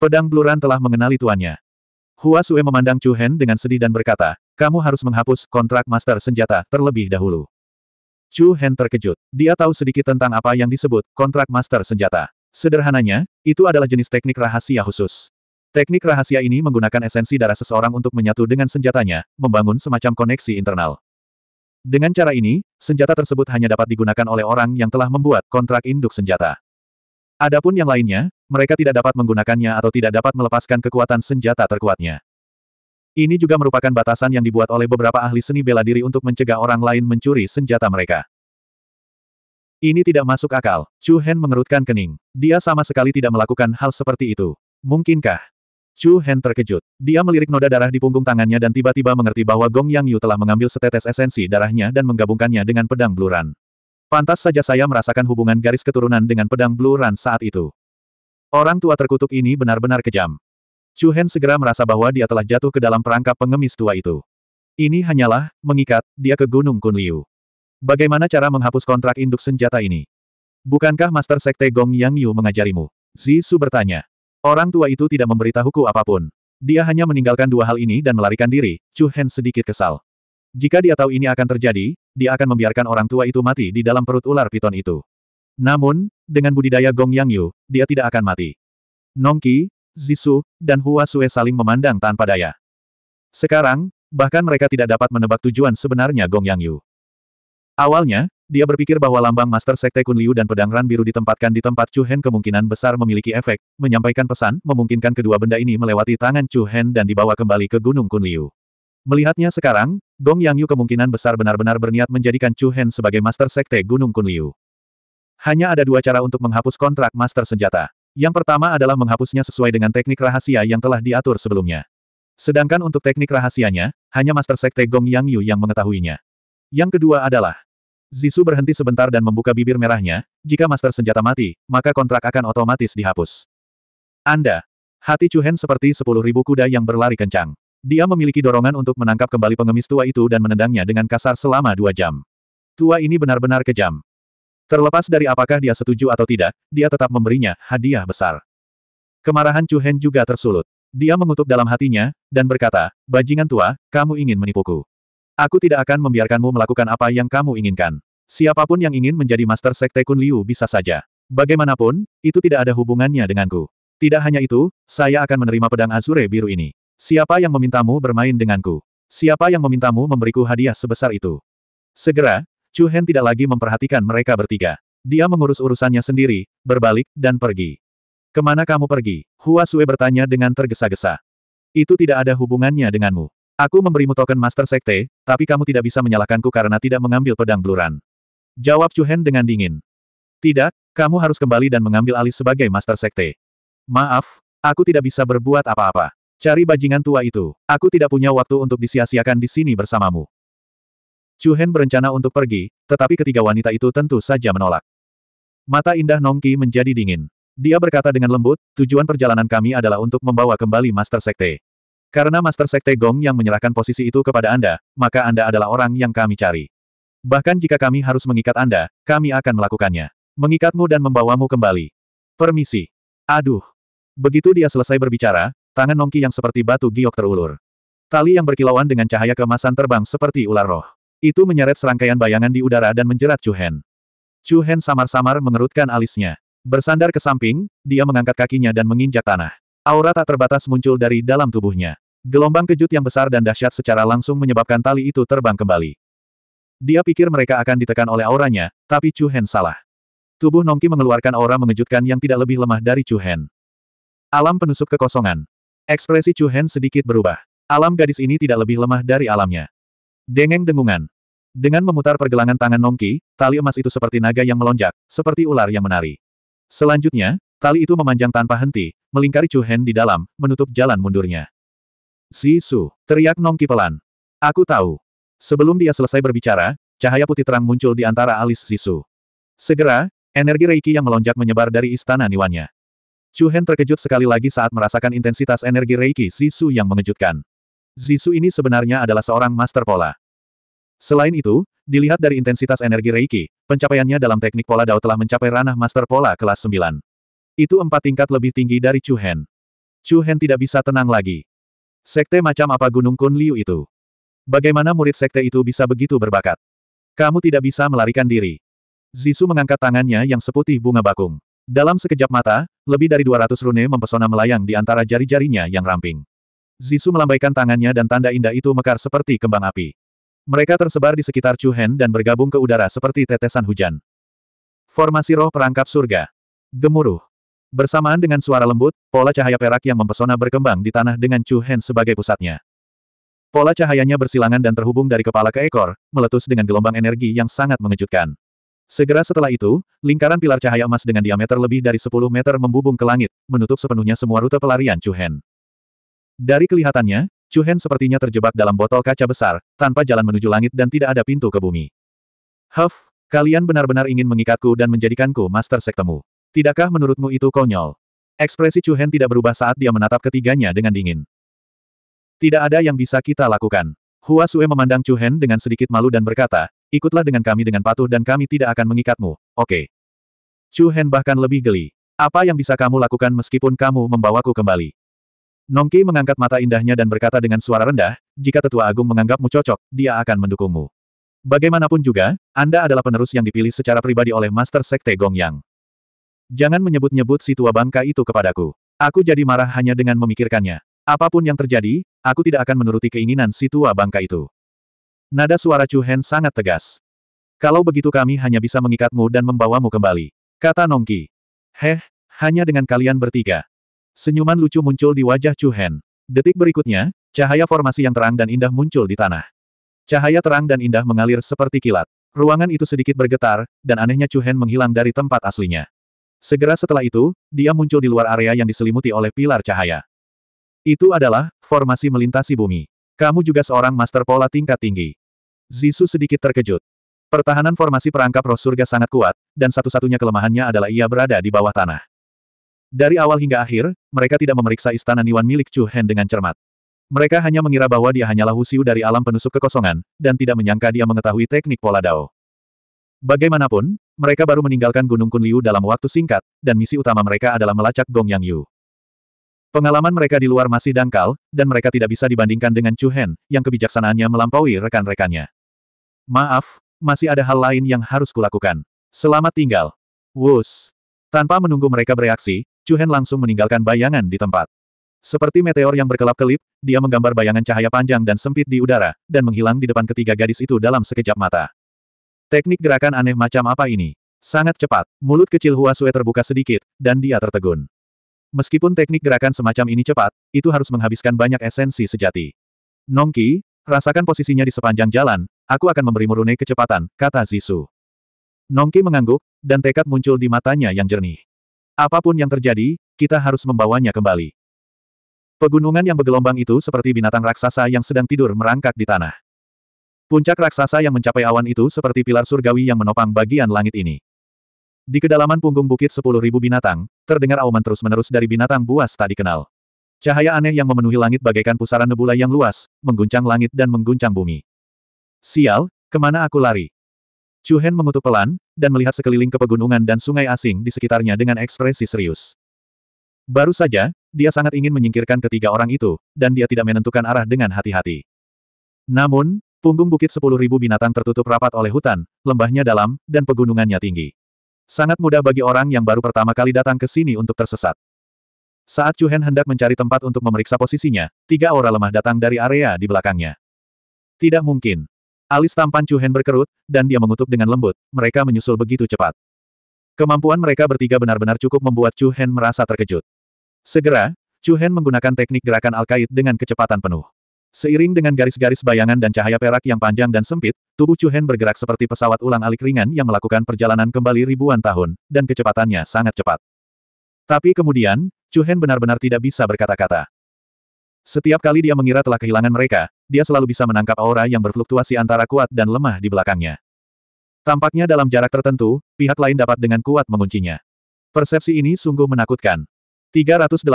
Pedang Bluran telah mengenali tuannya. Hua Sue memandang Chu Hen dengan sedih dan berkata, kamu harus menghapus kontrak master senjata terlebih dahulu. Chu Hen terkejut. Dia tahu sedikit tentang apa yang disebut kontrak master senjata. Sederhananya, itu adalah jenis teknik rahasia khusus. Teknik rahasia ini menggunakan esensi darah seseorang untuk menyatu dengan senjatanya, membangun semacam koneksi internal. Dengan cara ini, senjata tersebut hanya dapat digunakan oleh orang yang telah membuat kontrak induk senjata. Adapun yang lainnya, mereka tidak dapat menggunakannya atau tidak dapat melepaskan kekuatan senjata terkuatnya. Ini juga merupakan batasan yang dibuat oleh beberapa ahli seni bela diri untuk mencegah orang lain mencuri senjata mereka. Ini tidak masuk akal. Chu Hen mengerutkan kening. Dia sama sekali tidak melakukan hal seperti itu. Mungkinkah? Chu Hen terkejut. Dia melirik noda darah di punggung tangannya dan tiba-tiba mengerti bahwa Gong Yang Yu telah mengambil setetes esensi darahnya dan menggabungkannya dengan pedang bluran. Pantas saja saya merasakan hubungan garis keturunan dengan pedang Blue Run saat itu. Orang tua terkutuk ini benar-benar kejam. Chu Hen segera merasa bahwa dia telah jatuh ke dalam perangkap pengemis tua itu. Ini hanyalah, mengikat, dia ke Gunung Kunliu. Bagaimana cara menghapus kontrak induk senjata ini? Bukankah Master Sekte Gong Yang Yu mengajarimu? Zi Su bertanya. Orang tua itu tidak memberitahuku apapun. Dia hanya meninggalkan dua hal ini dan melarikan diri, Chu Hen sedikit kesal. Jika dia tahu ini akan terjadi, dia akan membiarkan orang tua itu mati di dalam perut ular piton itu. Namun, dengan budidaya Gong Yang Yu, dia tidak akan mati. Nongki, Zisu, dan Hua Sue saling memandang tanpa daya. Sekarang, bahkan mereka tidak dapat menebak tujuan sebenarnya Gong Yang Yu. Awalnya, dia berpikir bahwa lambang Master Sekte Kun Liu dan pedang Ran Biru ditempatkan di tempat Chu Hen kemungkinan besar memiliki efek, menyampaikan pesan, memungkinkan kedua benda ini melewati tangan Chu Hen dan dibawa kembali ke Gunung Kun Liu. Melihatnya sekarang, Gong Yang Yu kemungkinan besar benar-benar berniat menjadikan Chu Hen sebagai Master Sekte Gunung Kunliu. Hanya ada dua cara untuk menghapus kontrak Master Senjata. Yang pertama adalah menghapusnya sesuai dengan teknik rahasia yang telah diatur sebelumnya. Sedangkan untuk teknik rahasianya, hanya Master Sekte Gong Yang Yu yang mengetahuinya. Yang kedua adalah, Zisu berhenti sebentar dan membuka bibir merahnya, jika Master Senjata mati, maka kontrak akan otomatis dihapus. Anda. Hati Chu Hen seperti sepuluh ribu kuda yang berlari kencang. Dia memiliki dorongan untuk menangkap kembali pengemis tua itu dan menendangnya dengan kasar selama dua jam. Tua ini benar-benar kejam. Terlepas dari apakah dia setuju atau tidak, dia tetap memberinya hadiah besar. Kemarahan Chu Hen juga tersulut. Dia mengutuk dalam hatinya, dan berkata, Bajingan tua, kamu ingin menipuku. Aku tidak akan membiarkanmu melakukan apa yang kamu inginkan. Siapapun yang ingin menjadi Master Sekte Kun Liu bisa saja. Bagaimanapun, itu tidak ada hubungannya denganku. Tidak hanya itu, saya akan menerima pedang Azure biru ini. Siapa yang memintamu bermain denganku? Siapa yang memintamu memberiku hadiah sebesar itu? Segera, Chu Hen tidak lagi memperhatikan mereka bertiga. Dia mengurus urusannya sendiri, berbalik, dan pergi. Kemana kamu pergi? Hua Sue bertanya dengan tergesa-gesa. Itu tidak ada hubungannya denganmu. Aku memberimu token Master Sekte, tapi kamu tidak bisa menyalahkanku karena tidak mengambil pedang bluran. Jawab Chu Hen dengan dingin. Tidak, kamu harus kembali dan mengambil alih sebagai Master Sekte. Maaf, aku tidak bisa berbuat apa-apa. Cari bajingan tua itu. Aku tidak punya waktu untuk disia-siakan di sini bersamamu. Chu Hen berencana untuk pergi, tetapi ketiga wanita itu tentu saja menolak. Mata indah Nongki menjadi dingin. Dia berkata dengan lembut, tujuan perjalanan kami adalah untuk membawa kembali Master Sekte. Karena Master Sekte Gong yang menyerahkan posisi itu kepada Anda, maka Anda adalah orang yang kami cari. Bahkan jika kami harus mengikat Anda, kami akan melakukannya. Mengikatmu dan membawamu kembali. Permisi. Aduh. Begitu dia selesai berbicara, Tangan Nongki yang seperti batu giok terulur. Tali yang berkilauan dengan cahaya kemasan terbang seperti ular roh. Itu menyeret serangkaian bayangan di udara dan menjerat Chu Hen. Chu Hen samar-samar mengerutkan alisnya. Bersandar ke samping, dia mengangkat kakinya dan menginjak tanah. Aura tak terbatas muncul dari dalam tubuhnya. Gelombang kejut yang besar dan dahsyat secara langsung menyebabkan tali itu terbang kembali. Dia pikir mereka akan ditekan oleh auranya, tapi Chu Hen salah. Tubuh Nongki mengeluarkan aura mengejutkan yang tidak lebih lemah dari Chu Hen. Alam penusuk kekosongan. Ekspresi Chu Hen sedikit berubah. Alam gadis ini tidak lebih lemah dari alamnya. Dengeng dengungan. Dengan memutar pergelangan tangan Nongki, tali emas itu seperti naga yang melonjak, seperti ular yang menari. Selanjutnya, tali itu memanjang tanpa henti, melingkari Chu Hen di dalam, menutup jalan mundurnya. Si Su, teriak Nongki pelan. Aku tahu. Sebelum dia selesai berbicara, cahaya putih terang muncul di antara alis Sisu. Segera, energi Reiki yang melonjak menyebar dari istana Niwannya. Chu Hen terkejut sekali lagi saat merasakan intensitas energi Reiki Zisu yang mengejutkan. Zisu ini sebenarnya adalah seorang master pola. Selain itu, dilihat dari intensitas energi Reiki, pencapaiannya dalam teknik pola Dao telah mencapai ranah master pola kelas 9. Itu empat tingkat lebih tinggi dari Chu Hen. Chu Hen tidak bisa tenang lagi. Sekte macam apa Gunung Kun Liu itu? Bagaimana murid sekte itu bisa begitu berbakat? Kamu tidak bisa melarikan diri. Zisu mengangkat tangannya yang seputih bunga bakung. Dalam sekejap mata, lebih dari 200 rune mempesona melayang di antara jari-jarinya yang ramping. Zisu melambaikan tangannya dan tanda indah itu mekar seperti kembang api. Mereka tersebar di sekitar Chuhen dan bergabung ke udara seperti tetesan hujan. Formasi roh perangkap surga. Gemuruh. Bersamaan dengan suara lembut, pola cahaya perak yang mempesona berkembang di tanah dengan Chuhen sebagai pusatnya. Pola cahayanya bersilangan dan terhubung dari kepala ke ekor, meletus dengan gelombang energi yang sangat mengejutkan. Segera setelah itu, lingkaran pilar cahaya emas dengan diameter lebih dari 10 meter membubung ke langit, menutup sepenuhnya semua rute pelarian Chuhen. Dari kelihatannya, Chuhen sepertinya terjebak dalam botol kaca besar, tanpa jalan menuju langit dan tidak ada pintu ke bumi. Huff, kalian benar-benar ingin mengikatku dan menjadikanku master sektemu. Tidakkah menurutmu itu konyol? Ekspresi Chuhen tidak berubah saat dia menatap ketiganya dengan dingin. Tidak ada yang bisa kita lakukan. Hua Sue memandang Chu Hen dengan sedikit malu dan berkata, ikutlah dengan kami dengan patuh dan kami tidak akan mengikatmu, oke. Okay. Chu Hen bahkan lebih geli. Apa yang bisa kamu lakukan meskipun kamu membawaku kembali? Nongki mengangkat mata indahnya dan berkata dengan suara rendah, jika tetua agung menganggapmu cocok, dia akan mendukungmu. Bagaimanapun juga, Anda adalah penerus yang dipilih secara pribadi oleh Master Sekte Gong Yang. Jangan menyebut-nyebut si tua bangka itu kepadaku. Aku jadi marah hanya dengan memikirkannya. Apapun yang terjadi, aku tidak akan menuruti keinginan si tua bangka itu. Nada suara Chu Hen sangat tegas. Kalau begitu kami hanya bisa mengikatmu dan membawamu kembali. Kata Nongki. Heh, hanya dengan kalian bertiga. Senyuman lucu muncul di wajah Chu Hen. Detik berikutnya, cahaya formasi yang terang dan indah muncul di tanah. Cahaya terang dan indah mengalir seperti kilat. Ruangan itu sedikit bergetar, dan anehnya Chu Hen menghilang dari tempat aslinya. Segera setelah itu, dia muncul di luar area yang diselimuti oleh pilar cahaya. Itu adalah, formasi melintasi bumi. Kamu juga seorang master pola tingkat tinggi. Zisu sedikit terkejut. Pertahanan formasi perangkap roh surga sangat kuat, dan satu-satunya kelemahannya adalah ia berada di bawah tanah. Dari awal hingga akhir, mereka tidak memeriksa istana Niwan milik Chu Hen dengan cermat. Mereka hanya mengira bahwa dia hanyalah Husiu dari alam penusuk kekosongan, dan tidak menyangka dia mengetahui teknik pola dao. Bagaimanapun, mereka baru meninggalkan Gunung Kunliu dalam waktu singkat, dan misi utama mereka adalah melacak Gong Yang Yu. Pengalaman mereka di luar masih dangkal, dan mereka tidak bisa dibandingkan dengan Chu Hen, yang kebijaksanaannya melampaui rekan-rekannya. Maaf, masih ada hal lain yang harus kulakukan. Selamat tinggal. Wus. Tanpa menunggu mereka bereaksi, Cuhen langsung meninggalkan bayangan di tempat. Seperti meteor yang berkelap-kelip, dia menggambar bayangan cahaya panjang dan sempit di udara, dan menghilang di depan ketiga gadis itu dalam sekejap mata. Teknik gerakan aneh macam apa ini? Sangat cepat, mulut kecil Hua Sue terbuka sedikit, dan dia tertegun. Meskipun teknik gerakan semacam ini cepat, itu harus menghabiskan banyak esensi sejati. Nongki, rasakan posisinya di sepanjang jalan, aku akan memberimu rune kecepatan, kata Zisu. Nongki mengangguk, dan tekad muncul di matanya yang jernih. Apapun yang terjadi, kita harus membawanya kembali. Pegunungan yang bergelombang itu seperti binatang raksasa yang sedang tidur merangkak di tanah. Puncak raksasa yang mencapai awan itu seperti pilar surgawi yang menopang bagian langit ini. Di kedalaman punggung bukit sepuluh ribu binatang, terdengar auman terus-menerus dari binatang buas tak dikenal. Cahaya aneh yang memenuhi langit bagaikan pusaran nebula yang luas, mengguncang langit dan mengguncang bumi. Sial, kemana aku lari? Chu Hen mengutuk pelan, dan melihat sekeliling ke pegunungan dan sungai asing di sekitarnya dengan ekspresi serius. Baru saja, dia sangat ingin menyingkirkan ketiga orang itu, dan dia tidak menentukan arah dengan hati-hati. Namun, punggung bukit sepuluh ribu binatang tertutup rapat oleh hutan, lembahnya dalam, dan pegunungannya tinggi. Sangat mudah bagi orang yang baru pertama kali datang ke sini untuk tersesat. Saat Chu Hen hendak mencari tempat untuk memeriksa posisinya, tiga orang lemah datang dari area di belakangnya. Tidak mungkin. Alis tampan Chu Hen berkerut, dan dia mengutuk dengan lembut, mereka menyusul begitu cepat. Kemampuan mereka bertiga benar-benar cukup membuat Chu Hen merasa terkejut. Segera, Chu Hen menggunakan teknik gerakan Alkaid dengan kecepatan penuh. Seiring dengan garis-garis bayangan dan cahaya perak yang panjang dan sempit, tubuh Chu Hen bergerak seperti pesawat ulang alik ringan yang melakukan perjalanan kembali ribuan tahun, dan kecepatannya sangat cepat. Tapi kemudian, Chu Hen benar-benar tidak bisa berkata-kata. Setiap kali dia mengira telah kehilangan mereka, dia selalu bisa menangkap aura yang berfluktuasi antara kuat dan lemah di belakangnya. Tampaknya dalam jarak tertentu, pihak lain dapat dengan kuat menguncinya. Persepsi ini sungguh menakutkan. 382.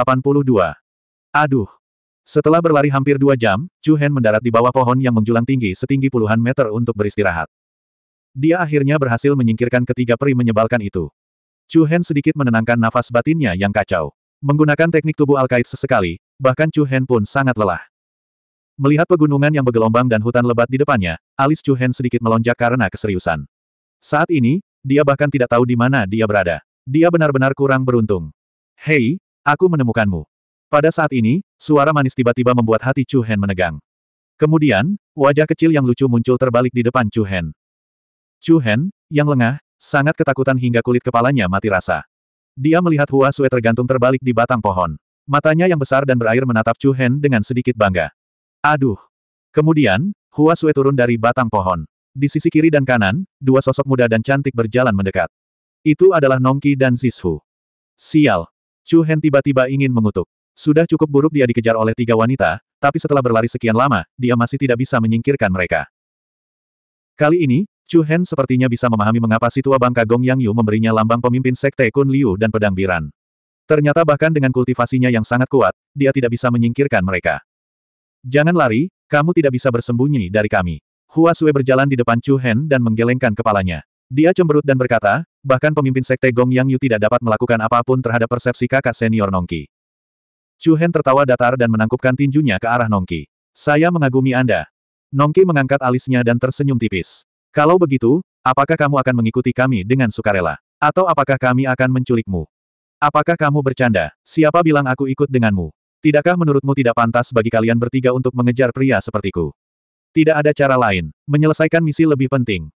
Aduh. Setelah berlari hampir dua jam, Chu Hen mendarat di bawah pohon yang menjulang tinggi setinggi puluhan meter untuk beristirahat. Dia akhirnya berhasil menyingkirkan ketiga peri menyebalkan itu. Chu Hen sedikit menenangkan nafas batinnya yang kacau. Menggunakan teknik tubuh alkait sesekali, Bahkan Chu Hen pun sangat lelah. Melihat pegunungan yang bergelombang dan hutan lebat di depannya, alis Chu Hen sedikit melonjak karena keseriusan. Saat ini, dia bahkan tidak tahu di mana dia berada. Dia benar-benar kurang beruntung. Hei, aku menemukanmu. Pada saat ini, suara manis tiba-tiba membuat hati Chu Hen menegang. Kemudian, wajah kecil yang lucu muncul terbalik di depan Chu Hen. Chu Hen, yang lengah, sangat ketakutan hingga kulit kepalanya mati rasa. Dia melihat Hua Sue tergantung terbalik di batang pohon. Matanya yang besar dan berair menatap Chu Hen dengan sedikit bangga. Aduh. Kemudian, Hua Sue turun dari batang pohon. Di sisi kiri dan kanan, dua sosok muda dan cantik berjalan mendekat. Itu adalah Nongki dan Zishu. Sial. Chu Hen tiba-tiba ingin mengutuk. Sudah cukup buruk dia dikejar oleh tiga wanita, tapi setelah berlari sekian lama, dia masih tidak bisa menyingkirkan mereka. Kali ini, Chu Hen sepertinya bisa memahami mengapa si tua bangka Gong Yang Yu memberinya lambang pemimpin sekte Kun Liu dan pedang biran. Ternyata bahkan dengan kultivasinya yang sangat kuat, dia tidak bisa menyingkirkan mereka. Jangan lari, kamu tidak bisa bersembunyi dari kami. Hua Sui berjalan di depan Chu Hen dan menggelengkan kepalanya. Dia cemberut dan berkata, bahkan pemimpin sekte Gong Yang Yu tidak dapat melakukan apapun terhadap persepsi kakak senior Nongki. Chu Hen tertawa datar dan menangkupkan tinjunya ke arah Nongki. Saya mengagumi Anda. Nongki mengangkat alisnya dan tersenyum tipis. Kalau begitu, apakah kamu akan mengikuti kami dengan sukarela? Atau apakah kami akan menculikmu? Apakah kamu bercanda? Siapa bilang aku ikut denganmu? Tidakkah menurutmu tidak pantas bagi kalian bertiga untuk mengejar pria sepertiku? Tidak ada cara lain. Menyelesaikan misi lebih penting.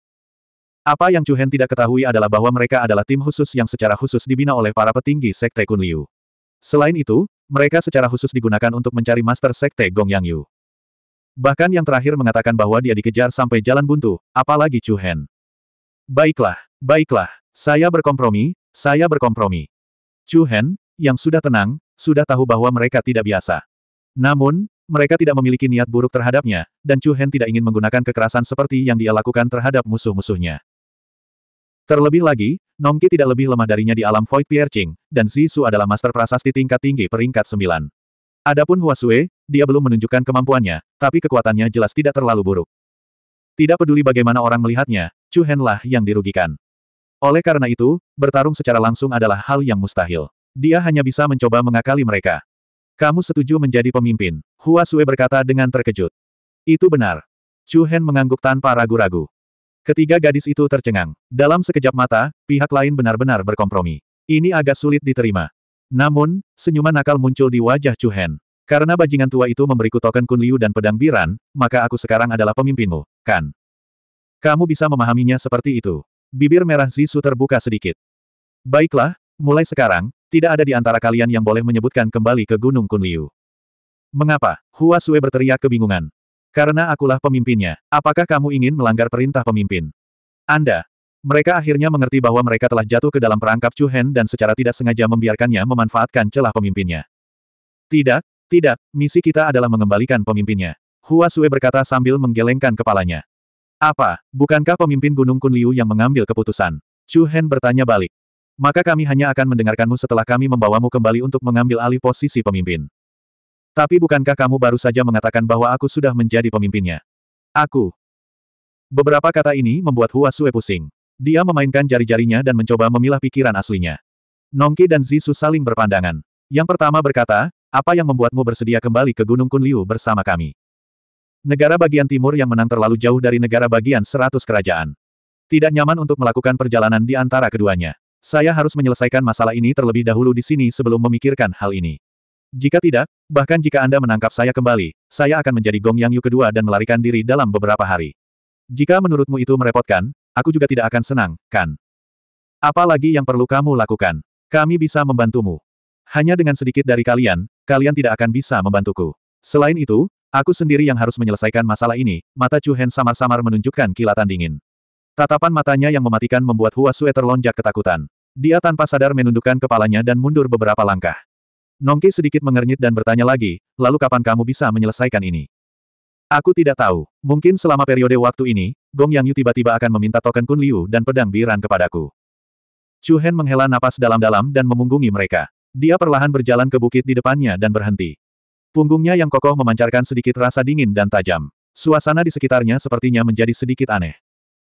Apa yang Chu Hen tidak ketahui adalah bahwa mereka adalah tim khusus yang secara khusus dibina oleh para petinggi Sekte Kun Liu. Selain itu, mereka secara khusus digunakan untuk mencari Master Sekte Gong Yang Yu. Bahkan yang terakhir mengatakan bahwa dia dikejar sampai jalan buntu, apalagi Chu Hen. Baiklah, baiklah, saya berkompromi, saya berkompromi. Chu Hen, yang sudah tenang, sudah tahu bahwa mereka tidak biasa. Namun, mereka tidak memiliki niat buruk terhadapnya, dan Chu Hen tidak ingin menggunakan kekerasan seperti yang dia lakukan terhadap musuh-musuhnya. Terlebih lagi, Nongki tidak lebih lemah darinya di alam Void Piercing, dan Su adalah master prasasti tingkat tinggi peringkat 9. Adapun Huasue, dia belum menunjukkan kemampuannya, tapi kekuatannya jelas tidak terlalu buruk. Tidak peduli bagaimana orang melihatnya, Chu Hen lah yang dirugikan. Oleh karena itu, bertarung secara langsung adalah hal yang mustahil. Dia hanya bisa mencoba mengakali mereka. Kamu setuju menjadi pemimpin, Hua Sue berkata dengan terkejut. Itu benar. Chu Hen mengangguk tanpa ragu-ragu. Ketiga gadis itu tercengang. Dalam sekejap mata, pihak lain benar-benar berkompromi. Ini agak sulit diterima. Namun, senyuman nakal muncul di wajah Chu Hen. Karena bajingan tua itu memberiku token Kunliu dan pedang Biran, maka aku sekarang adalah pemimpinmu, kan? Kamu bisa memahaminya seperti itu. Bibir merah Zisu terbuka sedikit. Baiklah, mulai sekarang, tidak ada di antara kalian yang boleh menyebutkan kembali ke Gunung Kunliu. Mengapa? Hua Sue berteriak kebingungan. Karena akulah pemimpinnya. Apakah kamu ingin melanggar perintah pemimpin? Anda. Mereka akhirnya mengerti bahwa mereka telah jatuh ke dalam perangkap Chu Hen dan secara tidak sengaja membiarkannya memanfaatkan celah pemimpinnya. Tidak, tidak, misi kita adalah mengembalikan pemimpinnya. Hua Sue berkata sambil menggelengkan kepalanya. Apa, bukankah pemimpin Gunung Kunliu yang mengambil keputusan? Chu Hen bertanya balik. Maka kami hanya akan mendengarkanmu setelah kami membawamu kembali untuk mengambil alih posisi pemimpin. Tapi bukankah kamu baru saja mengatakan bahwa aku sudah menjadi pemimpinnya? Aku. Beberapa kata ini membuat Hua Sue pusing. Dia memainkan jari-jarinya dan mencoba memilah pikiran aslinya. Nongki dan Zisu saling berpandangan. Yang pertama berkata, apa yang membuatmu bersedia kembali ke Gunung Kunliu bersama kami? Negara bagian timur yang menang terlalu jauh dari negara bagian seratus kerajaan. Tidak nyaman untuk melakukan perjalanan di antara keduanya. Saya harus menyelesaikan masalah ini terlebih dahulu di sini sebelum memikirkan hal ini. Jika tidak, bahkan jika Anda menangkap saya kembali, saya akan menjadi Gong Yang Yu kedua dan melarikan diri dalam beberapa hari. Jika menurutmu itu merepotkan, aku juga tidak akan senang, kan? Apalagi yang perlu kamu lakukan? Kami bisa membantumu. Hanya dengan sedikit dari kalian, kalian tidak akan bisa membantuku. Selain itu, Aku sendiri yang harus menyelesaikan masalah ini, mata Chu Hen samar-samar menunjukkan kilatan dingin. Tatapan matanya yang mematikan membuat Hua Sue terlonjak ketakutan. Dia tanpa sadar menundukkan kepalanya dan mundur beberapa langkah. Nongki sedikit mengernyit dan bertanya lagi, lalu kapan kamu bisa menyelesaikan ini? Aku tidak tahu. Mungkin selama periode waktu ini, Gong Yang Yu tiba-tiba akan meminta token Kun Liu dan pedang biran kepadaku. Chu Hen menghela napas dalam-dalam dan memunggungi mereka. Dia perlahan berjalan ke bukit di depannya dan berhenti. Punggungnya yang kokoh memancarkan sedikit rasa dingin dan tajam. Suasana di sekitarnya sepertinya menjadi sedikit aneh.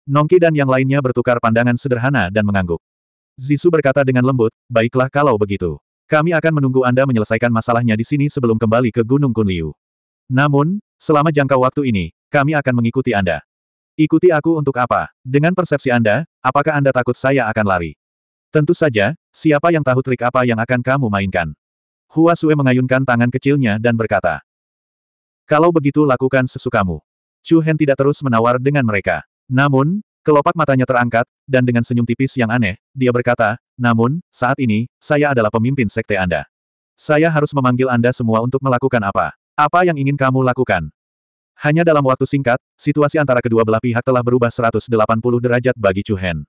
Nongki dan yang lainnya bertukar pandangan sederhana dan mengangguk. Zisu berkata dengan lembut, baiklah kalau begitu. Kami akan menunggu Anda menyelesaikan masalahnya di sini sebelum kembali ke Gunung Kunliu. Namun, selama jangka waktu ini, kami akan mengikuti Anda. Ikuti aku untuk apa? Dengan persepsi Anda, apakah Anda takut saya akan lari? Tentu saja, siapa yang tahu trik apa yang akan kamu mainkan? Hua Sue mengayunkan tangan kecilnya dan berkata. Kalau begitu lakukan sesukamu. Chu Hen tidak terus menawar dengan mereka. Namun, kelopak matanya terangkat, dan dengan senyum tipis yang aneh, dia berkata, namun, saat ini, saya adalah pemimpin sekte Anda. Saya harus memanggil Anda semua untuk melakukan apa? Apa yang ingin kamu lakukan? Hanya dalam waktu singkat, situasi antara kedua belah pihak telah berubah 180 derajat bagi Chu Hen.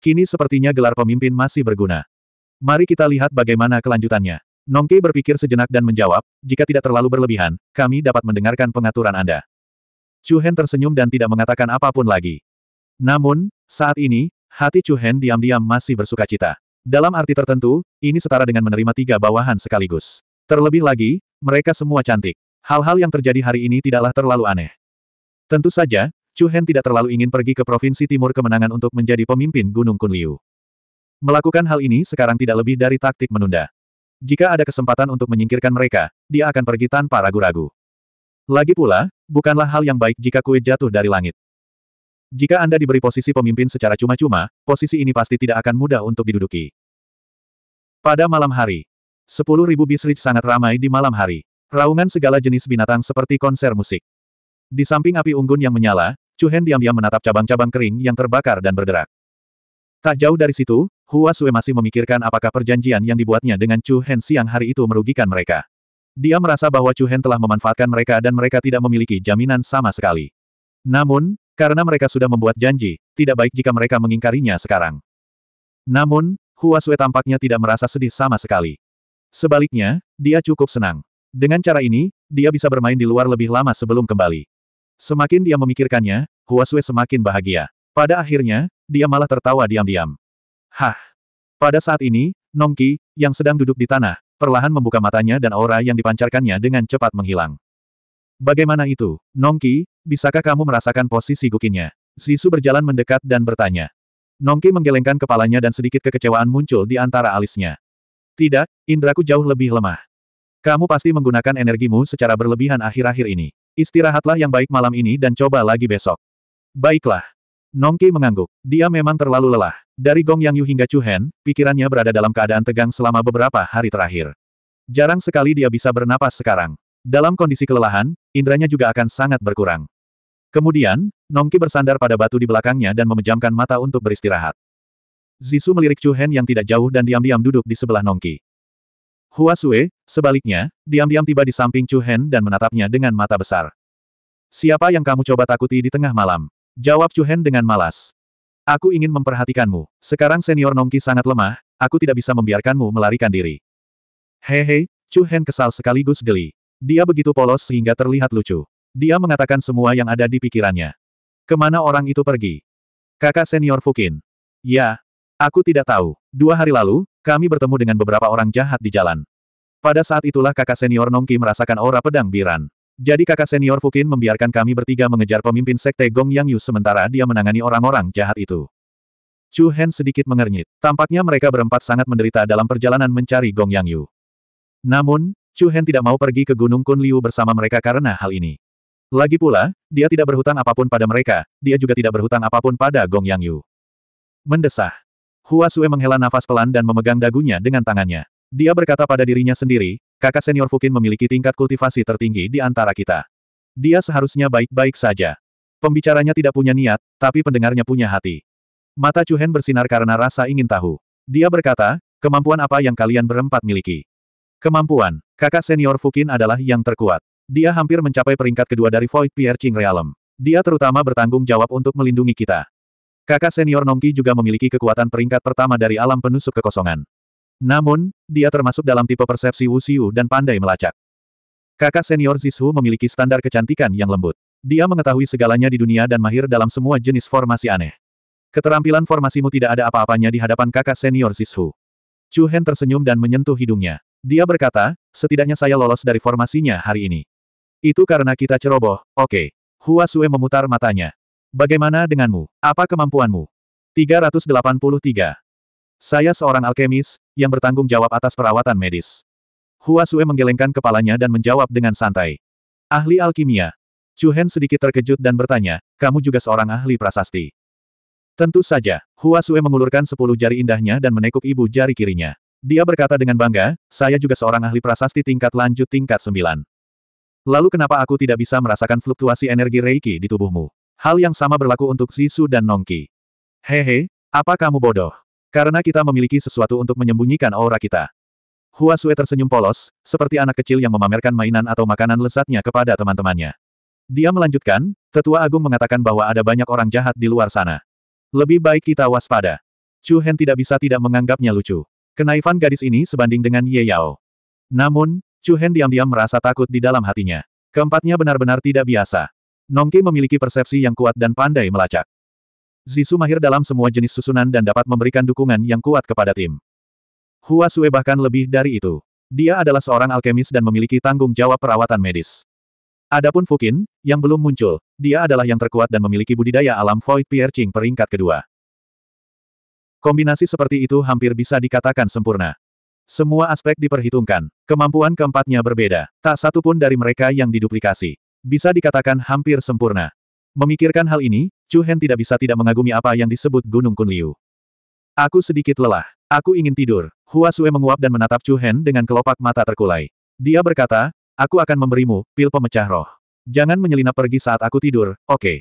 Kini sepertinya gelar pemimpin masih berguna. Mari kita lihat bagaimana kelanjutannya. Nongke berpikir sejenak dan menjawab, jika tidak terlalu berlebihan, kami dapat mendengarkan pengaturan Anda. Chu Hen tersenyum dan tidak mengatakan apapun lagi. Namun, saat ini, hati Chu Hen diam-diam masih bersuka cita. Dalam arti tertentu, ini setara dengan menerima tiga bawahan sekaligus. Terlebih lagi, mereka semua cantik. Hal-hal yang terjadi hari ini tidaklah terlalu aneh. Tentu saja, Chu Hen tidak terlalu ingin pergi ke Provinsi Timur Kemenangan untuk menjadi pemimpin Gunung Kunliu. Melakukan hal ini sekarang tidak lebih dari taktik menunda. Jika ada kesempatan untuk menyingkirkan mereka, dia akan pergi tanpa ragu-ragu. Lagi pula, bukanlah hal yang baik jika kue jatuh dari langit. Jika Anda diberi posisi pemimpin secara cuma-cuma, posisi ini pasti tidak akan mudah untuk diduduki. Pada malam hari, 10.000 bisrich sangat ramai di malam hari. Raungan segala jenis binatang seperti konser musik. Di samping api unggun yang menyala, Chu diam-diam menatap cabang-cabang kering yang terbakar dan berderak. Tak jauh dari situ, Hua Sui masih memikirkan apakah perjanjian yang dibuatnya dengan Chu Hen siang hari itu merugikan mereka. Dia merasa bahwa Chu Hen telah memanfaatkan mereka dan mereka tidak memiliki jaminan sama sekali. Namun, karena mereka sudah membuat janji, tidak baik jika mereka mengingkarinya sekarang. Namun, Hua Sui tampaknya tidak merasa sedih sama sekali. Sebaliknya, dia cukup senang. Dengan cara ini, dia bisa bermain di luar lebih lama sebelum kembali. Semakin dia memikirkannya, Hua Sui semakin bahagia. Pada akhirnya, dia malah tertawa diam-diam. Hah! Pada saat ini, Nongki, yang sedang duduk di tanah, perlahan membuka matanya dan aura yang dipancarkannya dengan cepat menghilang. Bagaimana itu, Nongki, bisakah kamu merasakan posisi gukinnya? Sisu berjalan mendekat dan bertanya. Nongki menggelengkan kepalanya dan sedikit kekecewaan muncul di antara alisnya. Tidak, indraku jauh lebih lemah. Kamu pasti menggunakan energimu secara berlebihan akhir-akhir ini. Istirahatlah yang baik malam ini dan coba lagi besok. Baiklah. Nongki mengangguk. Dia memang terlalu lelah. Dari Gong Yang Yu hingga Chu Hen, pikirannya berada dalam keadaan tegang selama beberapa hari terakhir. Jarang sekali dia bisa bernapas sekarang. Dalam kondisi kelelahan, indranya juga akan sangat berkurang. Kemudian, Nongki bersandar pada batu di belakangnya dan memejamkan mata untuk beristirahat. Zisu melirik Chu Hen yang tidak jauh dan diam-diam duduk di sebelah Nongki. Hua Sue, sebaliknya, diam-diam tiba di samping Chu Hen dan menatapnya dengan mata besar. Siapa yang kamu coba takuti di tengah malam? Jawab Chu Hen dengan malas. Aku ingin memperhatikanmu. Sekarang senior Nongki sangat lemah, aku tidak bisa membiarkanmu melarikan diri. Hehe, Hen kesal sekaligus geli. Dia begitu polos sehingga terlihat lucu. Dia mengatakan semua yang ada di pikirannya. Kemana orang itu pergi? Kakak senior Fukin. Ya, aku tidak tahu. Dua hari lalu, kami bertemu dengan beberapa orang jahat di jalan. Pada saat itulah kakak senior Nongki merasakan aura pedang Biran. Jadi kakak senior Fukin membiarkan kami bertiga mengejar pemimpin sekte Gong Yang Yu sementara dia menangani orang-orang jahat itu. Chu Hen sedikit mengernyit. Tampaknya mereka berempat sangat menderita dalam perjalanan mencari Gong Yang Yu. Namun, Chu Hen tidak mau pergi ke Gunung Kun Liu bersama mereka karena hal ini. Lagi pula, dia tidak berhutang apapun pada mereka, dia juga tidak berhutang apapun pada Gong Yang Yu. Mendesah. Hua Sue menghela nafas pelan dan memegang dagunya dengan tangannya. Dia berkata pada dirinya sendiri, Kakak senior Fukin memiliki tingkat kultivasi tertinggi di antara kita. Dia seharusnya baik-baik saja. Pembicaranya tidak punya niat, tapi pendengarnya punya hati. Mata Chuhen bersinar karena rasa ingin tahu. Dia berkata, kemampuan apa yang kalian berempat miliki? Kemampuan, kakak senior Fukin adalah yang terkuat. Dia hampir mencapai peringkat kedua dari Void Piercing Realm. Dia terutama bertanggung jawab untuk melindungi kita. Kakak senior Nongki juga memiliki kekuatan peringkat pertama dari alam penusuk kekosongan. Namun, dia termasuk dalam tipe persepsi Wuxiu dan pandai melacak. Kakak senior Zishu memiliki standar kecantikan yang lembut. Dia mengetahui segalanya di dunia dan mahir dalam semua jenis formasi aneh. Keterampilan formasimu tidak ada apa-apanya di hadapan kakak senior Zishu. Chu Hen tersenyum dan menyentuh hidungnya. Dia berkata, setidaknya saya lolos dari formasinya hari ini. Itu karena kita ceroboh, oke. Okay. Hua Sue memutar matanya. Bagaimana denganmu? Apa kemampuanmu? 383. Saya seorang alkemis, yang bertanggung jawab atas perawatan medis. Hua Sue menggelengkan kepalanya dan menjawab dengan santai. Ahli alkimia. Chu Hen sedikit terkejut dan bertanya, kamu juga seorang ahli prasasti. Tentu saja, Hua Sue mengulurkan sepuluh jari indahnya dan menekuk ibu jari kirinya. Dia berkata dengan bangga, saya juga seorang ahli prasasti tingkat lanjut tingkat sembilan. Lalu kenapa aku tidak bisa merasakan fluktuasi energi Reiki di tubuhmu? Hal yang sama berlaku untuk Sisu dan Nongki. Hehe, apa kamu bodoh? Karena kita memiliki sesuatu untuk menyembunyikan aura kita. Hua Sue tersenyum polos, seperti anak kecil yang memamerkan mainan atau makanan lesatnya kepada teman-temannya. Dia melanjutkan, Tetua Agung mengatakan bahwa ada banyak orang jahat di luar sana. Lebih baik kita waspada. Chu Hen tidak bisa tidak menganggapnya lucu. Kenaifan gadis ini sebanding dengan Ye Yao. Namun, Chu Hen diam-diam merasa takut di dalam hatinya. Keempatnya benar-benar tidak biasa. Nongki memiliki persepsi yang kuat dan pandai melacak. Zisu mahir dalam semua jenis susunan dan dapat memberikan dukungan yang kuat kepada tim. Hua Sue bahkan lebih dari itu. Dia adalah seorang alkemis dan memiliki tanggung jawab perawatan medis. Adapun Fukin, yang belum muncul, dia adalah yang terkuat dan memiliki budidaya alam Void Piercing peringkat kedua. Kombinasi seperti itu hampir bisa dikatakan sempurna. Semua aspek diperhitungkan, kemampuan keempatnya berbeda, tak satu pun dari mereka yang diduplikasi. Bisa dikatakan hampir sempurna. Memikirkan hal ini, Chu Hen tidak bisa tidak mengagumi apa yang disebut Gunung Kunliu. Aku sedikit lelah. Aku ingin tidur. Hua Sue menguap dan menatap Chu Hen dengan kelopak mata terkulai. Dia berkata, aku akan memberimu, pil pemecah roh. Jangan menyelinap pergi saat aku tidur, oke. Okay.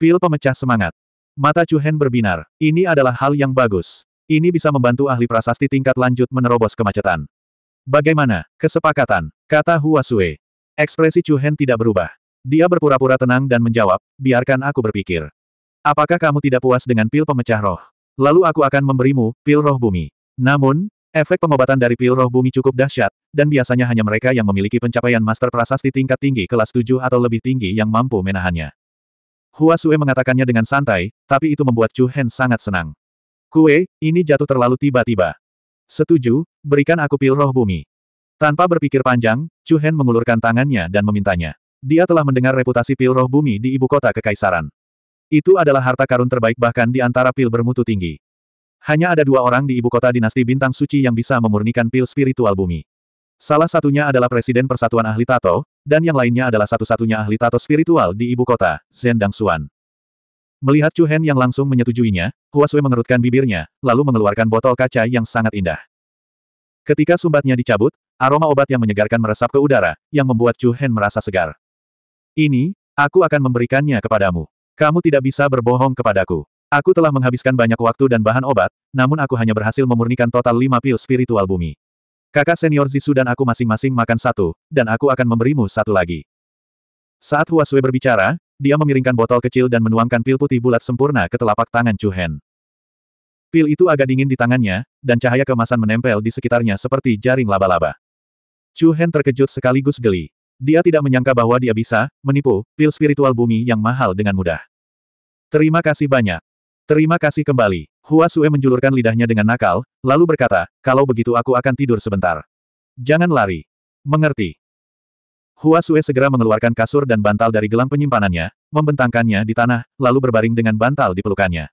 Pil pemecah semangat. Mata Chu Hen berbinar. Ini adalah hal yang bagus. Ini bisa membantu ahli prasasti tingkat lanjut menerobos kemacetan. Bagaimana? Kesepakatan. Kata Hua Sue. Ekspresi Chu Hen tidak berubah. Dia berpura-pura tenang dan menjawab, biarkan aku berpikir. Apakah kamu tidak puas dengan pil pemecah roh? Lalu aku akan memberimu pil roh bumi. Namun, efek pengobatan dari pil roh bumi cukup dahsyat, dan biasanya hanya mereka yang memiliki pencapaian master prasasti tingkat tinggi kelas 7 atau lebih tinggi yang mampu menahannya. Hua Sue mengatakannya dengan santai, tapi itu membuat Chu Hen sangat senang. Kue, ini jatuh terlalu tiba-tiba. Setuju, berikan aku pil roh bumi. Tanpa berpikir panjang, Chu Hen mengulurkan tangannya dan memintanya. Dia telah mendengar reputasi pil roh bumi di ibu kota kekaisaran. Itu adalah harta karun terbaik bahkan di antara pil bermutu tinggi. Hanya ada dua orang di ibu kota dinasti bintang suci yang bisa memurnikan pil spiritual bumi. Salah satunya adalah Presiden Persatuan Ahli Tato, dan yang lainnya adalah satu-satunya ahli tato spiritual di ibu kota, Zendang Suan. Melihat Chu Hen yang langsung menyetujuinya, Huasui mengerutkan bibirnya, lalu mengeluarkan botol kaca yang sangat indah. Ketika sumbatnya dicabut, aroma obat yang menyegarkan meresap ke udara, yang membuat Chu Hen merasa segar. Ini, aku akan memberikannya kepadamu. Kamu tidak bisa berbohong kepadaku. Aku telah menghabiskan banyak waktu dan bahan obat, namun aku hanya berhasil memurnikan total lima pil spiritual bumi. Kakak senior Zisu dan aku masing-masing makan satu, dan aku akan memberimu satu lagi. Saat Hua Sui berbicara, dia memiringkan botol kecil dan menuangkan pil putih bulat sempurna ke telapak tangan Chu Hen. Pil itu agak dingin di tangannya, dan cahaya kemasan menempel di sekitarnya seperti jaring laba-laba. Chu Hen terkejut sekaligus geli. Dia tidak menyangka bahwa dia bisa menipu pil spiritual bumi yang mahal dengan mudah. Terima kasih banyak. Terima kasih kembali. Hua Sue menjulurkan lidahnya dengan nakal, lalu berkata, kalau begitu aku akan tidur sebentar. Jangan lari. Mengerti. Hua Sue segera mengeluarkan kasur dan bantal dari gelang penyimpanannya, membentangkannya di tanah, lalu berbaring dengan bantal di pelukannya.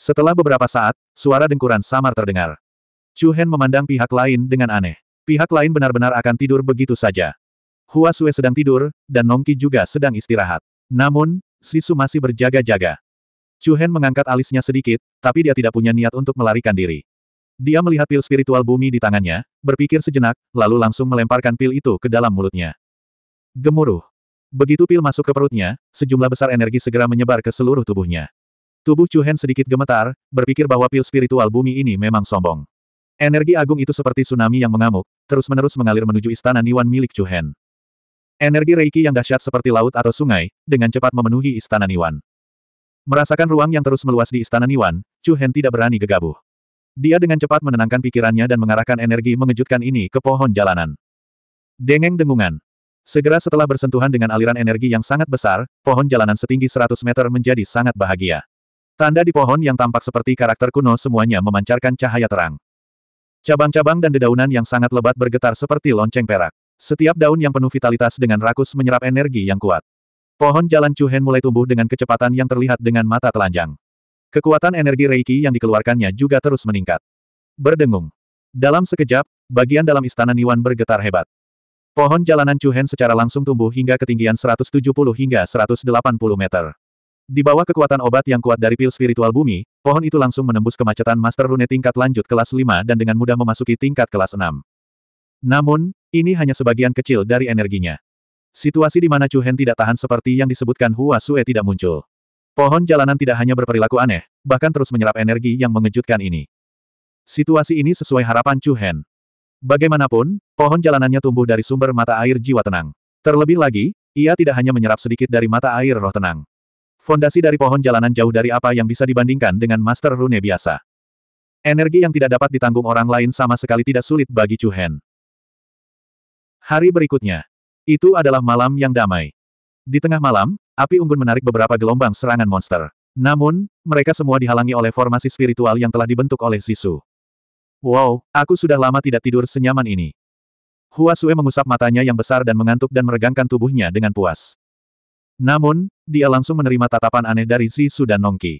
Setelah beberapa saat, suara dengkuran samar terdengar. Chu Hen memandang pihak lain dengan aneh. Pihak lain benar-benar akan tidur begitu saja. Hua Sue sedang tidur, dan Nongki juga sedang istirahat. Namun, Sisu masih berjaga-jaga. Chu Hen mengangkat alisnya sedikit, tapi dia tidak punya niat untuk melarikan diri. Dia melihat pil spiritual bumi di tangannya, berpikir sejenak, lalu langsung melemparkan pil itu ke dalam mulutnya. Gemuruh. Begitu pil masuk ke perutnya, sejumlah besar energi segera menyebar ke seluruh tubuhnya. Tubuh Chu Hen sedikit gemetar, berpikir bahwa pil spiritual bumi ini memang sombong. Energi agung itu seperti tsunami yang mengamuk, terus-menerus mengalir menuju istana Niwan milik Chu Hen. Energi Reiki yang dahsyat seperti laut atau sungai, dengan cepat memenuhi istana Niwan. Merasakan ruang yang terus meluas di istana Niwan, Chu Hen tidak berani gegabah. Dia dengan cepat menenangkan pikirannya dan mengarahkan energi mengejutkan ini ke pohon jalanan. Dengeng dengungan. Segera setelah bersentuhan dengan aliran energi yang sangat besar, pohon jalanan setinggi 100 meter menjadi sangat bahagia. Tanda di pohon yang tampak seperti karakter kuno semuanya memancarkan cahaya terang. Cabang-cabang dan dedaunan yang sangat lebat bergetar seperti lonceng perak. Setiap daun yang penuh vitalitas dengan rakus menyerap energi yang kuat. Pohon jalan Cuhen mulai tumbuh dengan kecepatan yang terlihat dengan mata telanjang. Kekuatan energi Reiki yang dikeluarkannya juga terus meningkat. Berdengung. Dalam sekejap, bagian dalam istana Niwan bergetar hebat. Pohon jalanan Cuhen secara langsung tumbuh hingga ketinggian 170 hingga 180 meter. Di bawah kekuatan obat yang kuat dari pil spiritual bumi, pohon itu langsung menembus kemacetan Master Rune tingkat lanjut kelas 5 dan dengan mudah memasuki tingkat kelas 6. Namun, ini hanya sebagian kecil dari energinya. Situasi di mana Chu Hen tidak tahan seperti yang disebutkan Hua Sue tidak muncul. Pohon jalanan tidak hanya berperilaku aneh, bahkan terus menyerap energi yang mengejutkan ini. Situasi ini sesuai harapan Chu Hen. Bagaimanapun, pohon jalanannya tumbuh dari sumber mata air jiwa tenang. Terlebih lagi, ia tidak hanya menyerap sedikit dari mata air roh tenang. Fondasi dari pohon jalanan jauh dari apa yang bisa dibandingkan dengan Master Rune biasa. Energi yang tidak dapat ditanggung orang lain sama sekali tidak sulit bagi Chu Hen. Hari berikutnya. Itu adalah malam yang damai. Di tengah malam, api unggun menarik beberapa gelombang serangan monster. Namun, mereka semua dihalangi oleh formasi spiritual yang telah dibentuk oleh Sisu. Wow, aku sudah lama tidak tidur senyaman ini. Hua Sue mengusap matanya yang besar dan mengantuk dan meregangkan tubuhnya dengan puas. Namun, dia langsung menerima tatapan aneh dari Sisu dan Nongki.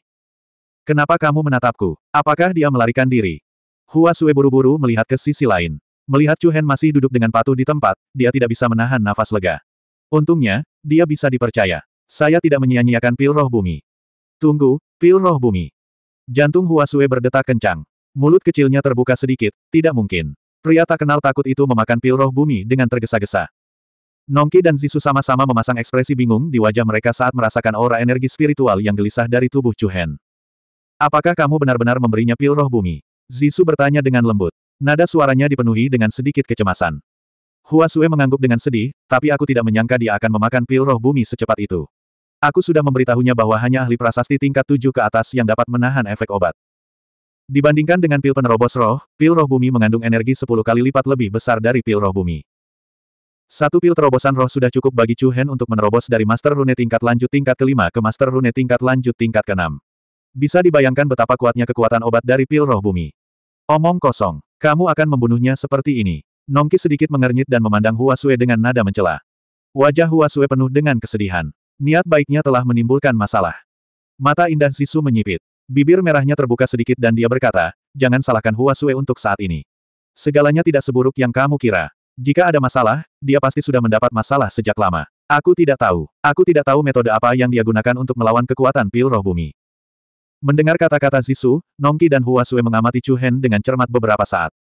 Kenapa kamu menatapku? Apakah dia melarikan diri? Hua Sue buru-buru melihat ke sisi lain. Melihat Chu Hen masih duduk dengan patuh di tempat, dia tidak bisa menahan nafas lega. Untungnya, dia bisa dipercaya. Saya tidak menyia-nyiakan pil roh bumi. Tunggu, pil roh bumi. Jantung Hua Sue berdetak kencang. Mulut kecilnya terbuka sedikit, tidak mungkin. Pria tak kenal takut itu memakan pil roh bumi dengan tergesa-gesa. Nongki dan Zisu sama-sama memasang ekspresi bingung di wajah mereka saat merasakan aura energi spiritual yang gelisah dari tubuh Chu Hen. Apakah kamu benar-benar memberinya pil roh bumi? Zisu bertanya dengan lembut. Nada suaranya dipenuhi dengan sedikit kecemasan. Hua Sue mengangguk dengan sedih, tapi aku tidak menyangka dia akan memakan pil roh bumi secepat itu. Aku sudah memberitahunya bahwa hanya ahli prasasti tingkat tujuh ke atas yang dapat menahan efek obat. Dibandingkan dengan pil penerobos roh, pil roh bumi mengandung energi sepuluh kali lipat lebih besar dari pil roh bumi. Satu pil terobosan roh sudah cukup bagi Chu Hen untuk menerobos dari Master Rune tingkat lanjut tingkat kelima ke Master Rune tingkat lanjut tingkat keenam. Bisa dibayangkan betapa kuatnya kekuatan obat dari pil roh bumi. Omong kosong. Kamu akan membunuhnya seperti ini. Nongki sedikit mengernyit dan memandang Huasue dengan nada mencela. Wajah Huasue penuh dengan kesedihan. Niat baiknya telah menimbulkan masalah. Mata indah Sisu menyipit. Bibir merahnya terbuka sedikit dan dia berkata, jangan salahkan Huasue untuk saat ini. Segalanya tidak seburuk yang kamu kira. Jika ada masalah, dia pasti sudah mendapat masalah sejak lama. Aku tidak tahu. Aku tidak tahu metode apa yang dia gunakan untuk melawan kekuatan pil roh bumi. Mendengar kata-kata Zisu, Nongki dan Hua Sui mengamati Chu Hen dengan cermat beberapa saat.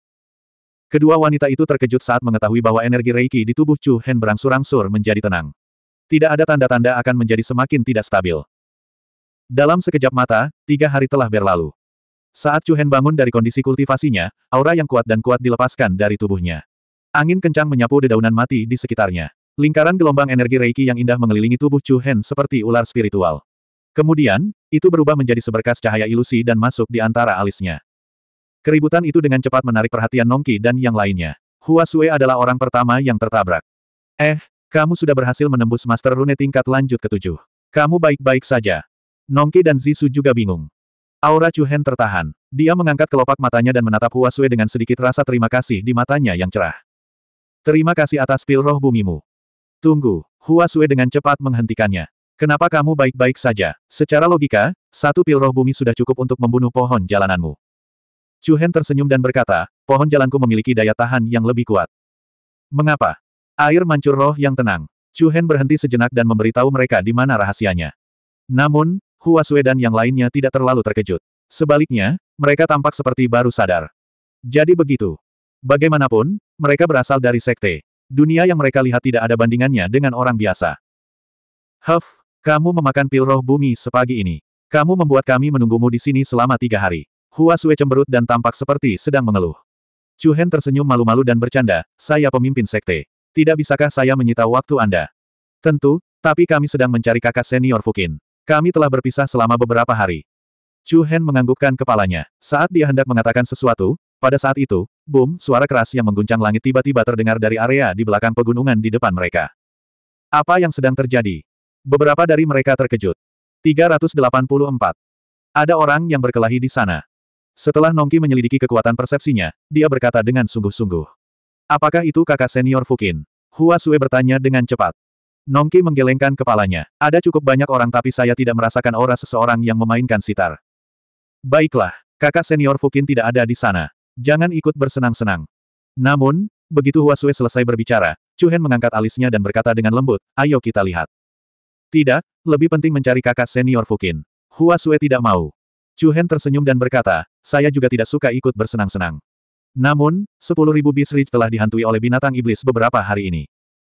Kedua wanita itu terkejut saat mengetahui bahwa energi Reiki di tubuh Chu Hen berangsur-angsur menjadi tenang. Tidak ada tanda-tanda akan menjadi semakin tidak stabil. Dalam sekejap mata, tiga hari telah berlalu. Saat Chu Hen bangun dari kondisi kultivasinya, aura yang kuat dan kuat dilepaskan dari tubuhnya. Angin kencang menyapu dedaunan mati di sekitarnya. Lingkaran gelombang energi Reiki yang indah mengelilingi tubuh Chu Hen seperti ular spiritual. Kemudian, itu berubah menjadi seberkas cahaya ilusi dan masuk di antara alisnya. Keributan itu dengan cepat menarik perhatian Nongki dan yang lainnya. Hua Sue adalah orang pertama yang tertabrak. Eh, kamu sudah berhasil menembus Master Rune tingkat lanjut ketujuh. Kamu baik-baik saja. Nongki dan Zisu juga bingung. Aura Chuhen tertahan. Dia mengangkat kelopak matanya dan menatap Hua Sue dengan sedikit rasa terima kasih di matanya yang cerah. Terima kasih atas pil roh bumimu. Tunggu, Hua Sue dengan cepat menghentikannya. Kenapa kamu baik-baik saja? Secara logika, satu pil roh bumi sudah cukup untuk membunuh pohon jalananmu. Chuhen tersenyum dan berkata, pohon jalanku memiliki daya tahan yang lebih kuat. Mengapa? Air mancur roh yang tenang. Chuhen berhenti sejenak dan memberitahu mereka di mana rahasianya. Namun, Hua Sue dan yang lainnya tidak terlalu terkejut. Sebaliknya, mereka tampak seperti baru sadar. Jadi begitu. Bagaimanapun, mereka berasal dari sekte. Dunia yang mereka lihat tidak ada bandingannya dengan orang biasa. Huff, kamu memakan pil roh bumi sepagi ini. Kamu membuat kami menunggumu di sini selama tiga hari. Hua Sue cemberut dan tampak seperti sedang mengeluh. Chu Hen tersenyum malu-malu dan bercanda, saya pemimpin sekte. Tidak bisakah saya menyita waktu Anda? Tentu, tapi kami sedang mencari kakak senior Fukin. Kami telah berpisah selama beberapa hari. Chu Hen menganggukkan kepalanya. Saat dia hendak mengatakan sesuatu, pada saat itu, boom, suara keras yang mengguncang langit tiba-tiba terdengar dari area di belakang pegunungan di depan mereka. Apa yang sedang terjadi? Beberapa dari mereka terkejut. 384. Ada orang yang berkelahi di sana. Setelah Nongki menyelidiki kekuatan persepsinya, dia berkata dengan sungguh-sungguh. Apakah itu kakak senior Fukin? Hua Sue bertanya dengan cepat. Nongki menggelengkan kepalanya. Ada cukup banyak orang tapi saya tidak merasakan aura seseorang yang memainkan sitar. Baiklah, kakak senior Fukin tidak ada di sana. Jangan ikut bersenang-senang. Namun, begitu Hua Sue selesai berbicara, Chu Hen mengangkat alisnya dan berkata dengan lembut, ayo kita lihat. Tidak, lebih penting mencari kakak senior Fukin. Hua Sue tidak mau. Chu Hen tersenyum dan berkata, saya juga tidak suka ikut bersenang-senang. Namun, 10.000 Beast Ridge telah dihantui oleh binatang iblis beberapa hari ini.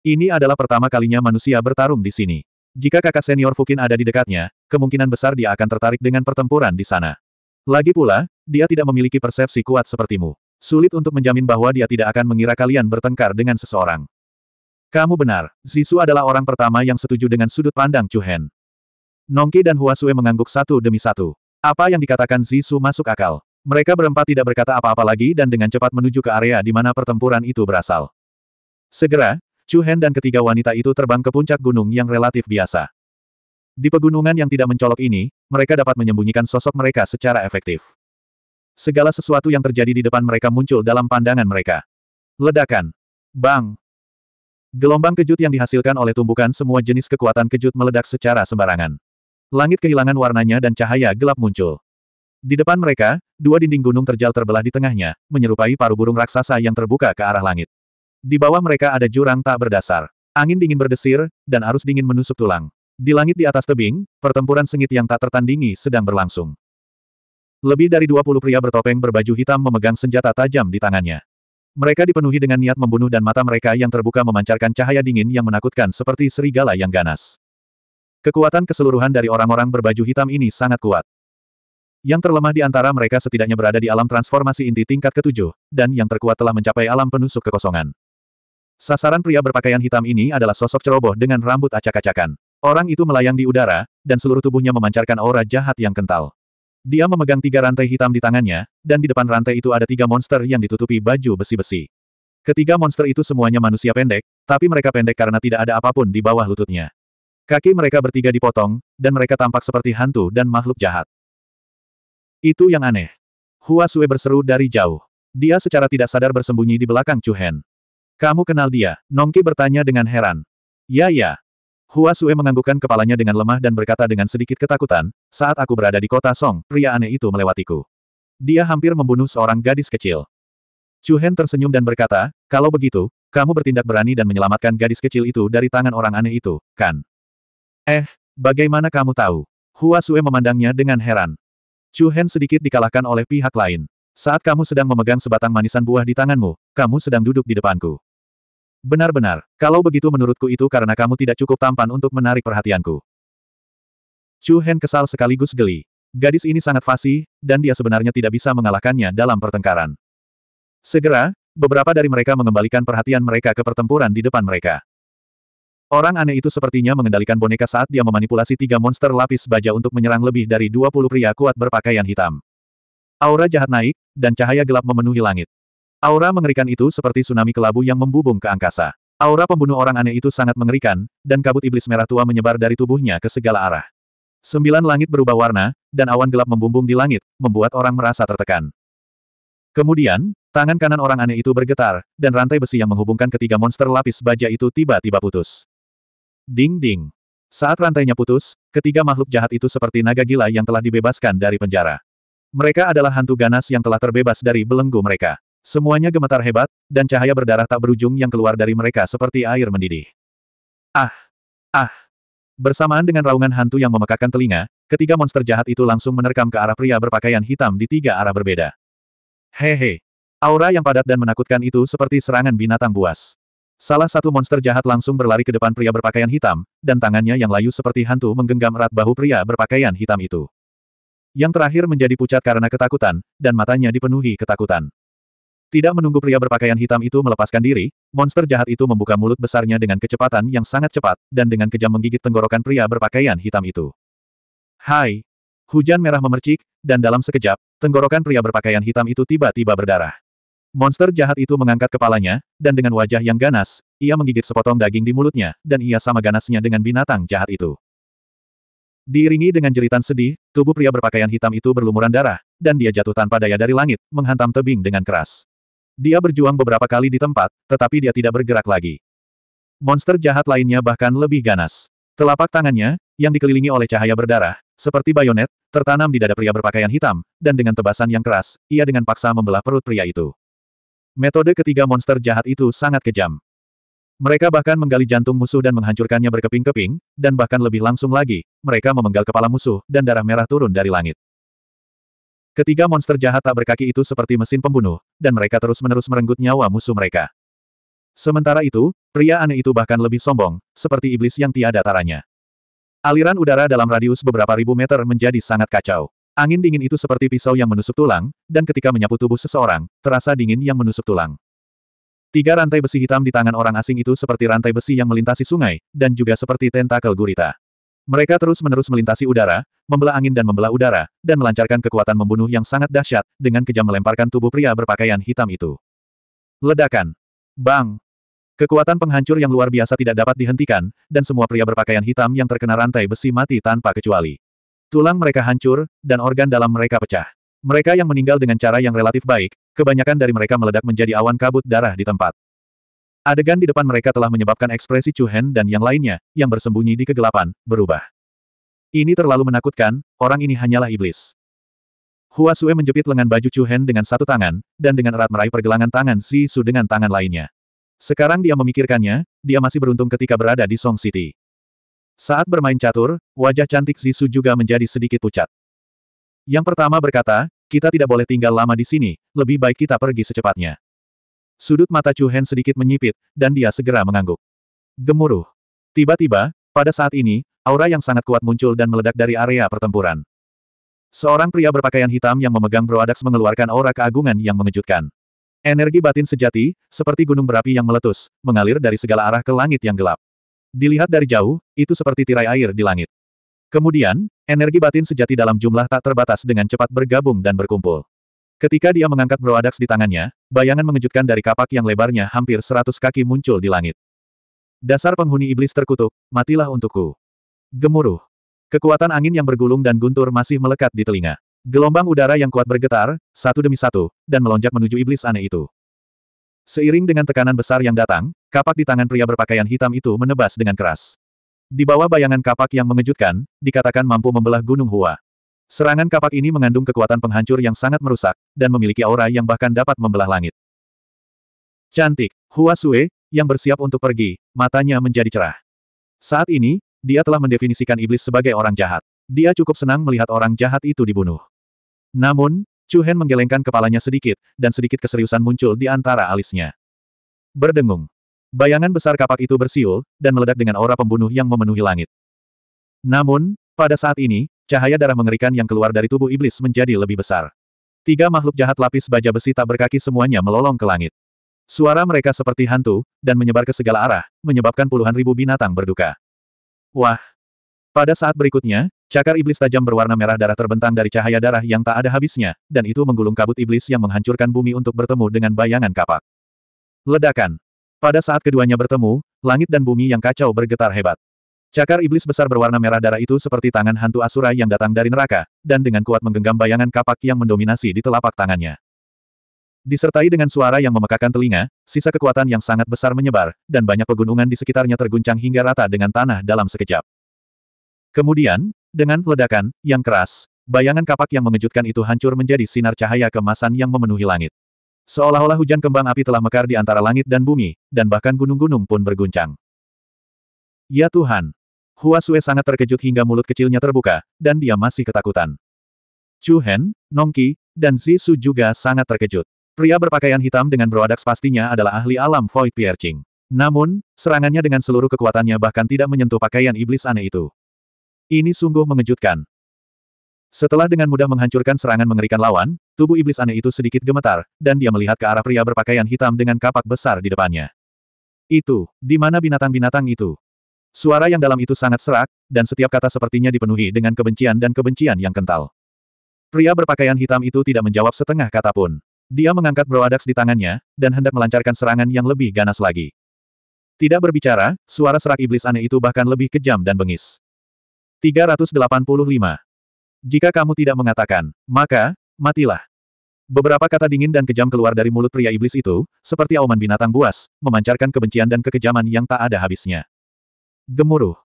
Ini adalah pertama kalinya manusia bertarung di sini. Jika kakak senior Fukin ada di dekatnya, kemungkinan besar dia akan tertarik dengan pertempuran di sana. Lagi pula, dia tidak memiliki persepsi kuat sepertimu. Sulit untuk menjamin bahwa dia tidak akan mengira kalian bertengkar dengan seseorang. Kamu benar, Zisu adalah orang pertama yang setuju dengan sudut pandang Hen. Nongki dan Huasue mengangguk satu demi satu. Apa yang dikatakan Zisu masuk akal. Mereka berempat tidak berkata apa-apa lagi dan dengan cepat menuju ke area di mana pertempuran itu berasal. Segera, Hen dan ketiga wanita itu terbang ke puncak gunung yang relatif biasa. Di pegunungan yang tidak mencolok ini, mereka dapat menyembunyikan sosok mereka secara efektif. Segala sesuatu yang terjadi di depan mereka muncul dalam pandangan mereka. Ledakan. Bang! Gelombang kejut yang dihasilkan oleh tumbukan semua jenis kekuatan kejut meledak secara sembarangan. Langit kehilangan warnanya dan cahaya gelap muncul. Di depan mereka, dua dinding gunung terjal terbelah di tengahnya, menyerupai paru burung raksasa yang terbuka ke arah langit. Di bawah mereka ada jurang tak berdasar. Angin dingin berdesir, dan arus dingin menusuk tulang. Di langit di atas tebing, pertempuran sengit yang tak tertandingi sedang berlangsung. Lebih dari 20 pria bertopeng berbaju hitam memegang senjata tajam di tangannya. Mereka dipenuhi dengan niat membunuh dan mata mereka yang terbuka memancarkan cahaya dingin yang menakutkan seperti serigala yang ganas. Kekuatan keseluruhan dari orang-orang berbaju hitam ini sangat kuat. Yang terlemah di antara mereka setidaknya berada di alam transformasi inti tingkat ketujuh, dan yang terkuat telah mencapai alam penusuk kekosongan. Sasaran pria berpakaian hitam ini adalah sosok ceroboh dengan rambut acak-acakan. Orang itu melayang di udara, dan seluruh tubuhnya memancarkan aura jahat yang kental. Dia memegang tiga rantai hitam di tangannya, dan di depan rantai itu ada tiga monster yang ditutupi baju besi-besi. Ketiga monster itu semuanya manusia pendek, tapi mereka pendek karena tidak ada apapun di bawah lututnya. Kaki mereka bertiga dipotong, dan mereka tampak seperti hantu dan makhluk jahat. Itu yang aneh. Hua Sue berseru dari jauh. Dia secara tidak sadar bersembunyi di belakang Chu Hen. Kamu kenal dia? Nongki bertanya dengan heran. Ya ya, Hua Sue menganggukkan kepalanya dengan lemah dan berkata dengan sedikit ketakutan, saat aku berada di kota Song, pria aneh itu melewatiku. Dia hampir membunuh seorang gadis kecil. Chu Hen tersenyum dan berkata, kalau begitu, kamu bertindak berani dan menyelamatkan gadis kecil itu dari tangan orang aneh itu, kan? Eh, bagaimana kamu tahu? Hua Sue memandangnya dengan heran. Chu Hen sedikit dikalahkan oleh pihak lain. Saat kamu sedang memegang sebatang manisan buah di tanganmu, kamu sedang duduk di depanku. Benar-benar, kalau begitu menurutku itu karena kamu tidak cukup tampan untuk menarik perhatianku. Chu Hen kesal sekaligus geli. Gadis ini sangat fasih, dan dia sebenarnya tidak bisa mengalahkannya dalam pertengkaran. Segera, beberapa dari mereka mengembalikan perhatian mereka ke pertempuran di depan mereka. Orang aneh itu sepertinya mengendalikan boneka saat dia memanipulasi tiga monster lapis baja untuk menyerang lebih dari 20 pria kuat berpakaian hitam. Aura jahat naik, dan cahaya gelap memenuhi langit. Aura mengerikan itu seperti tsunami kelabu yang membubung ke angkasa. Aura pembunuh orang aneh itu sangat mengerikan, dan kabut iblis merah tua menyebar dari tubuhnya ke segala arah. Sembilan langit berubah warna, dan awan gelap membumbung di langit, membuat orang merasa tertekan. Kemudian, tangan kanan orang aneh itu bergetar, dan rantai besi yang menghubungkan ketiga monster lapis baja itu tiba-tiba putus. Ding-ding. Saat rantainya putus, ketiga makhluk jahat itu seperti naga gila yang telah dibebaskan dari penjara. Mereka adalah hantu ganas yang telah terbebas dari belenggu mereka. Semuanya gemetar hebat, dan cahaya berdarah tak berujung yang keluar dari mereka seperti air mendidih. Ah! Ah! Bersamaan dengan raungan hantu yang memekakan telinga, ketiga monster jahat itu langsung menerkam ke arah pria berpakaian hitam di tiga arah berbeda. Hehe! Aura yang padat dan menakutkan itu seperti serangan binatang buas. Salah satu monster jahat langsung berlari ke depan pria berpakaian hitam, dan tangannya yang layu seperti hantu menggenggam erat bahu pria berpakaian hitam itu. Yang terakhir menjadi pucat karena ketakutan, dan matanya dipenuhi ketakutan. Tidak menunggu pria berpakaian hitam itu melepaskan diri, monster jahat itu membuka mulut besarnya dengan kecepatan yang sangat cepat, dan dengan kejam menggigit tenggorokan pria berpakaian hitam itu. Hai! Hujan merah memercik, dan dalam sekejap, tenggorokan pria berpakaian hitam itu tiba-tiba berdarah. Monster jahat itu mengangkat kepalanya, dan dengan wajah yang ganas, ia menggigit sepotong daging di mulutnya, dan ia sama ganasnya dengan binatang jahat itu. Diiringi dengan jeritan sedih, tubuh pria berpakaian hitam itu berlumuran darah, dan dia jatuh tanpa daya dari langit, menghantam tebing dengan keras. Dia berjuang beberapa kali di tempat, tetapi dia tidak bergerak lagi. Monster jahat lainnya bahkan lebih ganas. Telapak tangannya, yang dikelilingi oleh cahaya berdarah, seperti bayonet, tertanam di dada pria berpakaian hitam, dan dengan tebasan yang keras, ia dengan paksa membelah perut pria itu. Metode ketiga monster jahat itu sangat kejam. Mereka bahkan menggali jantung musuh dan menghancurkannya berkeping-keping, dan bahkan lebih langsung lagi, mereka memenggal kepala musuh, dan darah merah turun dari langit. Ketiga monster jahat tak berkaki itu seperti mesin pembunuh, dan mereka terus-menerus merenggut nyawa musuh mereka. Sementara itu, pria aneh itu bahkan lebih sombong, seperti iblis yang tiada taranya. Aliran udara dalam radius beberapa ribu meter menjadi sangat kacau. Angin dingin itu seperti pisau yang menusuk tulang, dan ketika menyapu tubuh seseorang, terasa dingin yang menusuk tulang. Tiga rantai besi hitam di tangan orang asing itu seperti rantai besi yang melintasi sungai, dan juga seperti tentakel gurita. Mereka terus-menerus melintasi udara, membelah angin dan membelah udara, dan melancarkan kekuatan membunuh yang sangat dahsyat, dengan kejam melemparkan tubuh pria berpakaian hitam itu. Ledakan. Bang. Kekuatan penghancur yang luar biasa tidak dapat dihentikan, dan semua pria berpakaian hitam yang terkena rantai besi mati tanpa kecuali. Tulang mereka hancur, dan organ dalam mereka pecah. Mereka yang meninggal dengan cara yang relatif baik, kebanyakan dari mereka meledak menjadi awan kabut darah di tempat. Adegan di depan mereka telah menyebabkan ekspresi Chu Hen dan yang lainnya, yang bersembunyi di kegelapan, berubah. Ini terlalu menakutkan, orang ini hanyalah iblis. Hua Sue menjepit lengan baju Chu Hen dengan satu tangan, dan dengan erat meraih pergelangan tangan Si Su dengan tangan lainnya. Sekarang dia memikirkannya, dia masih beruntung ketika berada di Song City. Saat bermain catur, wajah cantik Si Su juga menjadi sedikit pucat. Yang pertama berkata, kita tidak boleh tinggal lama di sini, lebih baik kita pergi secepatnya. Sudut mata Chu Hen sedikit menyipit, dan dia segera mengangguk. Gemuruh. Tiba-tiba, pada saat ini, aura yang sangat kuat muncul dan meledak dari area pertempuran. Seorang pria berpakaian hitam yang memegang Broadax mengeluarkan aura keagungan yang mengejutkan. Energi batin sejati, seperti gunung berapi yang meletus, mengalir dari segala arah ke langit yang gelap. Dilihat dari jauh, itu seperti tirai air di langit. Kemudian, energi batin sejati dalam jumlah tak terbatas dengan cepat bergabung dan berkumpul. Ketika dia mengangkat Broadax di tangannya, Bayangan mengejutkan dari kapak yang lebarnya hampir seratus kaki muncul di langit. Dasar penghuni iblis terkutuk, matilah untukku. Gemuruh. Kekuatan angin yang bergulung dan guntur masih melekat di telinga. Gelombang udara yang kuat bergetar, satu demi satu, dan melonjak menuju iblis aneh itu. Seiring dengan tekanan besar yang datang, kapak di tangan pria berpakaian hitam itu menebas dengan keras. Di bawah bayangan kapak yang mengejutkan, dikatakan mampu membelah gunung Hua. Serangan kapak ini mengandung kekuatan penghancur yang sangat merusak, dan memiliki aura yang bahkan dapat membelah langit. Cantik, Hua Sue, yang bersiap untuk pergi, matanya menjadi cerah. Saat ini, dia telah mendefinisikan iblis sebagai orang jahat. Dia cukup senang melihat orang jahat itu dibunuh. Namun, Chu Hen menggelengkan kepalanya sedikit, dan sedikit keseriusan muncul di antara alisnya. Berdengung. Bayangan besar kapak itu bersiul, dan meledak dengan aura pembunuh yang memenuhi langit. Namun, pada saat ini, cahaya darah mengerikan yang keluar dari tubuh iblis menjadi lebih besar. Tiga makhluk jahat lapis baja besi tak berkaki semuanya melolong ke langit. Suara mereka seperti hantu, dan menyebar ke segala arah, menyebabkan puluhan ribu binatang berduka. Wah! Pada saat berikutnya, cakar iblis tajam berwarna merah darah terbentang dari cahaya darah yang tak ada habisnya, dan itu menggulung kabut iblis yang menghancurkan bumi untuk bertemu dengan bayangan kapak. Ledakan! Pada saat keduanya bertemu, langit dan bumi yang kacau bergetar hebat. Cakar iblis besar berwarna merah darah itu seperti tangan hantu Asura yang datang dari neraka, dan dengan kuat menggenggam bayangan kapak yang mendominasi di telapak tangannya. Disertai dengan suara yang memekakan telinga, sisa kekuatan yang sangat besar menyebar, dan banyak pegunungan di sekitarnya terguncang hingga rata dengan tanah dalam sekejap. Kemudian, dengan ledakan yang keras, bayangan kapak yang mengejutkan itu hancur menjadi sinar cahaya kemasan yang memenuhi langit. Seolah-olah hujan kembang api telah mekar di antara langit dan bumi, dan bahkan gunung-gunung pun berguncang. Ya Tuhan, Hua Sue sangat terkejut hingga mulut kecilnya terbuka, dan dia masih ketakutan. Chu Hen, Nongki, dan Zi Su juga sangat terkejut. Pria berpakaian hitam dengan broadax pastinya adalah ahli alam Void Piercing. Namun, serangannya dengan seluruh kekuatannya bahkan tidak menyentuh pakaian iblis aneh itu. Ini sungguh mengejutkan. Setelah dengan mudah menghancurkan serangan mengerikan lawan, tubuh iblis aneh itu sedikit gemetar, dan dia melihat ke arah pria berpakaian hitam dengan kapak besar di depannya. Itu, di mana binatang-binatang itu? Suara yang dalam itu sangat serak, dan setiap kata sepertinya dipenuhi dengan kebencian dan kebencian yang kental. Pria berpakaian hitam itu tidak menjawab setengah kata pun. Dia mengangkat Broadax di tangannya, dan hendak melancarkan serangan yang lebih ganas lagi. Tidak berbicara, suara serak iblis aneh itu bahkan lebih kejam dan bengis. 385. Jika kamu tidak mengatakan, maka, matilah. Beberapa kata dingin dan kejam keluar dari mulut pria iblis itu, seperti auman binatang buas, memancarkan kebencian dan kekejaman yang tak ada habisnya. Gemuruh.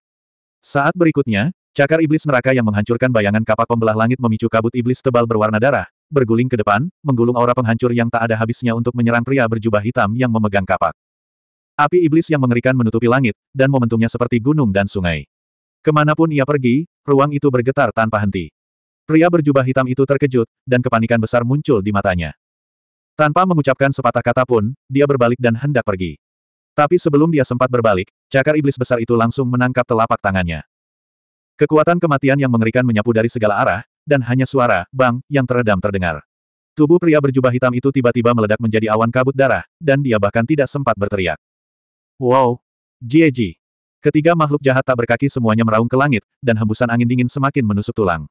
Saat berikutnya, cakar iblis neraka yang menghancurkan bayangan kapak pembelah langit memicu kabut iblis tebal berwarna darah, berguling ke depan, menggulung aura penghancur yang tak ada habisnya untuk menyerang pria berjubah hitam yang memegang kapak. Api iblis yang mengerikan menutupi langit, dan momentumnya seperti gunung dan sungai. Kemanapun ia pergi, ruang itu bergetar tanpa henti. Pria berjubah hitam itu terkejut, dan kepanikan besar muncul di matanya. Tanpa mengucapkan sepatah kata pun, dia berbalik dan hendak pergi. Tapi sebelum dia sempat berbalik, cakar iblis besar itu langsung menangkap telapak tangannya. Kekuatan kematian yang mengerikan menyapu dari segala arah, dan hanya suara, bang, yang teredam terdengar. Tubuh pria berjubah hitam itu tiba-tiba meledak menjadi awan kabut darah, dan dia bahkan tidak sempat berteriak. Wow! Jieji! Ketiga makhluk jahat tak berkaki semuanya meraung ke langit, dan hembusan angin dingin semakin menusuk tulang.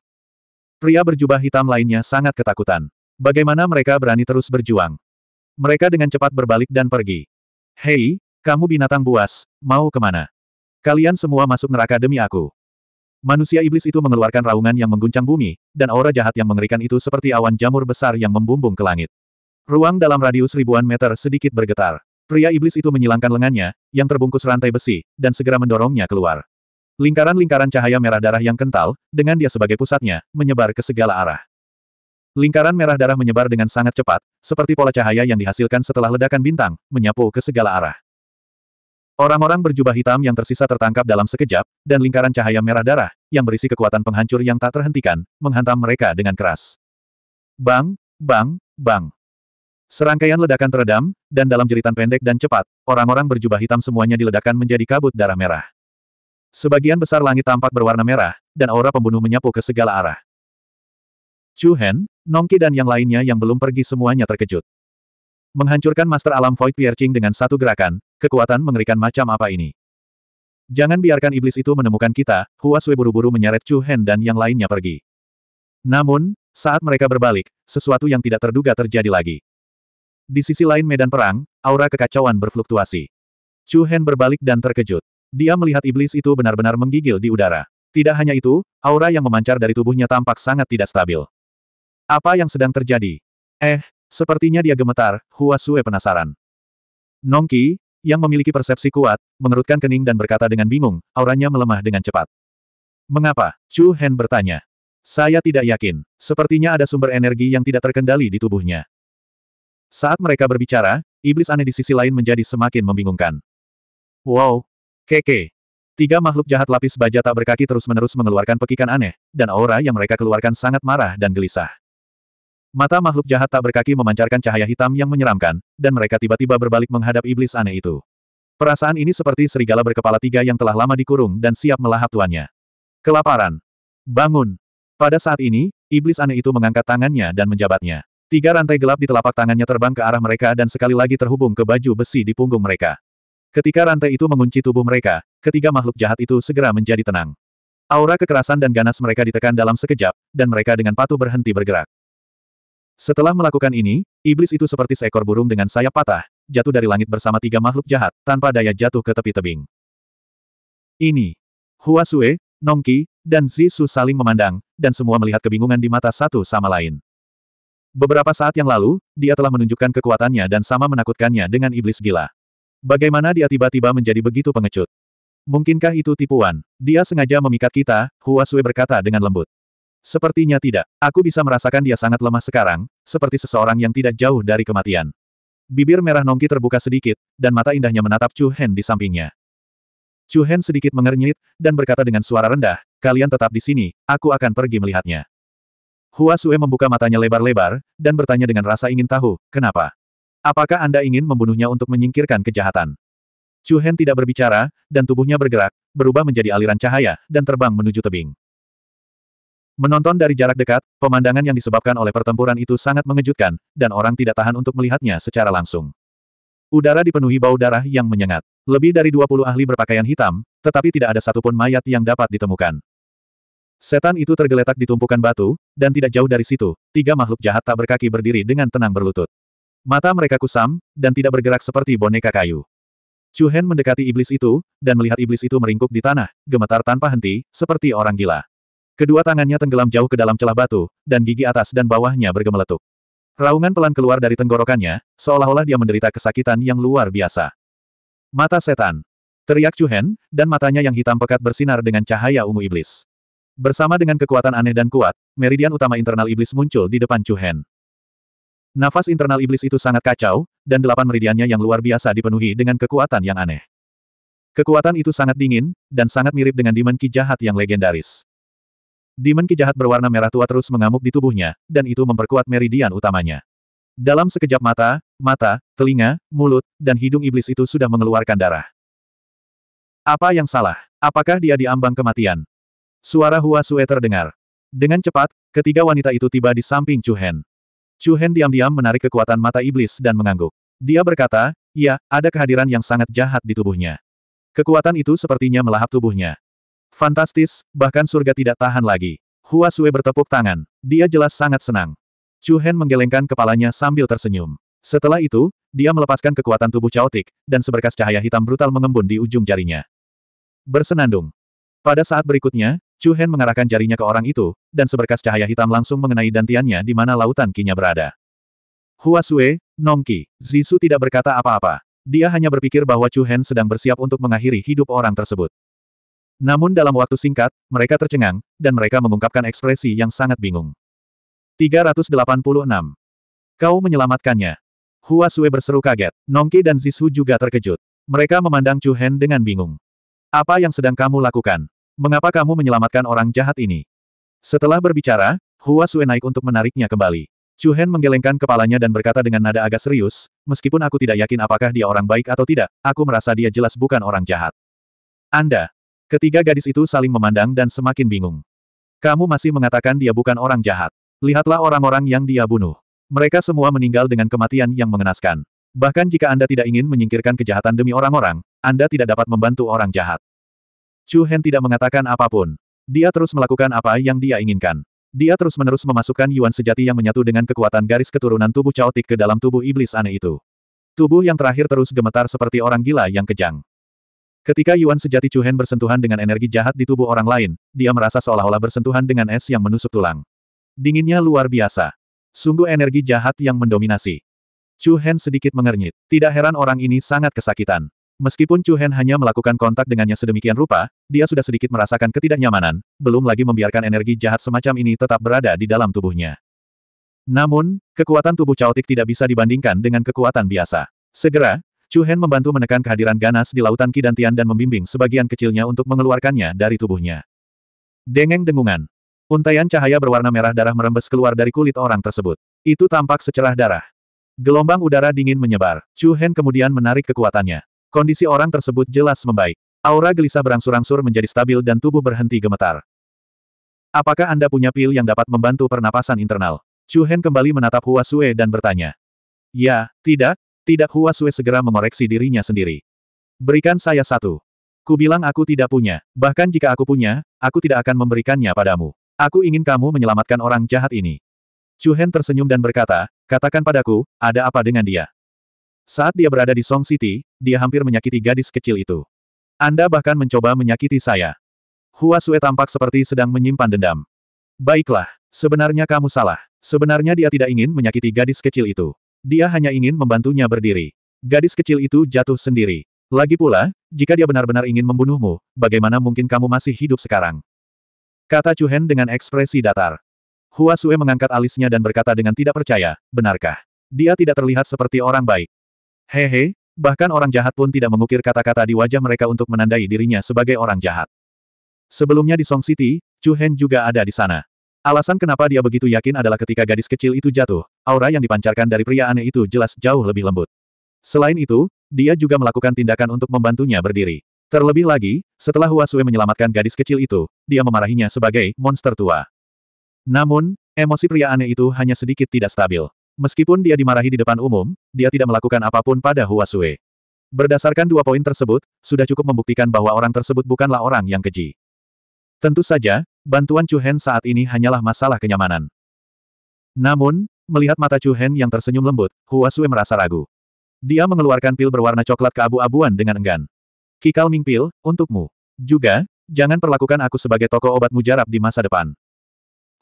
Pria berjubah hitam lainnya sangat ketakutan. Bagaimana mereka berani terus berjuang? Mereka dengan cepat berbalik dan pergi. Hei, kamu binatang buas, mau kemana? Kalian semua masuk neraka demi aku. Manusia iblis itu mengeluarkan raungan yang mengguncang bumi, dan aura jahat yang mengerikan itu seperti awan jamur besar yang membumbung ke langit. Ruang dalam radius ribuan meter sedikit bergetar. Pria iblis itu menyilangkan lengannya, yang terbungkus rantai besi, dan segera mendorongnya keluar. Lingkaran-lingkaran cahaya merah darah yang kental, dengan dia sebagai pusatnya, menyebar ke segala arah. Lingkaran merah darah menyebar dengan sangat cepat, seperti pola cahaya yang dihasilkan setelah ledakan bintang, menyapu ke segala arah. Orang-orang berjubah hitam yang tersisa tertangkap dalam sekejap, dan lingkaran cahaya merah darah, yang berisi kekuatan penghancur yang tak terhentikan, menghantam mereka dengan keras. Bang, bang, bang. Serangkaian ledakan teredam, dan dalam jeritan pendek dan cepat, orang-orang berjubah hitam semuanya diledakkan menjadi kabut darah merah. Sebagian besar langit tampak berwarna merah, dan aura pembunuh menyapu ke segala arah. Chu Hen, Nongki dan yang lainnya yang belum pergi semuanya terkejut. Menghancurkan Master Alam Void Piercing dengan satu gerakan, Kekuatan mengerikan macam apa ini? Jangan biarkan iblis itu menemukan kita, Hua buru-buru menyeret Chu Hen dan yang lainnya pergi. Namun, saat mereka berbalik, sesuatu yang tidak terduga terjadi lagi. Di sisi lain medan perang, aura kekacauan berfluktuasi. Chu Hen berbalik dan terkejut. Dia melihat iblis itu benar-benar menggigil di udara. Tidak hanya itu, aura yang memancar dari tubuhnya tampak sangat tidak stabil. Apa yang sedang terjadi? Eh, sepertinya dia gemetar, Hua penasaran. Nongki, yang memiliki persepsi kuat, mengerutkan kening dan berkata dengan bingung, auranya melemah dengan cepat. Mengapa? Chu Hen bertanya. Saya tidak yakin. Sepertinya ada sumber energi yang tidak terkendali di tubuhnya. Saat mereka berbicara, iblis aneh di sisi lain menjadi semakin membingungkan. Wow! Keke! Tiga makhluk jahat lapis baja tak berkaki terus-menerus mengeluarkan pekikan aneh, dan aura yang mereka keluarkan sangat marah dan gelisah. Mata makhluk jahat tak berkaki memancarkan cahaya hitam yang menyeramkan, dan mereka tiba-tiba berbalik menghadap iblis aneh itu. Perasaan ini seperti serigala berkepala tiga yang telah lama dikurung dan siap melahap tuannya. Kelaparan. Bangun. Pada saat ini, iblis aneh itu mengangkat tangannya dan menjabatnya. Tiga rantai gelap di telapak tangannya terbang ke arah mereka dan sekali lagi terhubung ke baju besi di punggung mereka. Ketika rantai itu mengunci tubuh mereka, ketiga makhluk jahat itu segera menjadi tenang. Aura kekerasan dan ganas mereka ditekan dalam sekejap, dan mereka dengan patuh berhenti bergerak. Setelah melakukan ini, iblis itu seperti seekor burung dengan sayap patah, jatuh dari langit bersama tiga makhluk jahat, tanpa daya jatuh ke tepi tebing. Ini. Huasue, Nongki, dan Zisu saling memandang, dan semua melihat kebingungan di mata satu sama lain. Beberapa saat yang lalu, dia telah menunjukkan kekuatannya dan sama menakutkannya dengan iblis gila. Bagaimana dia tiba-tiba menjadi begitu pengecut? Mungkinkah itu tipuan? Dia sengaja memikat kita, Huasue berkata dengan lembut. Sepertinya tidak. Aku bisa merasakan dia sangat lemah sekarang, seperti seseorang yang tidak jauh dari kematian. Bibir merah Nongki terbuka sedikit, dan mata indahnya menatap Chu Hen di sampingnya. Chu Hen sedikit mengernyit, dan berkata dengan suara rendah, kalian tetap di sini, aku akan pergi melihatnya. Hua Sue membuka matanya lebar-lebar, dan bertanya dengan rasa ingin tahu, kenapa? Apakah Anda ingin membunuhnya untuk menyingkirkan kejahatan? Chu Hen tidak berbicara, dan tubuhnya bergerak, berubah menjadi aliran cahaya, dan terbang menuju tebing. Menonton dari jarak dekat, pemandangan yang disebabkan oleh pertempuran itu sangat mengejutkan, dan orang tidak tahan untuk melihatnya secara langsung. Udara dipenuhi bau darah yang menyengat. Lebih dari 20 ahli berpakaian hitam, tetapi tidak ada satupun mayat yang dapat ditemukan. Setan itu tergeletak di tumpukan batu, dan tidak jauh dari situ, tiga makhluk jahat tak berkaki berdiri dengan tenang berlutut. Mata mereka kusam, dan tidak bergerak seperti boneka kayu. Chu Hen mendekati iblis itu, dan melihat iblis itu meringkuk di tanah, gemetar tanpa henti, seperti orang gila. Kedua tangannya tenggelam jauh ke dalam celah batu, dan gigi atas dan bawahnya bergemeletuk. Raungan pelan keluar dari tenggorokannya, seolah-olah dia menderita kesakitan yang luar biasa. Mata setan. Teriak Cuhen, dan matanya yang hitam pekat bersinar dengan cahaya ungu iblis. Bersama dengan kekuatan aneh dan kuat, meridian utama internal iblis muncul di depan Cuhen. Nafas internal iblis itu sangat kacau, dan delapan meridiannya yang luar biasa dipenuhi dengan kekuatan yang aneh. Kekuatan itu sangat dingin, dan sangat mirip dengan dimenki jahat yang legendaris. Demon ki jahat berwarna merah tua terus mengamuk di tubuhnya, dan itu memperkuat meridian utamanya. Dalam sekejap mata, mata, telinga, mulut, dan hidung iblis itu sudah mengeluarkan darah. Apa yang salah? Apakah dia diambang kematian? Suara Hua Sue terdengar. Dengan cepat, ketiga wanita itu tiba di samping Chu Hen. Chu Hen diam-diam menarik kekuatan mata iblis dan mengangguk. Dia berkata, ya, ada kehadiran yang sangat jahat di tubuhnya. Kekuatan itu sepertinya melahap tubuhnya. Fantastis, bahkan surga tidak tahan lagi. Hua Sue bertepuk tangan. Dia jelas sangat senang. Chu Hen menggelengkan kepalanya sambil tersenyum. Setelah itu, dia melepaskan kekuatan tubuh caotik, dan seberkas cahaya hitam brutal mengembun di ujung jarinya. Bersenandung. Pada saat berikutnya, Chu Hen mengarahkan jarinya ke orang itu, dan seberkas cahaya hitam langsung mengenai dantiannya di mana lautan kinya berada. Hua Sue, Nongki, Zisu tidak berkata apa-apa. Dia hanya berpikir bahwa Chu Hen sedang bersiap untuk mengakhiri hidup orang tersebut. Namun dalam waktu singkat, mereka tercengang, dan mereka mengungkapkan ekspresi yang sangat bingung. 386. Kau menyelamatkannya. Hua Sue berseru kaget. Nongki dan Zishu juga terkejut. Mereka memandang Chu Hen dengan bingung. Apa yang sedang kamu lakukan? Mengapa kamu menyelamatkan orang jahat ini? Setelah berbicara, Hua Sue naik untuk menariknya kembali. Chu Hen menggelengkan kepalanya dan berkata dengan nada agak serius, meskipun aku tidak yakin apakah dia orang baik atau tidak, aku merasa dia jelas bukan orang jahat. Anda, Ketiga gadis itu saling memandang dan semakin bingung. Kamu masih mengatakan dia bukan orang jahat. Lihatlah orang-orang yang dia bunuh. Mereka semua meninggal dengan kematian yang mengenaskan. Bahkan jika Anda tidak ingin menyingkirkan kejahatan demi orang-orang, Anda tidak dapat membantu orang jahat. Chu Hen tidak mengatakan apapun. Dia terus melakukan apa yang dia inginkan. Dia terus-menerus memasukkan Yuan sejati yang menyatu dengan kekuatan garis keturunan tubuh caotik ke dalam tubuh iblis aneh itu. Tubuh yang terakhir terus gemetar seperti orang gila yang kejang. Ketika Yuan sejati Chuhen bersentuhan dengan energi jahat di tubuh orang lain, dia merasa seolah-olah bersentuhan dengan es yang menusuk tulang. Dinginnya luar biasa. Sungguh energi jahat yang mendominasi. Chuhen sedikit mengernyit. Tidak heran orang ini sangat kesakitan. Meskipun Chuhen hanya melakukan kontak dengannya sedemikian rupa, dia sudah sedikit merasakan ketidaknyamanan, belum lagi membiarkan energi jahat semacam ini tetap berada di dalam tubuhnya. Namun, kekuatan tubuh caotik tidak bisa dibandingkan dengan kekuatan biasa. Segera, Chu Hen membantu menekan kehadiran ganas di lautan Kidantian dan membimbing sebagian kecilnya untuk mengeluarkannya dari tubuhnya. Dengeng dengungan. Untaian cahaya berwarna merah darah merembes keluar dari kulit orang tersebut. Itu tampak secerah darah. Gelombang udara dingin menyebar. Chu Hen kemudian menarik kekuatannya. Kondisi orang tersebut jelas membaik. Aura gelisah berangsur-angsur menjadi stabil dan tubuh berhenti gemetar. Apakah Anda punya pil yang dapat membantu pernapasan internal? Chu Hen kembali menatap Hua Sue dan bertanya. Ya, tidak, tidak Hua segera mengoreksi dirinya sendiri. Berikan saya satu. Kubilang aku tidak punya. Bahkan jika aku punya, aku tidak akan memberikannya padamu. Aku ingin kamu menyelamatkan orang jahat ini. Chu Hen tersenyum dan berkata, katakan padaku, ada apa dengan dia? Saat dia berada di Song City, dia hampir menyakiti gadis kecil itu. Anda bahkan mencoba menyakiti saya. Hua Sue tampak seperti sedang menyimpan dendam. Baiklah, sebenarnya kamu salah. Sebenarnya dia tidak ingin menyakiti gadis kecil itu. Dia hanya ingin membantunya berdiri. Gadis kecil itu jatuh sendiri. Lagi pula, jika dia benar-benar ingin membunuhmu, bagaimana mungkin kamu masih hidup sekarang? Kata Chu Hen dengan ekspresi datar. Hua Sue mengangkat alisnya dan berkata dengan tidak percaya, benarkah? Dia tidak terlihat seperti orang baik. Hehe, bahkan orang jahat pun tidak mengukir kata-kata di wajah mereka untuk menandai dirinya sebagai orang jahat. Sebelumnya di Song City, Chu Hen juga ada di sana. Alasan kenapa dia begitu yakin adalah ketika gadis kecil itu jatuh, aura yang dipancarkan dari pria aneh itu jelas jauh lebih lembut. Selain itu, dia juga melakukan tindakan untuk membantunya berdiri. Terlebih lagi, setelah Hua Sui menyelamatkan gadis kecil itu, dia memarahinya sebagai monster tua. Namun, emosi pria aneh itu hanya sedikit tidak stabil. Meskipun dia dimarahi di depan umum, dia tidak melakukan apapun pada Hua Sui. Berdasarkan dua poin tersebut, sudah cukup membuktikan bahwa orang tersebut bukanlah orang yang keji. Tentu saja, Bantuan Chu Hen saat ini hanyalah masalah kenyamanan. Namun, melihat mata Chu Hen yang tersenyum lembut, Hua Sui merasa ragu. Dia mengeluarkan pil berwarna coklat keabu-abuan dengan enggan. Kikal Ming Pil, untukmu. Juga, jangan perlakukan aku sebagai toko obat mujarab di masa depan.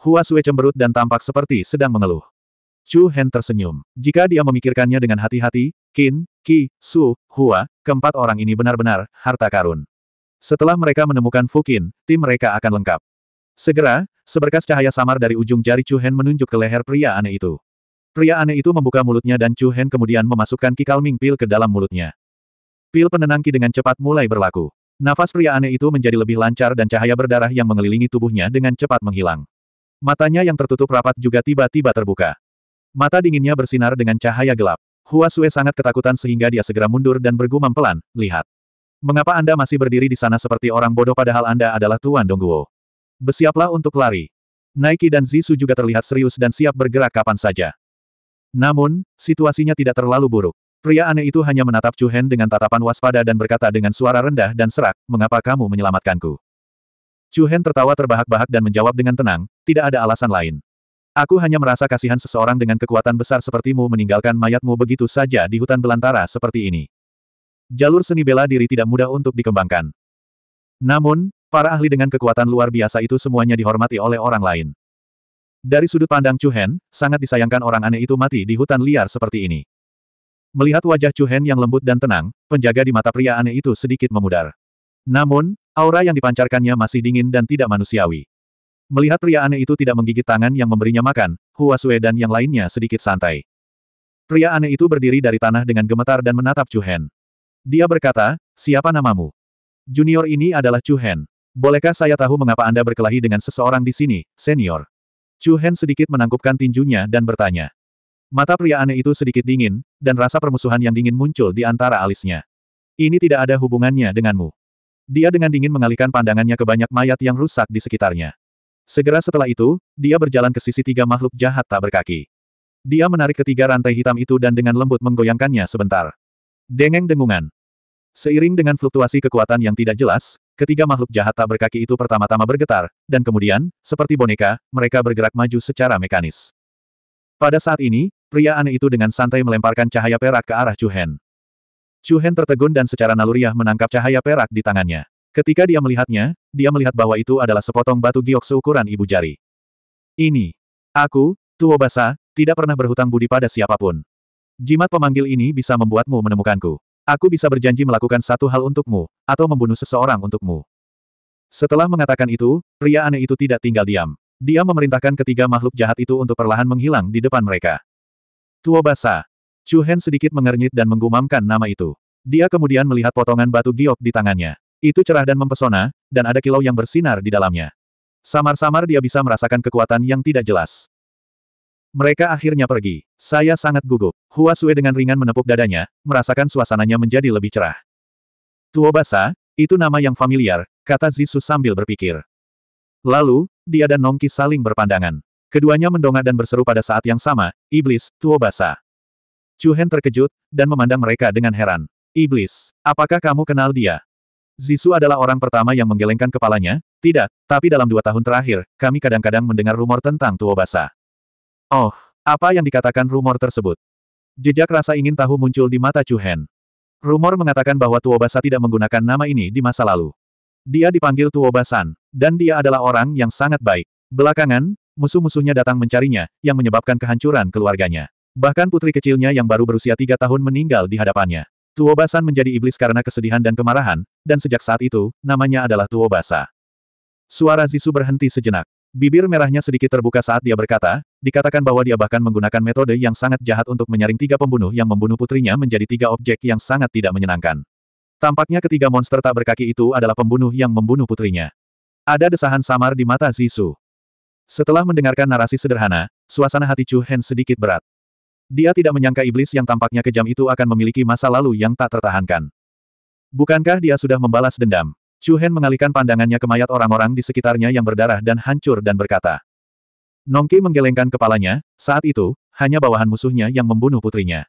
Hua Sui cemberut dan tampak seperti sedang mengeluh. Chu Hen tersenyum. Jika dia memikirkannya dengan hati-hati, Qin, Qi, Su, Hua, keempat orang ini benar-benar harta karun. Setelah mereka menemukan Fukin, tim mereka akan lengkap. Segera, seberkas cahaya samar dari ujung jari Chu Hen menunjuk ke leher pria aneh itu. Pria aneh itu membuka mulutnya dan Chu Hen kemudian memasukkan Ki Kalming Pil ke dalam mulutnya. Pil penenang Ki dengan cepat mulai berlaku. Nafas pria aneh itu menjadi lebih lancar dan cahaya berdarah yang mengelilingi tubuhnya dengan cepat menghilang. Matanya yang tertutup rapat juga tiba-tiba terbuka. Mata dinginnya bersinar dengan cahaya gelap. Hua Sue sangat ketakutan sehingga dia segera mundur dan bergumam pelan, lihat. Mengapa Anda masih berdiri di sana seperti orang bodoh padahal Anda adalah Tuan Dongguo? Bersiaplah untuk lari. Nike dan Zisu juga terlihat serius dan siap bergerak kapan saja. Namun, situasinya tidak terlalu buruk. Pria aneh itu hanya menatap Chu Hen dengan tatapan waspada dan berkata dengan suara rendah dan serak, mengapa kamu menyelamatkanku? Chu Hen tertawa terbahak-bahak dan menjawab dengan tenang, tidak ada alasan lain. Aku hanya merasa kasihan seseorang dengan kekuatan besar sepertimu meninggalkan mayatmu begitu saja di hutan belantara seperti ini. Jalur seni bela diri tidak mudah untuk dikembangkan. Namun, Para ahli dengan kekuatan luar biasa itu semuanya dihormati oleh orang lain. Dari sudut pandang Chu Hen, sangat disayangkan orang aneh itu mati di hutan liar seperti ini. Melihat wajah Chu Hen yang lembut dan tenang, penjaga di mata pria aneh itu sedikit memudar. Namun, aura yang dipancarkannya masih dingin dan tidak manusiawi. Melihat pria aneh itu tidak menggigit tangan yang memberinya makan, Hua Sue dan yang lainnya sedikit santai. Pria aneh itu berdiri dari tanah dengan gemetar dan menatap Chu Hen. Dia berkata, siapa namamu? Junior ini adalah Chu Hen. Bolehkah saya tahu mengapa Anda berkelahi dengan seseorang di sini, senior? Chu Hen sedikit menangkupkan tinjunya dan bertanya. Mata pria aneh itu sedikit dingin, dan rasa permusuhan yang dingin muncul di antara alisnya. Ini tidak ada hubungannya denganmu. Dia dengan dingin mengalihkan pandangannya ke banyak mayat yang rusak di sekitarnya. Segera setelah itu, dia berjalan ke sisi tiga makhluk jahat tak berkaki. Dia menarik ketiga rantai hitam itu dan dengan lembut menggoyangkannya sebentar. Dengeng dengungan. Seiring dengan fluktuasi kekuatan yang tidak jelas, Ketiga makhluk jahat tak berkaki itu pertama-tama bergetar, dan kemudian, seperti boneka, mereka bergerak maju secara mekanis. Pada saat ini, pria aneh itu dengan santai melemparkan cahaya perak ke arah Chu Hen. Chu Hen tertegun dan secara naluriah menangkap cahaya perak di tangannya. Ketika dia melihatnya, dia melihat bahwa itu adalah sepotong batu giok seukuran ibu jari. Ini. Aku, Tuo Basa, tidak pernah berhutang budi pada siapapun. Jimat pemanggil ini bisa membuatmu menemukanku. Aku bisa berjanji melakukan satu hal untukmu, atau membunuh seseorang untukmu. Setelah mengatakan itu, pria aneh itu tidak tinggal diam. Dia memerintahkan ketiga makhluk jahat itu untuk perlahan menghilang di depan mereka. Tua basa. Chu Hen sedikit mengernyit dan menggumamkan nama itu. Dia kemudian melihat potongan batu giok di tangannya. Itu cerah dan mempesona, dan ada kilau yang bersinar di dalamnya. Samar-samar dia bisa merasakan kekuatan yang tidak jelas. Mereka akhirnya pergi. Saya sangat gugup. Hua Sue dengan ringan menepuk dadanya, merasakan suasananya menjadi lebih cerah. Tuo Basa, itu nama yang familiar, kata Zisu sambil berpikir. Lalu, dia dan Nongki saling berpandangan. Keduanya mendongak dan berseru pada saat yang sama, Iblis, Tuo Basa. Chu terkejut, dan memandang mereka dengan heran. Iblis, apakah kamu kenal dia? Zisu adalah orang pertama yang menggelengkan kepalanya, tidak, tapi dalam dua tahun terakhir, kami kadang-kadang mendengar rumor tentang Tuo Basa. Oh, apa yang dikatakan rumor tersebut? Jejak rasa ingin tahu muncul di mata Chu Hen. Rumor mengatakan bahwa Tuobasa tidak menggunakan nama ini di masa lalu. Dia dipanggil Tuobasan, dan dia adalah orang yang sangat baik. Belakangan, musuh-musuhnya datang mencarinya, yang menyebabkan kehancuran keluarganya. Bahkan putri kecilnya yang baru berusia tiga tahun meninggal di hadapannya. Tuobasan menjadi iblis karena kesedihan dan kemarahan, dan sejak saat itu, namanya adalah Tuobasa. Suara Zisu berhenti sejenak. Bibir merahnya sedikit terbuka saat dia berkata, Dikatakan bahwa dia bahkan menggunakan metode yang sangat jahat untuk menyaring tiga pembunuh yang membunuh putrinya menjadi tiga objek yang sangat tidak menyenangkan. Tampaknya ketiga monster tak berkaki itu adalah pembunuh yang membunuh putrinya. Ada desahan samar di mata Zisu. Setelah mendengarkan narasi sederhana, suasana hati Chu Hen sedikit berat. Dia tidak menyangka iblis yang tampaknya kejam itu akan memiliki masa lalu yang tak tertahankan. Bukankah dia sudah membalas dendam? Chu Hen mengalihkan pandangannya ke mayat orang-orang di sekitarnya yang berdarah dan hancur dan berkata, Nongki menggelengkan kepalanya, saat itu, hanya bawahan musuhnya yang membunuh putrinya.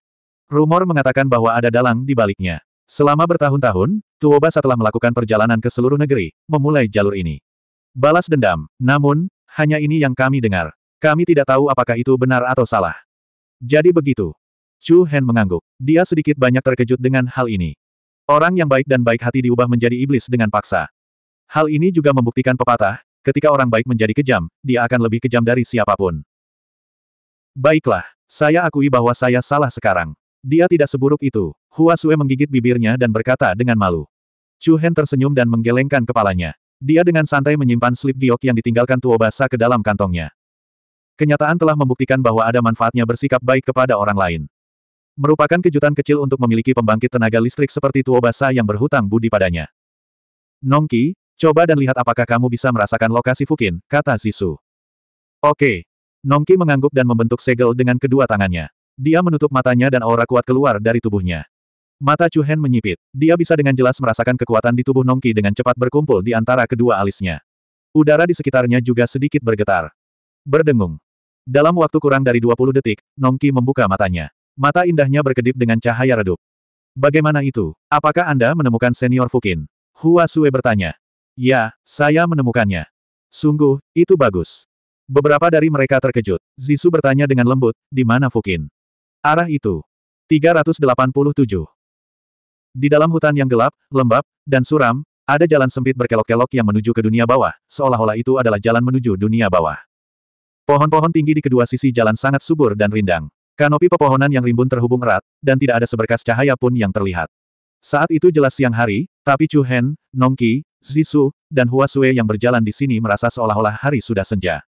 Rumor mengatakan bahwa ada dalang di baliknya. Selama bertahun-tahun, Tuoba setelah melakukan perjalanan ke seluruh negeri, memulai jalur ini. Balas dendam, namun, hanya ini yang kami dengar. Kami tidak tahu apakah itu benar atau salah. Jadi begitu. Chu Hen mengangguk. Dia sedikit banyak terkejut dengan hal ini. Orang yang baik dan baik hati diubah menjadi iblis dengan paksa. Hal ini juga membuktikan pepatah, Ketika orang baik menjadi kejam, dia akan lebih kejam dari siapapun. Baiklah, saya akui bahwa saya salah sekarang. Dia tidak seburuk itu. Hua Sue menggigit bibirnya dan berkata dengan malu. Chu Hen tersenyum dan menggelengkan kepalanya. Dia dengan santai menyimpan slip giok yang ditinggalkan Basa ke dalam kantongnya. Kenyataan telah membuktikan bahwa ada manfaatnya bersikap baik kepada orang lain. Merupakan kejutan kecil untuk memiliki pembangkit tenaga listrik seperti Basa yang berhutang budi padanya. Nongki, Coba dan lihat apakah kamu bisa merasakan lokasi Fukin, kata Zisu. Oke. Nongki mengangguk dan membentuk segel dengan kedua tangannya. Dia menutup matanya dan aura kuat keluar dari tubuhnya. Mata Chuhen menyipit. Dia bisa dengan jelas merasakan kekuatan di tubuh Nongki dengan cepat berkumpul di antara kedua alisnya. Udara di sekitarnya juga sedikit bergetar. Berdengung. Dalam waktu kurang dari 20 detik, Nongki membuka matanya. Mata indahnya berkedip dengan cahaya redup. Bagaimana itu? Apakah Anda menemukan senior Fukin? Hua Sue bertanya. Ya, saya menemukannya. Sungguh, itu bagus. Beberapa dari mereka terkejut. Zisu bertanya dengan lembut, di mana Fukin? Arah itu. 387. Di dalam hutan yang gelap, lembab, dan suram, ada jalan sempit berkelok-kelok yang menuju ke dunia bawah, seolah-olah itu adalah jalan menuju dunia bawah. Pohon-pohon tinggi di kedua sisi jalan sangat subur dan rindang. Kanopi pepohonan yang rimbun terhubung erat, dan tidak ada seberkas cahaya pun yang terlihat. Saat itu jelas siang hari, tapi Chu Hen, Nongki, Zisu, dan Huasue yang berjalan di sini merasa seolah-olah hari sudah senja.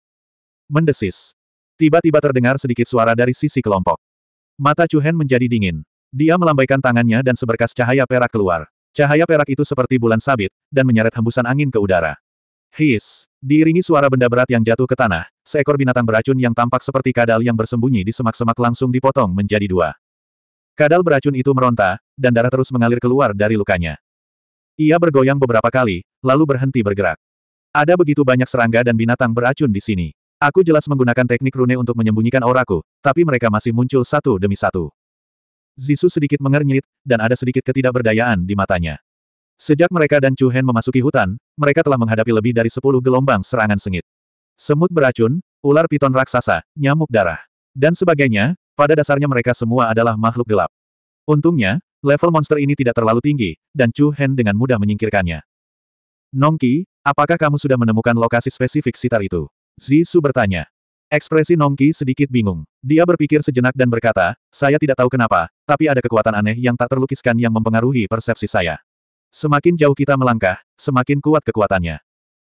Mendesis. Tiba-tiba terdengar sedikit suara dari sisi kelompok. Mata Chuhen menjadi dingin. Dia melambaikan tangannya dan seberkas cahaya perak keluar. Cahaya perak itu seperti bulan sabit, dan menyeret hembusan angin ke udara. His. Diiringi suara benda berat yang jatuh ke tanah, seekor binatang beracun yang tampak seperti kadal yang bersembunyi di semak-semak langsung dipotong menjadi dua. Kadal beracun itu meronta, dan darah terus mengalir keluar dari lukanya. Ia bergoyang beberapa kali, lalu berhenti bergerak. Ada begitu banyak serangga dan binatang beracun di sini. Aku jelas menggunakan teknik rune untuk menyembunyikan auraku, tapi mereka masih muncul satu demi satu. Zisu sedikit mengernyit, dan ada sedikit ketidakberdayaan di matanya. Sejak mereka dan Chu Hen memasuki hutan, mereka telah menghadapi lebih dari sepuluh gelombang serangan sengit. Semut beracun, ular piton raksasa, nyamuk darah, dan sebagainya, pada dasarnya mereka semua adalah makhluk gelap. Untungnya, Level monster ini tidak terlalu tinggi, dan Chu Hen dengan mudah menyingkirkannya. Nongki, apakah kamu sudah menemukan lokasi spesifik sitar itu? Zisu bertanya. Ekspresi Nongki sedikit bingung. Dia berpikir sejenak dan berkata, saya tidak tahu kenapa, tapi ada kekuatan aneh yang tak terlukiskan yang mempengaruhi persepsi saya. Semakin jauh kita melangkah, semakin kuat kekuatannya.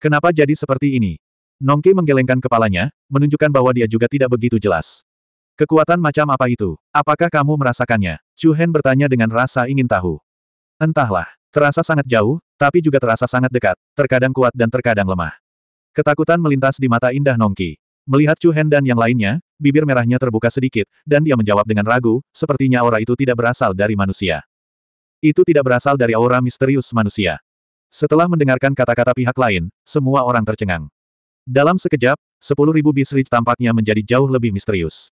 Kenapa jadi seperti ini? Nongki menggelengkan kepalanya, menunjukkan bahwa dia juga tidak begitu jelas. Kekuatan macam apa itu? Apakah kamu merasakannya? Chu Hen bertanya dengan rasa ingin tahu. Entahlah. Terasa sangat jauh, tapi juga terasa sangat dekat, terkadang kuat dan terkadang lemah. Ketakutan melintas di mata indah Nongki. Melihat Chu Hen dan yang lainnya, bibir merahnya terbuka sedikit, dan dia menjawab dengan ragu, sepertinya aura itu tidak berasal dari manusia. Itu tidak berasal dari aura misterius manusia. Setelah mendengarkan kata-kata pihak lain, semua orang tercengang. Dalam sekejap, sepuluh ribu tampaknya menjadi jauh lebih misterius.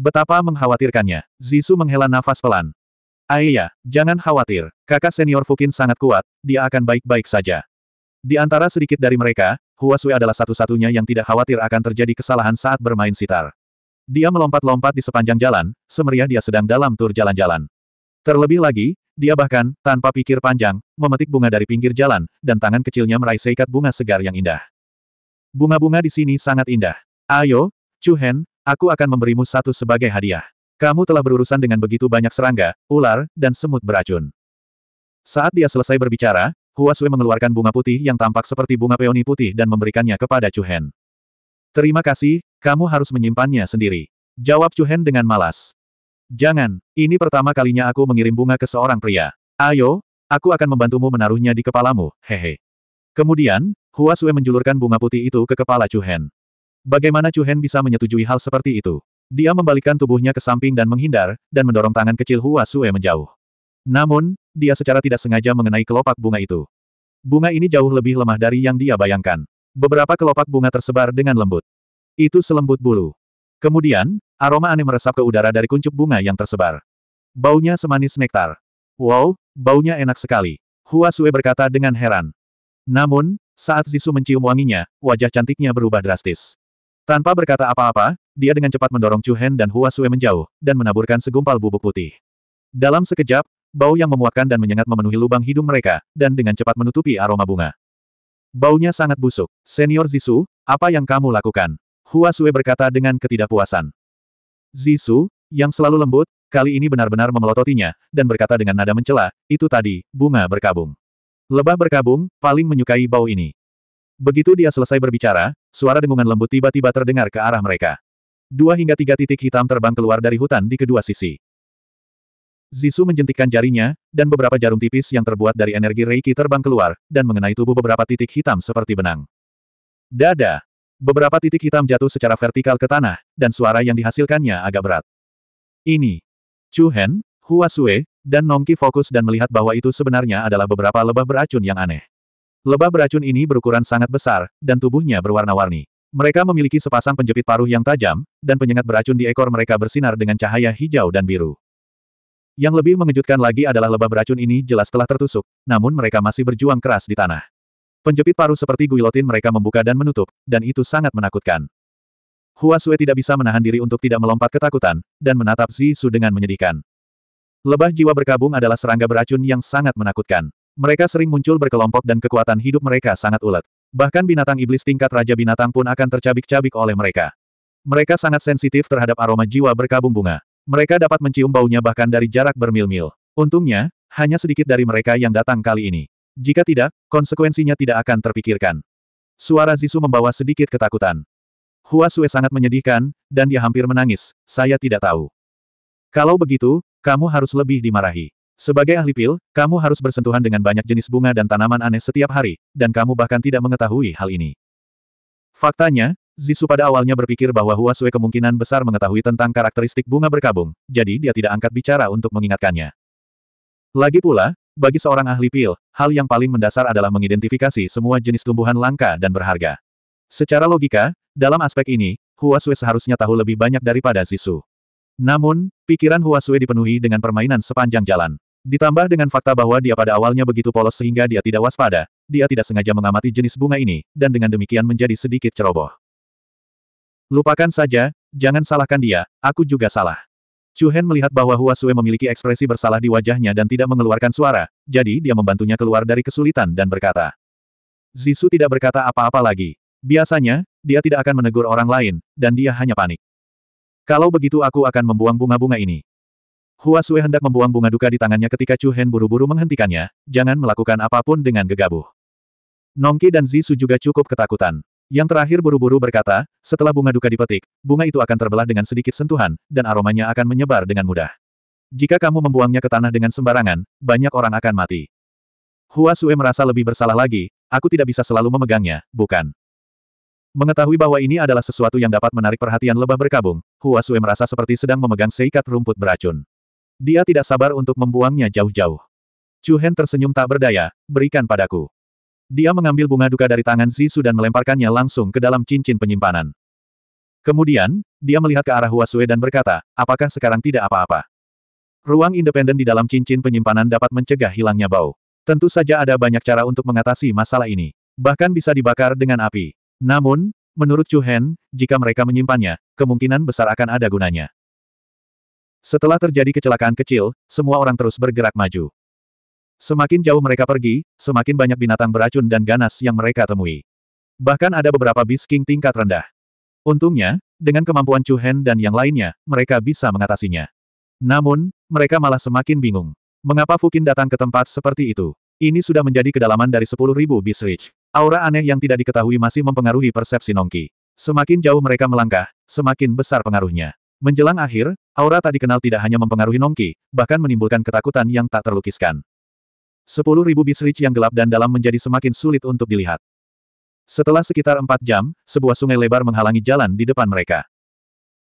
Betapa mengkhawatirkannya, Zisu menghela nafas pelan. Ayah, jangan khawatir, kakak senior Fukin sangat kuat, dia akan baik-baik saja. Di antara sedikit dari mereka, Huasui adalah satu-satunya yang tidak khawatir akan terjadi kesalahan saat bermain sitar. Dia melompat-lompat di sepanjang jalan, semeriah dia sedang dalam tur jalan-jalan. Terlebih lagi, dia bahkan, tanpa pikir panjang, memetik bunga dari pinggir jalan, dan tangan kecilnya meraih seikat bunga segar yang indah. Bunga-bunga di sini sangat indah. Ayo, Chuhen. Aku akan memberimu satu sebagai hadiah. Kamu telah berurusan dengan begitu banyak serangga, ular, dan semut beracun. Saat dia selesai berbicara, Hua Sui mengeluarkan bunga putih yang tampak seperti bunga peoni putih dan memberikannya kepada Chu Hen. Terima kasih, kamu harus menyimpannya sendiri. Jawab Chu Hen dengan malas. Jangan, ini pertama kalinya aku mengirim bunga ke seorang pria. Ayo, aku akan membantumu menaruhnya di kepalamu, hehe. Kemudian, Hua Sui menjulurkan bunga putih itu ke kepala Chu Hen. Bagaimana Chu Hen bisa menyetujui hal seperti itu? Dia membalikkan tubuhnya ke samping dan menghindar, dan mendorong tangan kecil Hua Sue menjauh. Namun, dia secara tidak sengaja mengenai kelopak bunga itu. Bunga ini jauh lebih lemah dari yang dia bayangkan. Beberapa kelopak bunga tersebar dengan lembut. Itu selembut bulu. Kemudian, aroma aneh meresap ke udara dari kuncup bunga yang tersebar. Baunya semanis nektar. Wow, baunya enak sekali. Hua Sue berkata dengan heran. Namun, saat Zisu mencium wanginya, wajah cantiknya berubah drastis. Tanpa berkata apa-apa, dia dengan cepat mendorong Chu Hen dan Hua Sue menjauh, dan menaburkan segumpal bubuk putih. Dalam sekejap, bau yang memuakkan dan menyengat memenuhi lubang hidung mereka, dan dengan cepat menutupi aroma bunga. Baunya sangat busuk. Senior Zisu, apa yang kamu lakukan? Hua Sue berkata dengan ketidakpuasan. Zisu, yang selalu lembut, kali ini benar-benar memelototinya, dan berkata dengan nada mencela, itu tadi, bunga berkabung. Lebah berkabung, paling menyukai bau ini. Begitu dia selesai berbicara, Suara dengungan lembut tiba-tiba terdengar ke arah mereka. Dua hingga tiga titik hitam terbang keluar dari hutan di kedua sisi. Zisu menjentikkan jarinya, dan beberapa jarum tipis yang terbuat dari energi Reiki terbang keluar, dan mengenai tubuh beberapa titik hitam seperti benang. Dada. Beberapa titik hitam jatuh secara vertikal ke tanah, dan suara yang dihasilkannya agak berat. Ini. Chu Hen, Hua Sue, dan Nongki fokus dan melihat bahwa itu sebenarnya adalah beberapa lebah beracun yang aneh. Lebah beracun ini berukuran sangat besar, dan tubuhnya berwarna-warni. Mereka memiliki sepasang penjepit paruh yang tajam, dan penyengat beracun di ekor mereka bersinar dengan cahaya hijau dan biru. Yang lebih mengejutkan lagi adalah lebah beracun ini jelas telah tertusuk, namun mereka masih berjuang keras di tanah. Penjepit paruh seperti guilotin mereka membuka dan menutup, dan itu sangat menakutkan. Hua Sue tidak bisa menahan diri untuk tidak melompat ketakutan, dan menatap Zisu dengan menyedihkan. Lebah jiwa berkabung adalah serangga beracun yang sangat menakutkan. Mereka sering muncul berkelompok dan kekuatan hidup mereka sangat ulet. Bahkan binatang iblis tingkat Raja Binatang pun akan tercabik-cabik oleh mereka. Mereka sangat sensitif terhadap aroma jiwa berkabung bunga. Mereka dapat mencium baunya bahkan dari jarak bermil-mil. Untungnya, hanya sedikit dari mereka yang datang kali ini. Jika tidak, konsekuensinya tidak akan terpikirkan. Suara Zisu membawa sedikit ketakutan. Hua Sue sangat menyedihkan, dan dia hampir menangis, saya tidak tahu. Kalau begitu, kamu harus lebih dimarahi. Sebagai ahli pil, kamu harus bersentuhan dengan banyak jenis bunga dan tanaman aneh setiap hari, dan kamu bahkan tidak mengetahui hal ini. Faktanya, Zisu pada awalnya berpikir bahwa Hua Sui kemungkinan besar mengetahui tentang karakteristik bunga berkabung, jadi dia tidak angkat bicara untuk mengingatkannya. Lagi pula, bagi seorang ahli pil, hal yang paling mendasar adalah mengidentifikasi semua jenis tumbuhan langka dan berharga. Secara logika, dalam aspek ini, Hua Sui seharusnya tahu lebih banyak daripada Zisu. Namun, pikiran Huasue dipenuhi dengan permainan sepanjang jalan. Ditambah dengan fakta bahwa dia pada awalnya begitu polos sehingga dia tidak waspada, dia tidak sengaja mengamati jenis bunga ini, dan dengan demikian menjadi sedikit ceroboh. Lupakan saja, jangan salahkan dia, aku juga salah. Chuhen melihat bahwa Huasue memiliki ekspresi bersalah di wajahnya dan tidak mengeluarkan suara, jadi dia membantunya keluar dari kesulitan dan berkata. Zisu tidak berkata apa-apa lagi. Biasanya, dia tidak akan menegur orang lain, dan dia hanya panik. Kalau begitu aku akan membuang bunga-bunga ini. Hua Sui hendak membuang bunga duka di tangannya ketika Chu Hen buru-buru menghentikannya, jangan melakukan apapun dengan gegabah. Nongki dan Zisu juga cukup ketakutan. Yang terakhir buru-buru berkata, setelah bunga duka dipetik, bunga itu akan terbelah dengan sedikit sentuhan, dan aromanya akan menyebar dengan mudah. Jika kamu membuangnya ke tanah dengan sembarangan, banyak orang akan mati. Hua Sue merasa lebih bersalah lagi, aku tidak bisa selalu memegangnya, bukan? Mengetahui bahwa ini adalah sesuatu yang dapat menarik perhatian lebah berkabung, Hua Sui merasa seperti sedang memegang seikat rumput beracun. Dia tidak sabar untuk membuangnya jauh-jauh. Chu Hen tersenyum tak berdaya, berikan padaku. Dia mengambil bunga duka dari tangan Zisu dan melemparkannya langsung ke dalam cincin penyimpanan. Kemudian, dia melihat ke arah Hua Sui dan berkata, apakah sekarang tidak apa-apa? Ruang independen di dalam cincin penyimpanan dapat mencegah hilangnya bau. Tentu saja ada banyak cara untuk mengatasi masalah ini. Bahkan bisa dibakar dengan api. Namun, menurut Chu Hen, jika mereka menyimpannya, kemungkinan besar akan ada gunanya. Setelah terjadi kecelakaan kecil, semua orang terus bergerak maju. Semakin jauh mereka pergi, semakin banyak binatang beracun dan ganas yang mereka temui. Bahkan ada beberapa bisking King tingkat rendah. Untungnya, dengan kemampuan Chu Hen dan yang lainnya, mereka bisa mengatasinya. Namun, mereka malah semakin bingung. Mengapa Fukin datang ke tempat seperti itu? Ini sudah menjadi kedalaman dari 10.000 bis Ridge. Aura aneh yang tidak diketahui masih mempengaruhi persepsi Nongki. Semakin jauh mereka melangkah, semakin besar pengaruhnya. Menjelang akhir, aura tak dikenal tidak hanya mempengaruhi Nongki, bahkan menimbulkan ketakutan yang tak terlukiskan. Sepuluh ribu bisrich yang gelap dan dalam menjadi semakin sulit untuk dilihat. Setelah sekitar empat jam, sebuah sungai lebar menghalangi jalan di depan mereka.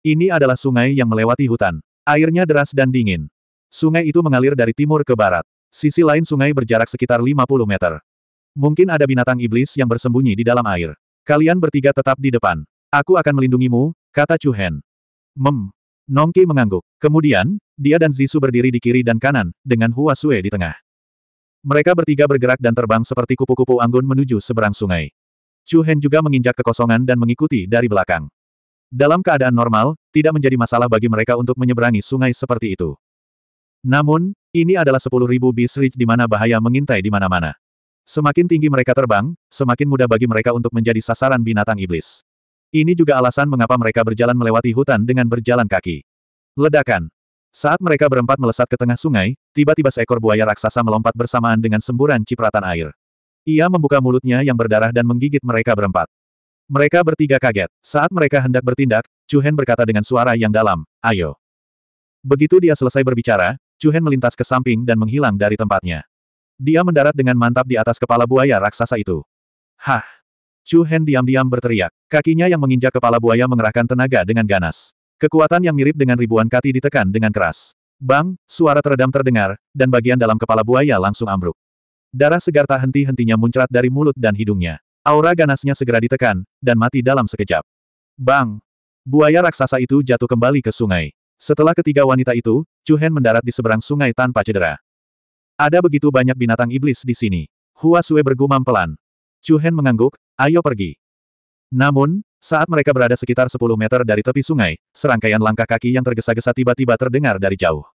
Ini adalah sungai yang melewati hutan. Airnya deras dan dingin. Sungai itu mengalir dari timur ke barat. Sisi lain sungai berjarak sekitar 50 meter. Mungkin ada binatang iblis yang bersembunyi di dalam air. Kalian bertiga tetap di depan. Aku akan melindungimu, kata Chu Hen. Mem. Nongki mengangguk. Kemudian, dia dan Zisu berdiri di kiri dan kanan, dengan Hua Sue di tengah. Mereka bertiga bergerak dan terbang seperti kupu-kupu anggun menuju seberang sungai. Chu Hen juga menginjak kekosongan dan mengikuti dari belakang. Dalam keadaan normal, tidak menjadi masalah bagi mereka untuk menyeberangi sungai seperti itu. Namun, ini adalah 10.000 bis rich di mana bahaya mengintai di mana-mana. Semakin tinggi mereka terbang, semakin mudah bagi mereka untuk menjadi sasaran binatang iblis. Ini juga alasan mengapa mereka berjalan melewati hutan dengan berjalan kaki. Ledakan. Saat mereka berempat melesat ke tengah sungai, tiba-tiba seekor buaya raksasa melompat bersamaan dengan semburan cipratan air. Ia membuka mulutnya yang berdarah dan menggigit mereka berempat. Mereka bertiga kaget. Saat mereka hendak bertindak, Chuhen berkata dengan suara yang dalam, ayo. Begitu dia selesai berbicara, Chuhen melintas ke samping dan menghilang dari tempatnya. Dia mendarat dengan mantap di atas kepala buaya raksasa itu. Hah! Chu Hen diam-diam berteriak. Kakinya yang menginjak kepala buaya mengerahkan tenaga dengan ganas. Kekuatan yang mirip dengan ribuan kati ditekan dengan keras. Bang, suara teredam terdengar, dan bagian dalam kepala buaya langsung ambruk. Darah segar tak henti-hentinya muncrat dari mulut dan hidungnya. Aura ganasnya segera ditekan, dan mati dalam sekejap. Bang! Buaya raksasa itu jatuh kembali ke sungai. Setelah ketiga wanita itu, Chu Hen mendarat di seberang sungai tanpa cedera. Ada begitu banyak binatang iblis di sini. Hua Sue bergumam pelan. Chu Hen mengangguk, ayo pergi. Namun, saat mereka berada sekitar 10 meter dari tepi sungai, serangkaian langkah kaki yang tergesa-gesa tiba-tiba terdengar dari jauh.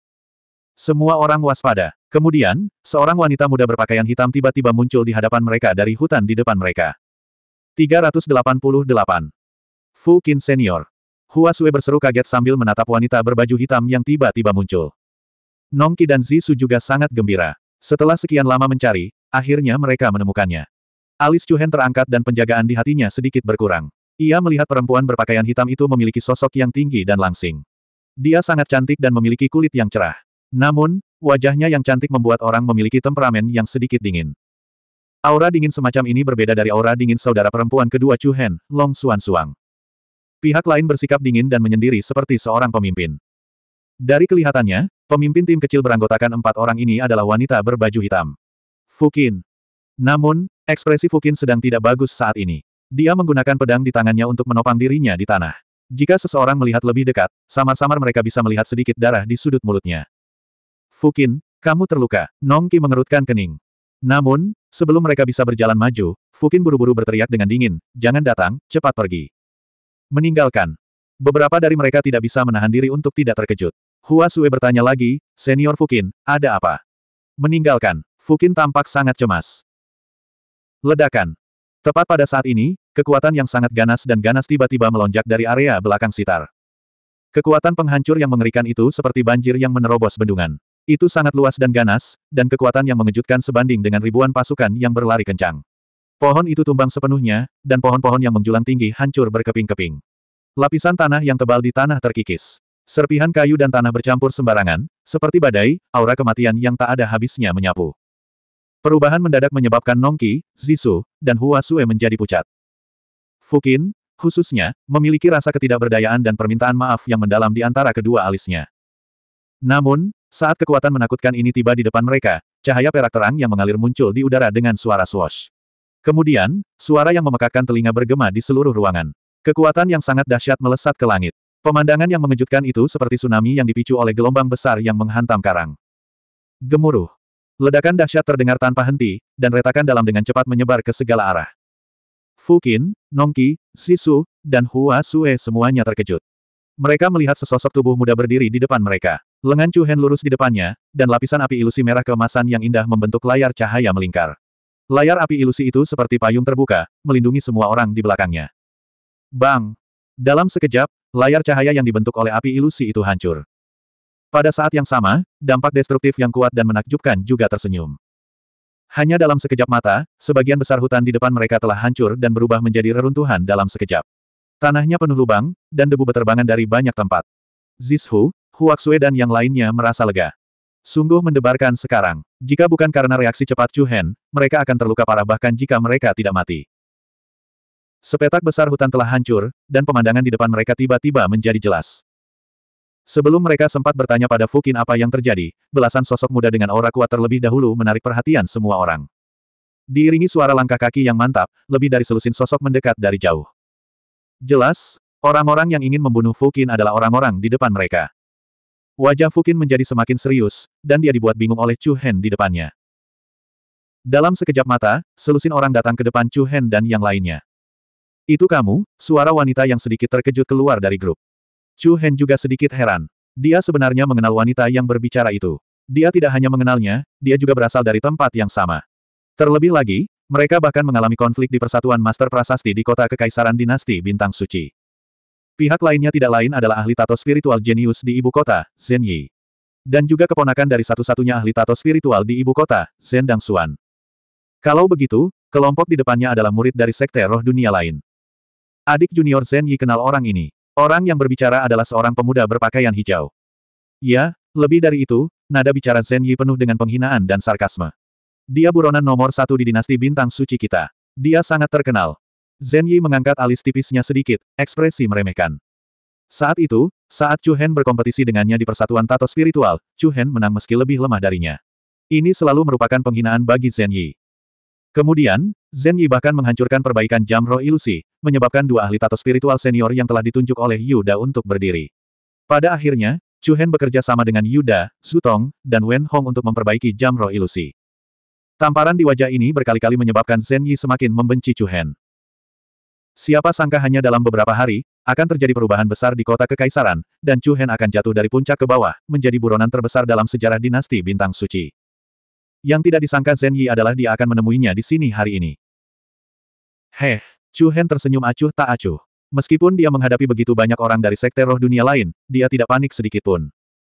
Semua orang waspada. Kemudian, seorang wanita muda berpakaian hitam tiba-tiba muncul di hadapan mereka dari hutan di depan mereka. 388. Fu Qin Senior. Hua Sue berseru kaget sambil menatap wanita berbaju hitam yang tiba-tiba muncul. Nongki dan Zisu juga sangat gembira. Setelah sekian lama mencari, akhirnya mereka menemukannya. Alis Chuhen terangkat dan penjagaan di hatinya sedikit berkurang. Ia melihat perempuan berpakaian hitam itu memiliki sosok yang tinggi dan langsing. Dia sangat cantik dan memiliki kulit yang cerah. Namun, wajahnya yang cantik membuat orang memiliki temperamen yang sedikit dingin. Aura dingin semacam ini berbeda dari aura dingin saudara perempuan kedua Chuhen, Long Xuan Suang. Pihak lain bersikap dingin dan menyendiri seperti seorang pemimpin. Dari kelihatannya, pemimpin tim kecil beranggotakan empat orang ini adalah wanita berbaju hitam. Fukin. Namun, ekspresi Fukin sedang tidak bagus saat ini. Dia menggunakan pedang di tangannya untuk menopang dirinya di tanah. Jika seseorang melihat lebih dekat, samar-samar mereka bisa melihat sedikit darah di sudut mulutnya. Fukin, kamu terluka. Nongki mengerutkan kening. Namun, sebelum mereka bisa berjalan maju, Fukin buru-buru berteriak dengan dingin, jangan datang, cepat pergi. Meninggalkan. Beberapa dari mereka tidak bisa menahan diri untuk tidak terkejut. Hua Sue bertanya lagi, Senior Fukin, ada apa? Meninggalkan, Fukin tampak sangat cemas. Ledakan. Tepat pada saat ini, kekuatan yang sangat ganas dan ganas tiba-tiba melonjak dari area belakang sitar. Kekuatan penghancur yang mengerikan itu seperti banjir yang menerobos bendungan. Itu sangat luas dan ganas, dan kekuatan yang mengejutkan sebanding dengan ribuan pasukan yang berlari kencang. Pohon itu tumbang sepenuhnya, dan pohon-pohon yang menjulang tinggi hancur berkeping-keping. Lapisan tanah yang tebal di tanah terkikis. Serpihan kayu dan tanah bercampur sembarangan, seperti badai, aura kematian yang tak ada habisnya menyapu. Perubahan mendadak menyebabkan Nongki, Zisu, dan Hua Sue menjadi pucat. Fukin, khususnya, memiliki rasa ketidakberdayaan dan permintaan maaf yang mendalam di antara kedua alisnya. Namun, saat kekuatan menakutkan ini tiba di depan mereka, cahaya perak terang yang mengalir muncul di udara dengan suara swash. Kemudian, suara yang memekakkan telinga bergema di seluruh ruangan. Kekuatan yang sangat dahsyat melesat ke langit. Pemandangan yang mengejutkan itu seperti tsunami yang dipicu oleh gelombang besar yang menghantam karang. Gemuruh. Ledakan dahsyat terdengar tanpa henti, dan retakan dalam dengan cepat menyebar ke segala arah. Fukin, Nongki, Sisu, dan Hua Sue semuanya terkejut. Mereka melihat sesosok tubuh muda berdiri di depan mereka. Lengan Chu Hen lurus di depannya, dan lapisan api ilusi merah keemasan yang indah membentuk layar cahaya melingkar. Layar api ilusi itu seperti payung terbuka, melindungi semua orang di belakangnya. Bang! Dalam sekejap, layar cahaya yang dibentuk oleh api ilusi itu hancur. Pada saat yang sama, dampak destruktif yang kuat dan menakjubkan juga tersenyum. Hanya dalam sekejap mata, sebagian besar hutan di depan mereka telah hancur dan berubah menjadi reruntuhan dalam sekejap. Tanahnya penuh lubang, dan debu beterbangan dari banyak tempat. Zishu, Huaxue dan yang lainnya merasa lega. Sungguh mendebarkan sekarang. Jika bukan karena reaksi cepat Chu Hen, mereka akan terluka parah bahkan jika mereka tidak mati. Sepetak besar hutan telah hancur, dan pemandangan di depan mereka tiba-tiba menjadi jelas. Sebelum mereka sempat bertanya pada Fukin apa yang terjadi, belasan sosok muda dengan aura kuat terlebih dahulu menarik perhatian semua orang. Diiringi suara langkah kaki yang mantap, lebih dari selusin sosok mendekat dari jauh. Jelas, orang-orang yang ingin membunuh Fukin adalah orang-orang di depan mereka. Wajah Fukin menjadi semakin serius, dan dia dibuat bingung oleh Chu Hen di depannya. Dalam sekejap mata, selusin orang datang ke depan Chu Hen dan yang lainnya. Itu kamu, suara wanita yang sedikit terkejut keluar dari grup. Chu Hen juga sedikit heran. Dia sebenarnya mengenal wanita yang berbicara itu. Dia tidak hanya mengenalnya, dia juga berasal dari tempat yang sama. Terlebih lagi, mereka bahkan mengalami konflik di Persatuan Master Prasasti di kota Kekaisaran Dinasti Bintang Suci. Pihak lainnya tidak lain adalah ahli tato spiritual jenius di ibu kota, Zhen Yi. Dan juga keponakan dari satu-satunya ahli tato spiritual di ibu kota, Zhen Xuan. Kalau begitu, kelompok di depannya adalah murid dari sekte roh dunia lain. Adik junior Zen Yi kenal orang ini. Orang yang berbicara adalah seorang pemuda berpakaian hijau. Ya, lebih dari itu, nada bicara Zen Yi penuh dengan penghinaan dan sarkasme. Dia buronan nomor satu di dinasti bintang suci kita. Dia sangat terkenal. Zen Yi mengangkat alis tipisnya sedikit, ekspresi meremehkan. Saat itu, saat Chu Hen berkompetisi dengannya di persatuan tato spiritual, Chu Hen menang meski lebih lemah darinya. Ini selalu merupakan penghinaan bagi Zen Yi. Kemudian, Zen Yi bahkan menghancurkan perbaikan jam roh ilusi, menyebabkan dua ahli tato spiritual senior yang telah ditunjuk oleh Yuda untuk berdiri. Pada akhirnya, Chu Hen bekerja sama dengan Yuda, Zutong, dan Wen Hong untuk memperbaiki jam roh ilusi. Tamparan di wajah ini berkali-kali menyebabkan Zen Yi semakin membenci Chu Hen. Siapa sangka hanya dalam beberapa hari, akan terjadi perubahan besar di kota kekaisaran, dan Chu Hen akan jatuh dari puncak ke bawah, menjadi buronan terbesar dalam sejarah dinasti Bintang Suci. Yang tidak disangka Zhen Yi adalah dia akan menemuinya di sini hari ini. Heh, Chu Hen tersenyum acuh tak acuh. Meskipun dia menghadapi begitu banyak orang dari sekte roh dunia lain, dia tidak panik sedikit pun.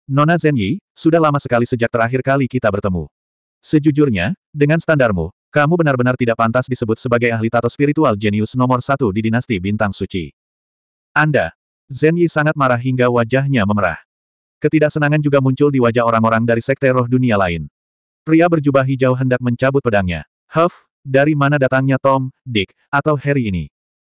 Nona Zhen Yi, sudah lama sekali sejak terakhir kali kita bertemu. Sejujurnya, dengan standarmu, kamu benar-benar tidak pantas disebut sebagai ahli tato spiritual jenius nomor satu di dinasti Bintang Suci. Anda, Zhen Yi sangat marah hingga wajahnya memerah. Ketidaksenangan juga muncul di wajah orang-orang dari sekte roh dunia lain. Pria berjubah hijau hendak mencabut pedangnya. Huff, dari mana datangnya Tom, Dick, atau Harry ini?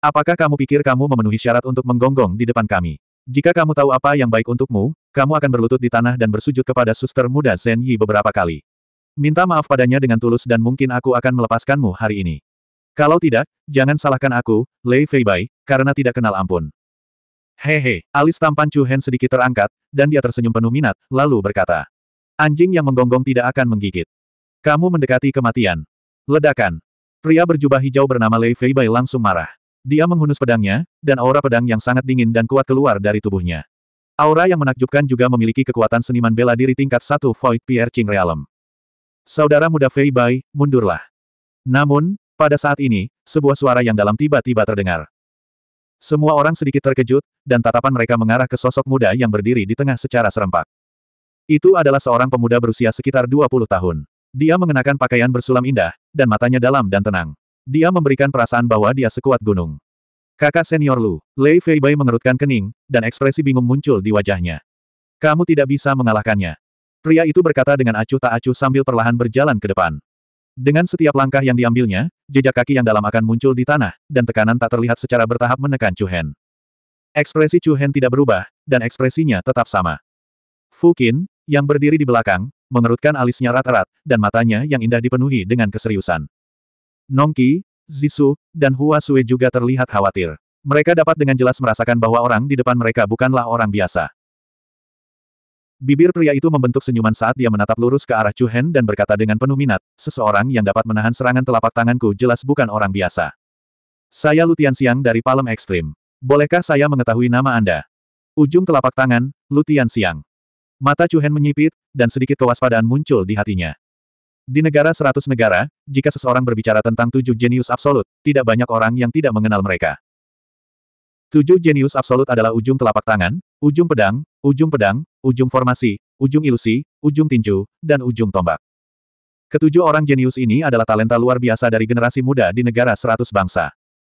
Apakah kamu pikir kamu memenuhi syarat untuk menggonggong di depan kami? Jika kamu tahu apa yang baik untukmu, kamu akan berlutut di tanah dan bersujud kepada suster muda Zen Yi beberapa kali. Minta maaf padanya dengan tulus dan mungkin aku akan melepaskanmu hari ini. Kalau tidak, jangan salahkan aku, Lei Fei Bai, karena tidak kenal ampun. Hehe, alis tampan Chu Hen sedikit terangkat, dan dia tersenyum penuh minat, lalu berkata, Anjing yang menggonggong tidak akan menggigit. Kamu mendekati kematian. Ledakan. Pria berjubah hijau bernama Lei Feibai langsung marah. Dia menghunus pedangnya, dan aura pedang yang sangat dingin dan kuat keluar dari tubuhnya. Aura yang menakjubkan juga memiliki kekuatan seniman bela diri tingkat satu Void Pierre Ching Realm. Saudara muda Fei Bai, mundurlah. Namun, pada saat ini, sebuah suara yang dalam tiba-tiba terdengar. Semua orang sedikit terkejut, dan tatapan mereka mengarah ke sosok muda yang berdiri di tengah secara serempak. Itu adalah seorang pemuda berusia sekitar 20 tahun. Dia mengenakan pakaian bersulam indah, dan matanya dalam dan tenang. Dia memberikan perasaan bahwa dia sekuat gunung. Kakak senior Lu, Lei Feibai mengerutkan kening, dan ekspresi bingung muncul di wajahnya. Kamu tidak bisa mengalahkannya. Pria itu berkata dengan acuh tak acuh sambil perlahan berjalan ke depan. Dengan setiap langkah yang diambilnya, jejak kaki yang dalam akan muncul di tanah, dan tekanan tak terlihat secara bertahap menekan Chu Hen. Ekspresi Chu Hen tidak berubah, dan ekspresinya tetap sama. Fukin, yang berdiri di belakang, mengerutkan alisnya rat-rat, dan matanya yang indah dipenuhi dengan keseriusan. Nongki, Zisu, dan Hua Sui juga terlihat khawatir. Mereka dapat dengan jelas merasakan bahwa orang di depan mereka bukanlah orang biasa. Bibir pria itu membentuk senyuman saat dia menatap lurus ke arah Chuhen dan berkata dengan penuh minat, seseorang yang dapat menahan serangan telapak tanganku jelas bukan orang biasa. Saya Lutian Siang dari Palem Ekstrim. Bolehkah saya mengetahui nama Anda? Ujung telapak tangan, Lutian Siang. Mata Hen menyipit, dan sedikit kewaspadaan muncul di hatinya. Di negara seratus negara, jika seseorang berbicara tentang tujuh jenius absolut, tidak banyak orang yang tidak mengenal mereka. Tujuh jenius absolut adalah ujung telapak tangan, ujung pedang, ujung pedang, ujung formasi, ujung ilusi, ujung tinju, dan ujung tombak. Ketujuh orang jenius ini adalah talenta luar biasa dari generasi muda di negara seratus bangsa.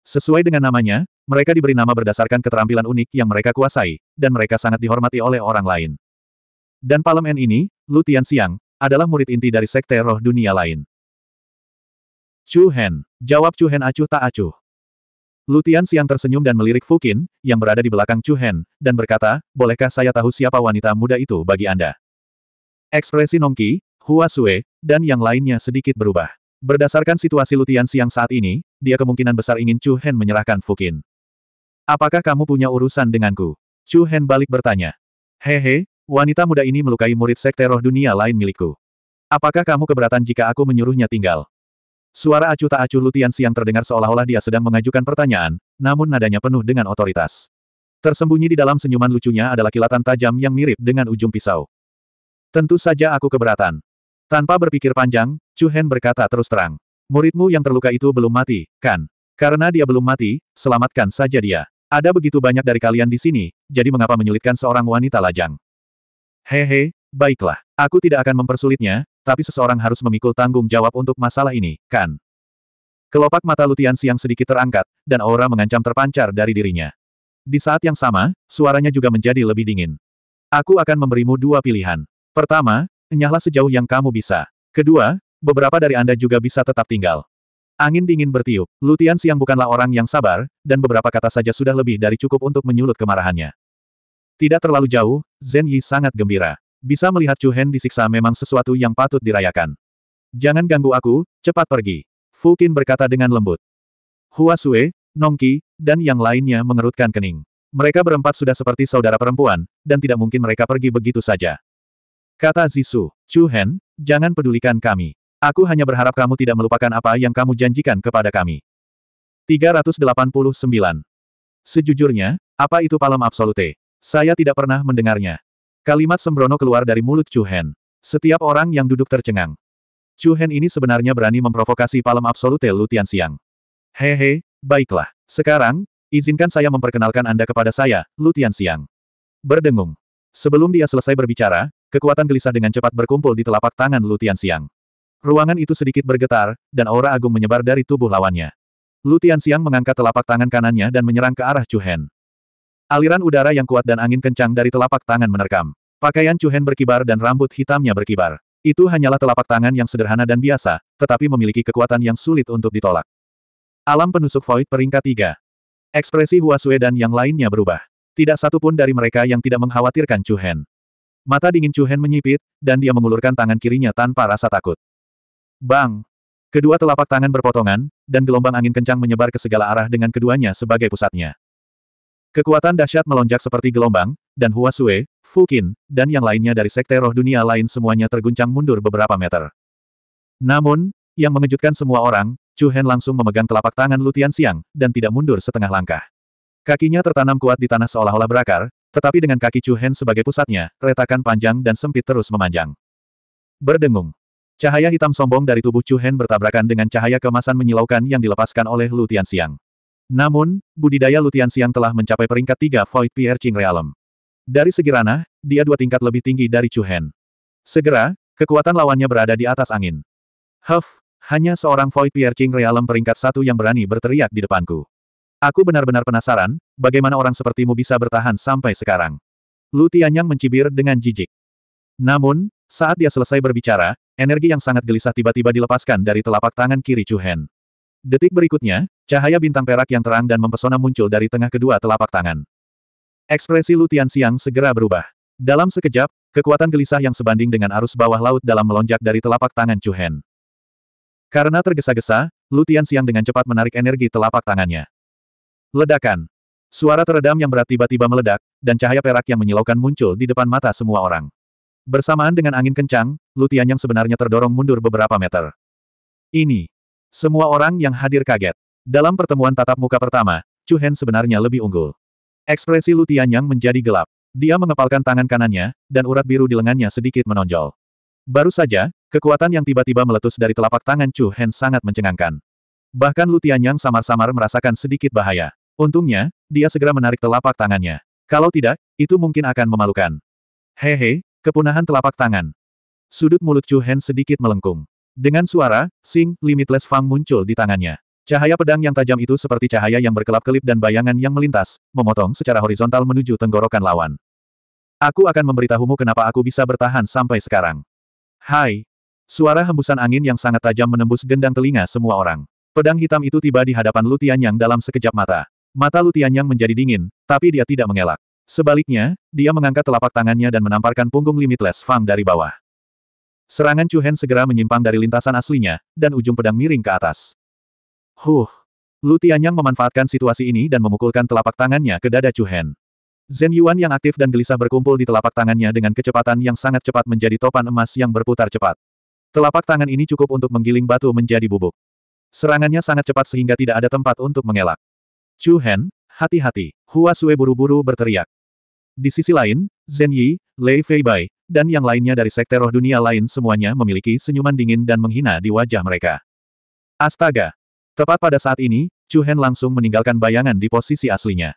Sesuai dengan namanya, mereka diberi nama berdasarkan keterampilan unik yang mereka kuasai, dan mereka sangat dihormati oleh orang lain. Dan Palemen ini, Lu Siang, adalah murid inti dari sekte roh dunia lain. Chu Hen. Jawab Chu Hen acuh tak acuh. Lu Siang tersenyum dan melirik Fu Qin, yang berada di belakang Chu Hen, dan berkata, bolehkah saya tahu siapa wanita muda itu bagi Anda? Ekspresi Nongki, Hua Sue, dan yang lainnya sedikit berubah. Berdasarkan situasi Lutian Siang saat ini, dia kemungkinan besar ingin Chu Hen menyerahkan Fukin. Apakah kamu punya urusan denganku? Chu Hen balik bertanya. Hehe, Wanita muda ini melukai murid sekte roh dunia lain milikku. Apakah kamu keberatan jika aku menyuruhnya tinggal? Suara acuh tak acuh Lutian Siang terdengar seolah-olah dia sedang mengajukan pertanyaan, namun nadanya penuh dengan otoritas. Tersembunyi di dalam senyuman lucunya adalah kilatan tajam yang mirip dengan ujung pisau. Tentu saja aku keberatan. Tanpa berpikir panjang, Chu Hen berkata terus terang. Muridmu yang terluka itu belum mati, kan? Karena dia belum mati, selamatkan saja dia. Ada begitu banyak dari kalian di sini, jadi mengapa menyulitkan seorang wanita lajang? Hehe, baiklah. Aku tidak akan mempersulitnya, tapi seseorang harus memikul tanggung jawab untuk masalah ini, kan? Kelopak mata Lutian Siang sedikit terangkat, dan aura mengancam terpancar dari dirinya. Di saat yang sama, suaranya juga menjadi lebih dingin. Aku akan memberimu dua pilihan. Pertama, nyahlah sejauh yang kamu bisa. Kedua, beberapa dari Anda juga bisa tetap tinggal. Angin dingin bertiup, Lutian Siang bukanlah orang yang sabar, dan beberapa kata saja sudah lebih dari cukup untuk menyulut kemarahannya. Tidak terlalu jauh, Zhen Yi sangat gembira. Bisa melihat Chu Hen disiksa memang sesuatu yang patut dirayakan. Jangan ganggu aku, cepat pergi. Fu Qin berkata dengan lembut. Hua Sue, Nongki, dan yang lainnya mengerutkan kening. Mereka berempat sudah seperti saudara perempuan, dan tidak mungkin mereka pergi begitu saja. Kata Zisu, Chu Hen, jangan pedulikan kami. Aku hanya berharap kamu tidak melupakan apa yang kamu janjikan kepada kami. 389. Sejujurnya, apa itu palem absolute? Saya tidak pernah mendengarnya. Kalimat sembrono keluar dari mulut Chu Hen. Setiap orang yang duduk tercengang. Chu Hen ini sebenarnya berani memprovokasi palem absolute Lu Tianxiang. Hehe, baiklah. Sekarang, izinkan saya memperkenalkan Anda kepada saya, Lu Siang. Berdengung. Sebelum dia selesai berbicara, kekuatan gelisah dengan cepat berkumpul di telapak tangan Lu Siang. Ruangan itu sedikit bergetar, dan aura agung menyebar dari tubuh lawannya. Lu Siang mengangkat telapak tangan kanannya dan menyerang ke arah Chu Hen. Aliran udara yang kuat dan angin kencang dari telapak tangan menerkam. Pakaian Chuhen berkibar dan rambut hitamnya berkibar. Itu hanyalah telapak tangan yang sederhana dan biasa, tetapi memiliki kekuatan yang sulit untuk ditolak. Alam penusuk Void peringkat 3. Ekspresi Huasue dan yang lainnya berubah. Tidak satu pun dari mereka yang tidak mengkhawatirkan Chuhen. Mata dingin Chuhen menyipit, dan dia mengulurkan tangan kirinya tanpa rasa takut. Bang! Kedua telapak tangan berpotongan, dan gelombang angin kencang menyebar ke segala arah dengan keduanya sebagai pusatnya. Kekuatan dahsyat melonjak seperti gelombang, dan Huasue, Sue, dan yang lainnya dari sekte roh dunia lain semuanya terguncang mundur beberapa meter. Namun, yang mengejutkan semua orang, Chu Hen langsung memegang telapak tangan Lutian Siang, dan tidak mundur setengah langkah. Kakinya tertanam kuat di tanah seolah-olah berakar, tetapi dengan kaki Chu Hen sebagai pusatnya, retakan panjang dan sempit terus memanjang. Berdengung. Cahaya hitam sombong dari tubuh Chu Hen bertabrakan dengan cahaya kemasan menyilaukan yang dilepaskan oleh Lutian Siang. Namun, budidaya Lutian Siang telah mencapai peringkat tiga Void Piercing Realm. Dari segi ranah, dia dua tingkat lebih tinggi dari Chu Hen. Segera, kekuatan lawannya berada di atas angin. Huff, hanya seorang Void Piercing Realm peringkat satu yang berani berteriak di depanku. Aku benar-benar penasaran, bagaimana orang sepertimu bisa bertahan sampai sekarang. Lutian yang mencibir dengan jijik. Namun, saat dia selesai berbicara, energi yang sangat gelisah tiba-tiba dilepaskan dari telapak tangan kiri Chu Hen. Detik berikutnya, cahaya bintang perak yang terang dan mempesona muncul dari tengah kedua telapak tangan. Ekspresi Lutian Siang segera berubah. Dalam sekejap, kekuatan gelisah yang sebanding dengan arus bawah laut dalam melonjak dari telapak tangan Chu Hen. Karena tergesa-gesa, Lutian Siang dengan cepat menarik energi telapak tangannya. Ledakan. Suara teredam yang berat tiba-tiba meledak, dan cahaya perak yang menyilaukan muncul di depan mata semua orang. Bersamaan dengan angin kencang, Lutian yang sebenarnya terdorong mundur beberapa meter. Ini. Semua orang yang hadir kaget. Dalam pertemuan tatap muka pertama, Chu Hen sebenarnya lebih unggul. Ekspresi Lu Tianyang menjadi gelap. Dia mengepalkan tangan kanannya, dan urat biru di lengannya sedikit menonjol. Baru saja, kekuatan yang tiba-tiba meletus dari telapak tangan Chu Hen sangat mencengangkan. Bahkan Lu Tianyang samar-samar merasakan sedikit bahaya. Untungnya, dia segera menarik telapak tangannya. Kalau tidak, itu mungkin akan memalukan. Hehe, kepunahan telapak tangan. Sudut mulut Chu Hen sedikit melengkung. Dengan suara, Sing, Limitless Fang muncul di tangannya. Cahaya pedang yang tajam itu seperti cahaya yang berkelap-kelip dan bayangan yang melintas, memotong secara horizontal menuju tenggorokan lawan. Aku akan memberitahumu kenapa aku bisa bertahan sampai sekarang. Hai! Suara hembusan angin yang sangat tajam menembus gendang telinga semua orang. Pedang hitam itu tiba di hadapan Lutian Yang dalam sekejap mata. Mata Lutian Yang menjadi dingin, tapi dia tidak mengelak. Sebaliknya, dia mengangkat telapak tangannya dan menamparkan punggung Limitless Fang dari bawah. Serangan Chu Hen segera menyimpang dari lintasan aslinya, dan ujung pedang miring ke atas. Huh! Lu Tianyang memanfaatkan situasi ini dan memukulkan telapak tangannya ke dada Chu Hen. Zhen Yuan yang aktif dan gelisah berkumpul di telapak tangannya dengan kecepatan yang sangat cepat menjadi topan emas yang berputar cepat. Telapak tangan ini cukup untuk menggiling batu menjadi bubuk. Serangannya sangat cepat sehingga tidak ada tempat untuk mengelak. Chu Hen, hati-hati, Hua Sue buru-buru berteriak. Di sisi lain, Zhen Yi, Lei Fei Bai dan yang lainnya dari sekte roh dunia lain semuanya memiliki senyuman dingin dan menghina di wajah mereka. Astaga! Tepat pada saat ini, Chu Hen langsung meninggalkan bayangan di posisi aslinya.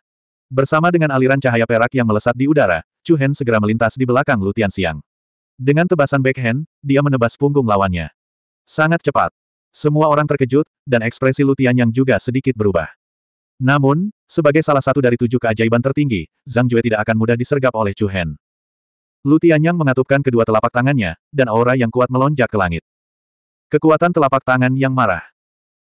Bersama dengan aliran cahaya perak yang melesat di udara, Chu Hen segera melintas di belakang Lutian Siang. Dengan tebasan backhand, dia menebas punggung lawannya. Sangat cepat. Semua orang terkejut, dan ekspresi Lutian yang juga sedikit berubah. Namun, sebagai salah satu dari tujuh keajaiban tertinggi, Zhang Jue tidak akan mudah disergap oleh Chu Hen. Lutianyang mengatupkan kedua telapak tangannya, dan aura yang kuat melonjak ke langit. Kekuatan telapak tangan yang marah.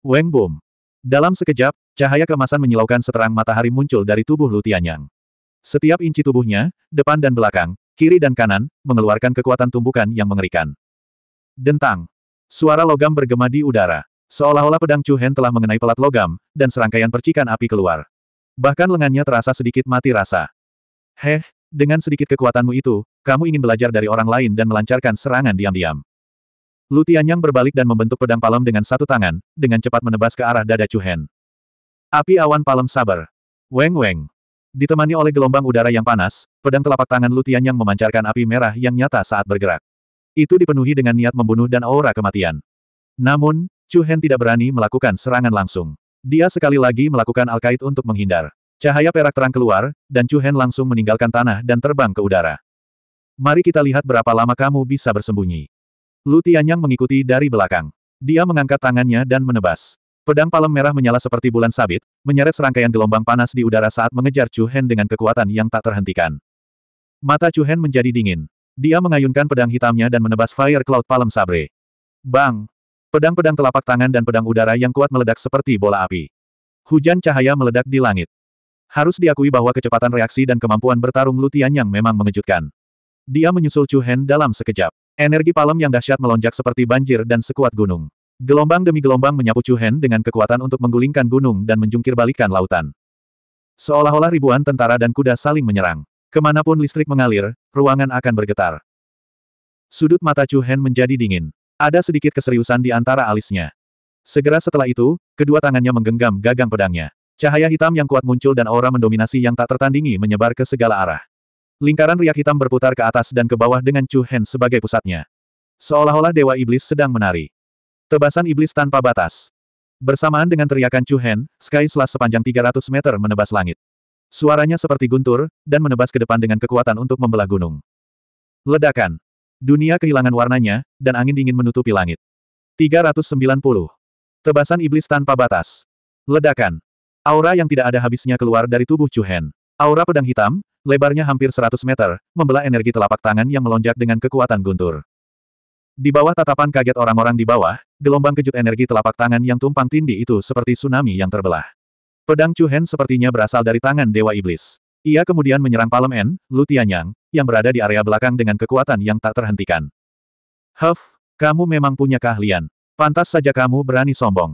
Weng Boom. Dalam sekejap, cahaya kemasan menyilaukan seterang matahari muncul dari tubuh Lutianyang. Setiap inci tubuhnya, depan dan belakang, kiri dan kanan, mengeluarkan kekuatan tumbukan yang mengerikan. Dentang. Suara logam bergema di udara. Seolah-olah pedang Chuhen telah mengenai pelat logam, dan serangkaian percikan api keluar. Bahkan lengannya terasa sedikit mati rasa. Heh, dengan sedikit kekuatanmu itu, kamu ingin belajar dari orang lain dan melancarkan serangan diam-diam. Lu Tianyang berbalik dan membentuk pedang palem dengan satu tangan, dengan cepat menebas ke arah dada Chu Hen. Api awan palem sabar. Weng-weng. Ditemani oleh gelombang udara yang panas, pedang telapak tangan Lu Tianyang memancarkan api merah yang nyata saat bergerak. Itu dipenuhi dengan niat membunuh dan aura kematian. Namun, Chu Hen tidak berani melakukan serangan langsung. Dia sekali lagi melakukan alkait untuk menghindar. Cahaya perak terang keluar, dan Chu Hen langsung meninggalkan tanah dan terbang ke udara. Mari kita lihat berapa lama kamu bisa bersembunyi. Lu Tianyang mengikuti dari belakang. Dia mengangkat tangannya dan menebas. Pedang palem merah menyala seperti bulan sabit, menyeret serangkaian gelombang panas di udara saat mengejar Chu Hen dengan kekuatan yang tak terhentikan. Mata Chu Hen menjadi dingin. Dia mengayunkan pedang hitamnya dan menebas Fire Cloud Palem Sabre. Bang! Pedang-pedang telapak tangan dan pedang udara yang kuat meledak seperti bola api. Hujan cahaya meledak di langit. Harus diakui bahwa kecepatan reaksi dan kemampuan bertarung Lutian yang memang mengejutkan. Dia menyusul Chu Hen dalam sekejap. Energi palem yang dahsyat melonjak seperti banjir dan sekuat gunung. Gelombang demi gelombang menyapu Chu Hen dengan kekuatan untuk menggulingkan gunung dan menjungkir lautan. Seolah-olah ribuan tentara dan kuda saling menyerang. Kemanapun listrik mengalir, ruangan akan bergetar. Sudut mata Chu Hen menjadi dingin. Ada sedikit keseriusan di antara alisnya. Segera setelah itu, kedua tangannya menggenggam gagang pedangnya. Cahaya hitam yang kuat muncul dan aura mendominasi yang tak tertandingi menyebar ke segala arah. Lingkaran riak hitam berputar ke atas dan ke bawah dengan Chu Hen sebagai pusatnya. Seolah-olah Dewa Iblis sedang menari. Tebasan Iblis tanpa batas. Bersamaan dengan teriakan Chu Hen, Sky Slash sepanjang 300 meter menebas langit. Suaranya seperti guntur, dan menebas ke depan dengan kekuatan untuk membelah gunung. Ledakan. Dunia kehilangan warnanya, dan angin dingin menutupi langit. 390. Tebasan Iblis tanpa batas. Ledakan. Aura yang tidak ada habisnya keluar dari tubuh Chu Hen. Aura pedang hitam, lebarnya hampir 100 meter, membelah energi telapak tangan yang melonjak dengan kekuatan guntur. Di bawah tatapan kaget orang-orang di bawah, gelombang kejut energi telapak tangan yang tumpang tindih itu seperti tsunami yang terbelah. Pedang Chu Hen sepertinya berasal dari tangan Dewa Iblis. Ia kemudian menyerang palem Lu Lutianyang, yang berada di area belakang dengan kekuatan yang tak terhentikan. Huff, kamu memang punya keahlian. Pantas saja kamu berani sombong.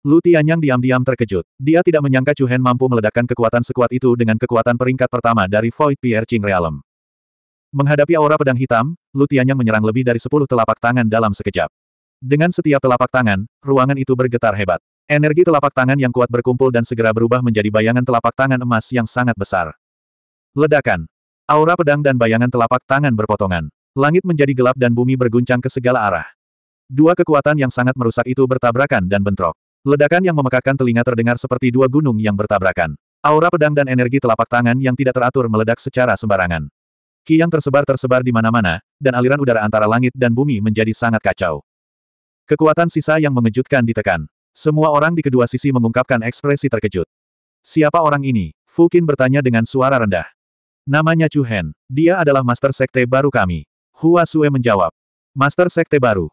Lu Tianyang diam-diam terkejut. Dia tidak menyangka Chu Hen mampu meledakkan kekuatan sekuat itu dengan kekuatan peringkat pertama dari Void Piercing Realm. Menghadapi aura pedang hitam, Lu Tianyang menyerang lebih dari sepuluh telapak tangan dalam sekejap. Dengan setiap telapak tangan, ruangan itu bergetar hebat. Energi telapak tangan yang kuat berkumpul dan segera berubah menjadi bayangan telapak tangan emas yang sangat besar. Ledakan. Aura pedang dan bayangan telapak tangan berpotongan. Langit menjadi gelap dan bumi berguncang ke segala arah. Dua kekuatan yang sangat merusak itu bertabrakan dan bentrok. Ledakan yang memekakan telinga terdengar seperti dua gunung yang bertabrakan. Aura pedang dan energi telapak tangan yang tidak teratur meledak secara sembarangan. Ki yang tersebar-tersebar di mana-mana, dan aliran udara antara langit dan bumi menjadi sangat kacau. Kekuatan sisa yang mengejutkan ditekan. Semua orang di kedua sisi mengungkapkan ekspresi terkejut. Siapa orang ini? Fukin bertanya dengan suara rendah. Namanya Chu Hen. Dia adalah Master Sekte baru kami. Hua Sue menjawab. Master Sekte baru.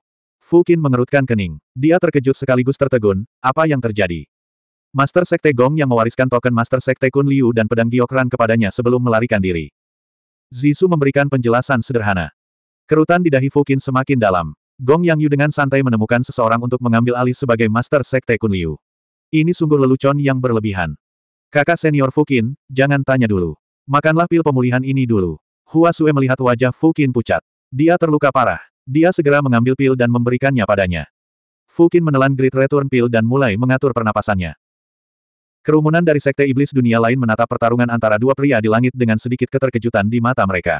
Fukin mengerutkan kening. Dia terkejut sekaligus tertegun, apa yang terjadi? Master Sekte Gong yang mewariskan token Master Sekte Kun Liu dan pedang Giokran kepadanya sebelum melarikan diri. Zisu memberikan penjelasan sederhana. Kerutan di dahi Fukin semakin dalam. Gong Yang Yu dengan santai menemukan seseorang untuk mengambil alih sebagai Master Sekte Kun Liu. Ini sungguh lelucon yang berlebihan. Kakak senior Fukin, jangan tanya dulu. Makanlah pil pemulihan ini dulu. Hua Sue melihat wajah Fukin pucat. Dia terluka parah. Dia segera mengambil pil dan memberikannya padanya. Fukin menelan Great return pil dan mulai mengatur pernapasannya. Kerumunan dari sekte iblis dunia lain menatap pertarungan antara dua pria di langit dengan sedikit keterkejutan di mata mereka.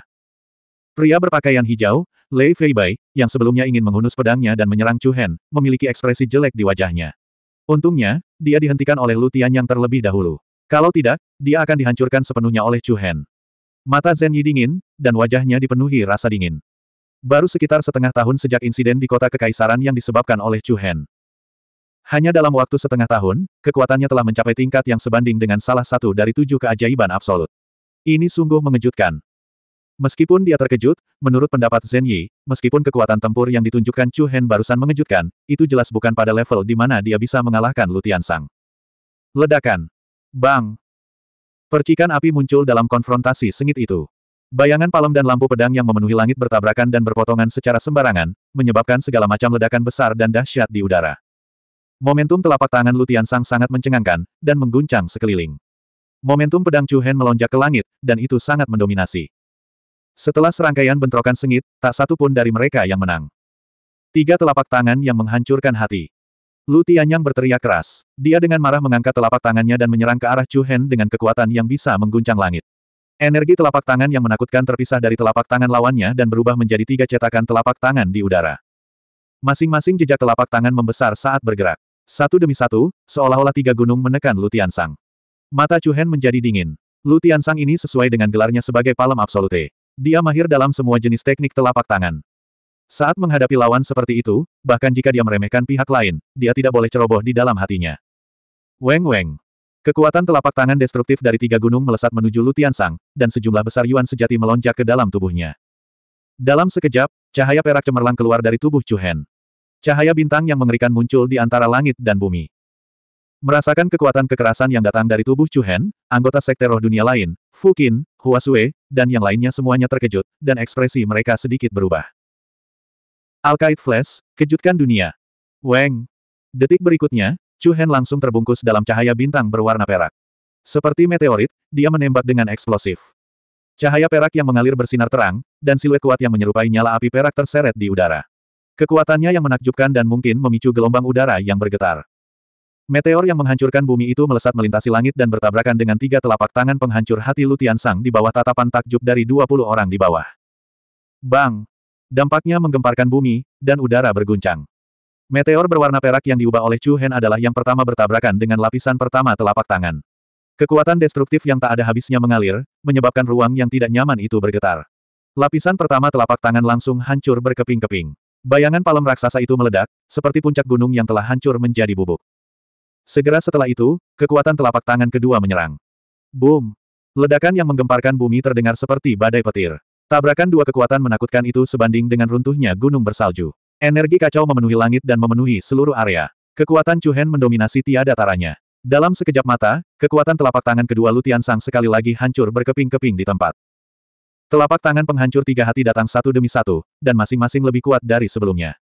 Pria berpakaian hijau, Lei Feibai, yang sebelumnya ingin menghunus pedangnya dan menyerang Chu Hen, memiliki ekspresi jelek di wajahnya. Untungnya, dia dihentikan oleh Lutian yang terlebih dahulu. Kalau tidak, dia akan dihancurkan sepenuhnya oleh Chu Hen. Mata Zen Yi dingin, dan wajahnya dipenuhi rasa dingin. Baru sekitar setengah tahun sejak insiden di kota kekaisaran yang disebabkan oleh Chu Hen. Hanya dalam waktu setengah tahun, kekuatannya telah mencapai tingkat yang sebanding dengan salah satu dari tujuh keajaiban absolut. Ini sungguh mengejutkan. Meskipun dia terkejut, menurut pendapat Zhen Yi, meskipun kekuatan tempur yang ditunjukkan Chu Hen barusan mengejutkan, itu jelas bukan pada level di mana dia bisa mengalahkan Lutian Sang. Ledakan. Bang. Percikan api muncul dalam konfrontasi sengit itu. Bayangan palem dan lampu pedang yang memenuhi langit bertabrakan dan berpotongan secara sembarangan, menyebabkan segala macam ledakan besar dan dahsyat di udara. Momentum telapak tangan Lutian Sang sangat mencengangkan, dan mengguncang sekeliling. Momentum pedang Chu Hen melonjak ke langit, dan itu sangat mendominasi. Setelah serangkaian bentrokan sengit, tak satu pun dari mereka yang menang. Tiga telapak tangan yang menghancurkan hati. Lutian yang berteriak keras. Dia dengan marah mengangkat telapak tangannya dan menyerang ke arah Chu Hen dengan kekuatan yang bisa mengguncang langit. Energi telapak tangan yang menakutkan terpisah dari telapak tangan lawannya dan berubah menjadi tiga cetakan telapak tangan di udara. Masing-masing jejak telapak tangan membesar saat bergerak. Satu demi satu, seolah-olah tiga gunung menekan Lutian Sang. Mata Chu Hen menjadi dingin. Lutian Sang ini sesuai dengan gelarnya sebagai Palem Absolute. Dia mahir dalam semua jenis teknik telapak tangan. Saat menghadapi lawan seperti itu, bahkan jika dia meremehkan pihak lain, dia tidak boleh ceroboh di dalam hatinya. Weng Weng, Kekuatan telapak tangan destruktif dari tiga gunung melesat menuju Lutian Sang, dan sejumlah besar Yuan sejati melonjak ke dalam tubuhnya. Dalam sekejap, cahaya perak cemerlang keluar dari tubuh Chuhen. Cahaya bintang yang mengerikan muncul di antara langit dan bumi. Merasakan kekuatan kekerasan yang datang dari tubuh Chuhen, anggota sekte roh dunia lain, Fu Qin, Hua Sue, dan yang lainnya semuanya terkejut, dan ekspresi mereka sedikit berubah. Alkaid Flash, kejutkan dunia. Weng. Detik berikutnya, Chu Hen langsung terbungkus dalam cahaya bintang berwarna perak. Seperti meteorit, dia menembak dengan eksplosif. Cahaya perak yang mengalir bersinar terang, dan siluet kuat yang menyerupai nyala api perak terseret di udara. Kekuatannya yang menakjubkan dan mungkin memicu gelombang udara yang bergetar. Meteor yang menghancurkan bumi itu melesat melintasi langit dan bertabrakan dengan tiga telapak tangan penghancur hati Lutian Sang di bawah tatapan takjub dari 20 orang di bawah. Bang! Dampaknya menggemparkan bumi, dan udara berguncang. Meteor berwarna perak yang diubah oleh Chu Hen adalah yang pertama bertabrakan dengan lapisan pertama telapak tangan. Kekuatan destruktif yang tak ada habisnya mengalir, menyebabkan ruang yang tidak nyaman itu bergetar. Lapisan pertama telapak tangan langsung hancur berkeping-keping. Bayangan palem raksasa itu meledak, seperti puncak gunung yang telah hancur menjadi bubuk. Segera setelah itu, kekuatan telapak tangan kedua menyerang. Boom! Ledakan yang menggemparkan bumi terdengar seperti badai petir. Tabrakan dua kekuatan menakutkan itu sebanding dengan runtuhnya gunung bersalju. Energi kacau memenuhi langit dan memenuhi seluruh area. Kekuatan Cuhen mendominasi tiada taranya. Dalam sekejap mata, kekuatan telapak tangan kedua Lutian Sang sekali lagi hancur berkeping-keping di tempat. Telapak tangan penghancur tiga hati datang satu demi satu, dan masing-masing lebih kuat dari sebelumnya.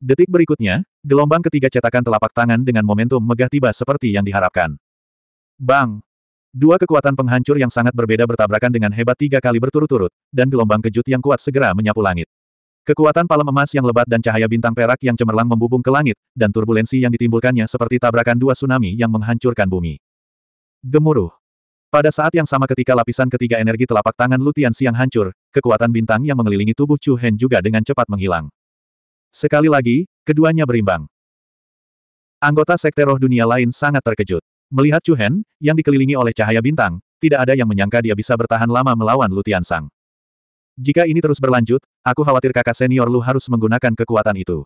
Detik berikutnya, gelombang ketiga cetakan telapak tangan dengan momentum megah tiba seperti yang diharapkan. Bang! Dua kekuatan penghancur yang sangat berbeda bertabrakan dengan hebat tiga kali berturut-turut, dan gelombang kejut yang kuat segera menyapu langit. Kekuatan palem emas yang lebat dan cahaya bintang perak yang cemerlang membubung ke langit, dan turbulensi yang ditimbulkannya seperti tabrakan dua tsunami yang menghancurkan bumi. Gemuruh. Pada saat yang sama ketika lapisan ketiga energi telapak tangan Lutian Siang hancur, kekuatan bintang yang mengelilingi tubuh Chu Hen juga dengan cepat menghilang. Sekali lagi, keduanya berimbang. Anggota sekte roh dunia lain sangat terkejut. Melihat Chu Hen, yang dikelilingi oleh cahaya bintang, tidak ada yang menyangka dia bisa bertahan lama melawan Lutian Sang. Jika ini terus berlanjut, aku khawatir kakak senior Lu harus menggunakan kekuatan itu.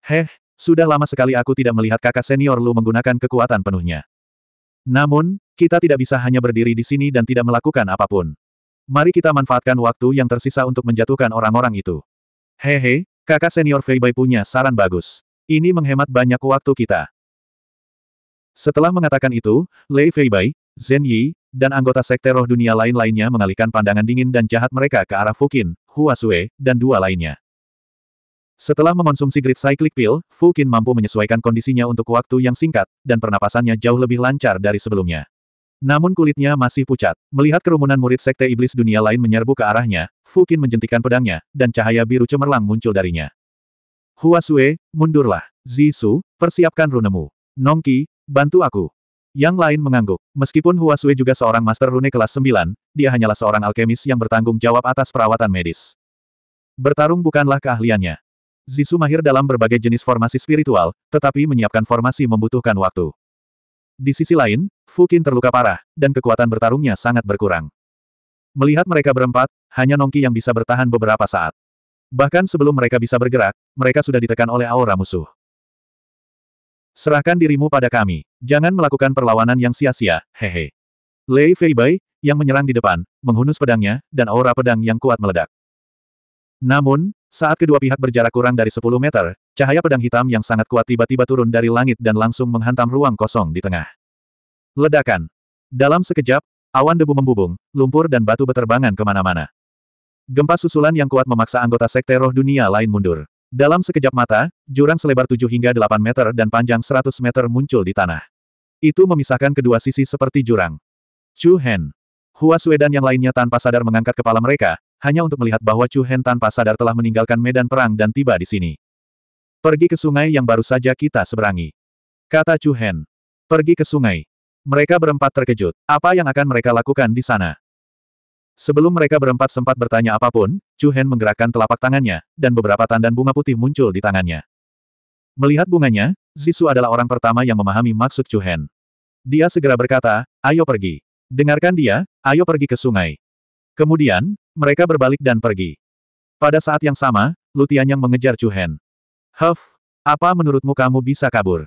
Heh, sudah lama sekali aku tidak melihat kakak senior Lu menggunakan kekuatan penuhnya. Namun, kita tidak bisa hanya berdiri di sini dan tidak melakukan apapun. Mari kita manfaatkan waktu yang tersisa untuk menjatuhkan orang-orang itu. Hehe, kakak senior Fei Bai punya saran bagus. Ini menghemat banyak waktu kita. Setelah mengatakan itu, Lei Feibai, Zhen Yi, dan anggota sekte roh dunia lain-lainnya mengalihkan pandangan dingin dan jahat mereka ke arah Fukin, Huasue, dan dua lainnya. Setelah mengonsumsi grid cyclic pill, Fukin mampu menyesuaikan kondisinya untuk waktu yang singkat, dan pernapasannya jauh lebih lancar dari sebelumnya. Namun kulitnya masih pucat. Melihat kerumunan murid sekte iblis dunia lain menyerbu ke arahnya, Fukin menjentikan pedangnya, dan cahaya biru cemerlang muncul darinya. Huasue, mundurlah. Zisu, persiapkan runemu. Nongki, bantu aku. Yang lain mengangguk. Meskipun Hua Sui juga seorang master rune kelas 9, dia hanyalah seorang alkemis yang bertanggung jawab atas perawatan medis. Bertarung bukanlah keahliannya. Zisu mahir dalam berbagai jenis formasi spiritual, tetapi menyiapkan formasi membutuhkan waktu. Di sisi lain, Qin terluka parah, dan kekuatan bertarungnya sangat berkurang. Melihat mereka berempat, hanya Nongki yang bisa bertahan beberapa saat. Bahkan sebelum mereka bisa bergerak, mereka sudah ditekan oleh aura musuh. Serahkan dirimu pada kami. Jangan melakukan perlawanan yang sia-sia, hehe. Lei Feibai, yang menyerang di depan, menghunus pedangnya, dan aura pedang yang kuat meledak. Namun, saat kedua pihak berjarak kurang dari 10 meter, cahaya pedang hitam yang sangat kuat tiba-tiba turun dari langit dan langsung menghantam ruang kosong di tengah. Ledakan. Dalam sekejap, awan debu membubung, lumpur dan batu beterbangan kemana-mana. Gempa susulan yang kuat memaksa anggota sekte roh dunia lain mundur. Dalam sekejap mata, jurang selebar 7 hingga 8 meter dan panjang 100 meter muncul di tanah. Itu memisahkan kedua sisi seperti jurang. Chu Hen, Hua Sue yang lainnya tanpa sadar mengangkat kepala mereka, hanya untuk melihat bahwa Chu Hen tanpa sadar telah meninggalkan medan perang dan tiba di sini. Pergi ke sungai yang baru saja kita seberangi. Kata Chu Hen. Pergi ke sungai. Mereka berempat terkejut. Apa yang akan mereka lakukan di sana? Sebelum mereka berempat sempat bertanya apapun, Chu Hen menggerakkan telapak tangannya, dan beberapa tandan bunga putih muncul di tangannya. Melihat bunganya, Zisu adalah orang pertama yang memahami maksud Chu Hen. Dia segera berkata, ayo pergi. Dengarkan dia, ayo pergi ke sungai. Kemudian, mereka berbalik dan pergi. Pada saat yang sama, Lutian yang mengejar Chu Hen. Huff, apa menurutmu kamu bisa kabur?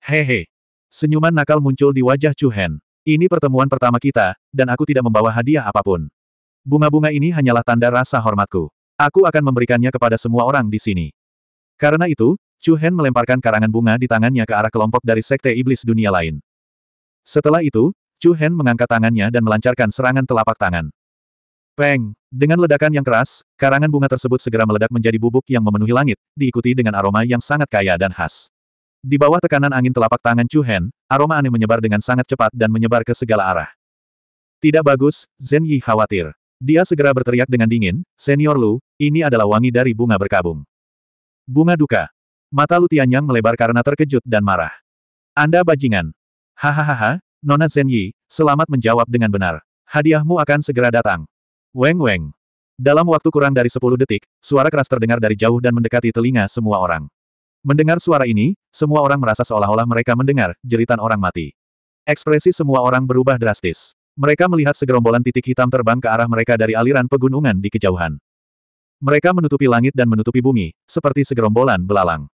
Hehe. Senyuman nakal muncul di wajah Chu Hen. Ini pertemuan pertama kita, dan aku tidak membawa hadiah apapun. Bunga-bunga ini hanyalah tanda rasa hormatku. Aku akan memberikannya kepada semua orang di sini. Karena itu, Chu Hen melemparkan karangan bunga di tangannya ke arah kelompok dari sekte iblis dunia lain. Setelah itu, Chu Hen mengangkat tangannya dan melancarkan serangan telapak tangan. Peng! Dengan ledakan yang keras, karangan bunga tersebut segera meledak menjadi bubuk yang memenuhi langit, diikuti dengan aroma yang sangat kaya dan khas. Di bawah tekanan angin telapak tangan Chu Hen, aroma aneh menyebar dengan sangat cepat dan menyebar ke segala arah. Tidak bagus, Zen Yi khawatir. Dia segera berteriak dengan dingin, Senior Lu, ini adalah wangi dari bunga berkabung. Bunga duka. Mata Lu Tianyang melebar karena terkejut dan marah. Anda bajingan. Hahaha, Nona Zhen Yi, selamat menjawab dengan benar. Hadiahmu akan segera datang. Weng Weng. Dalam waktu kurang dari 10 detik, suara keras terdengar dari jauh dan mendekati telinga semua orang. Mendengar suara ini, semua orang merasa seolah-olah mereka mendengar jeritan orang mati. Ekspresi semua orang berubah drastis. Mereka melihat segerombolan titik hitam terbang ke arah mereka dari aliran pegunungan di kejauhan. Mereka menutupi langit dan menutupi bumi, seperti segerombolan belalang.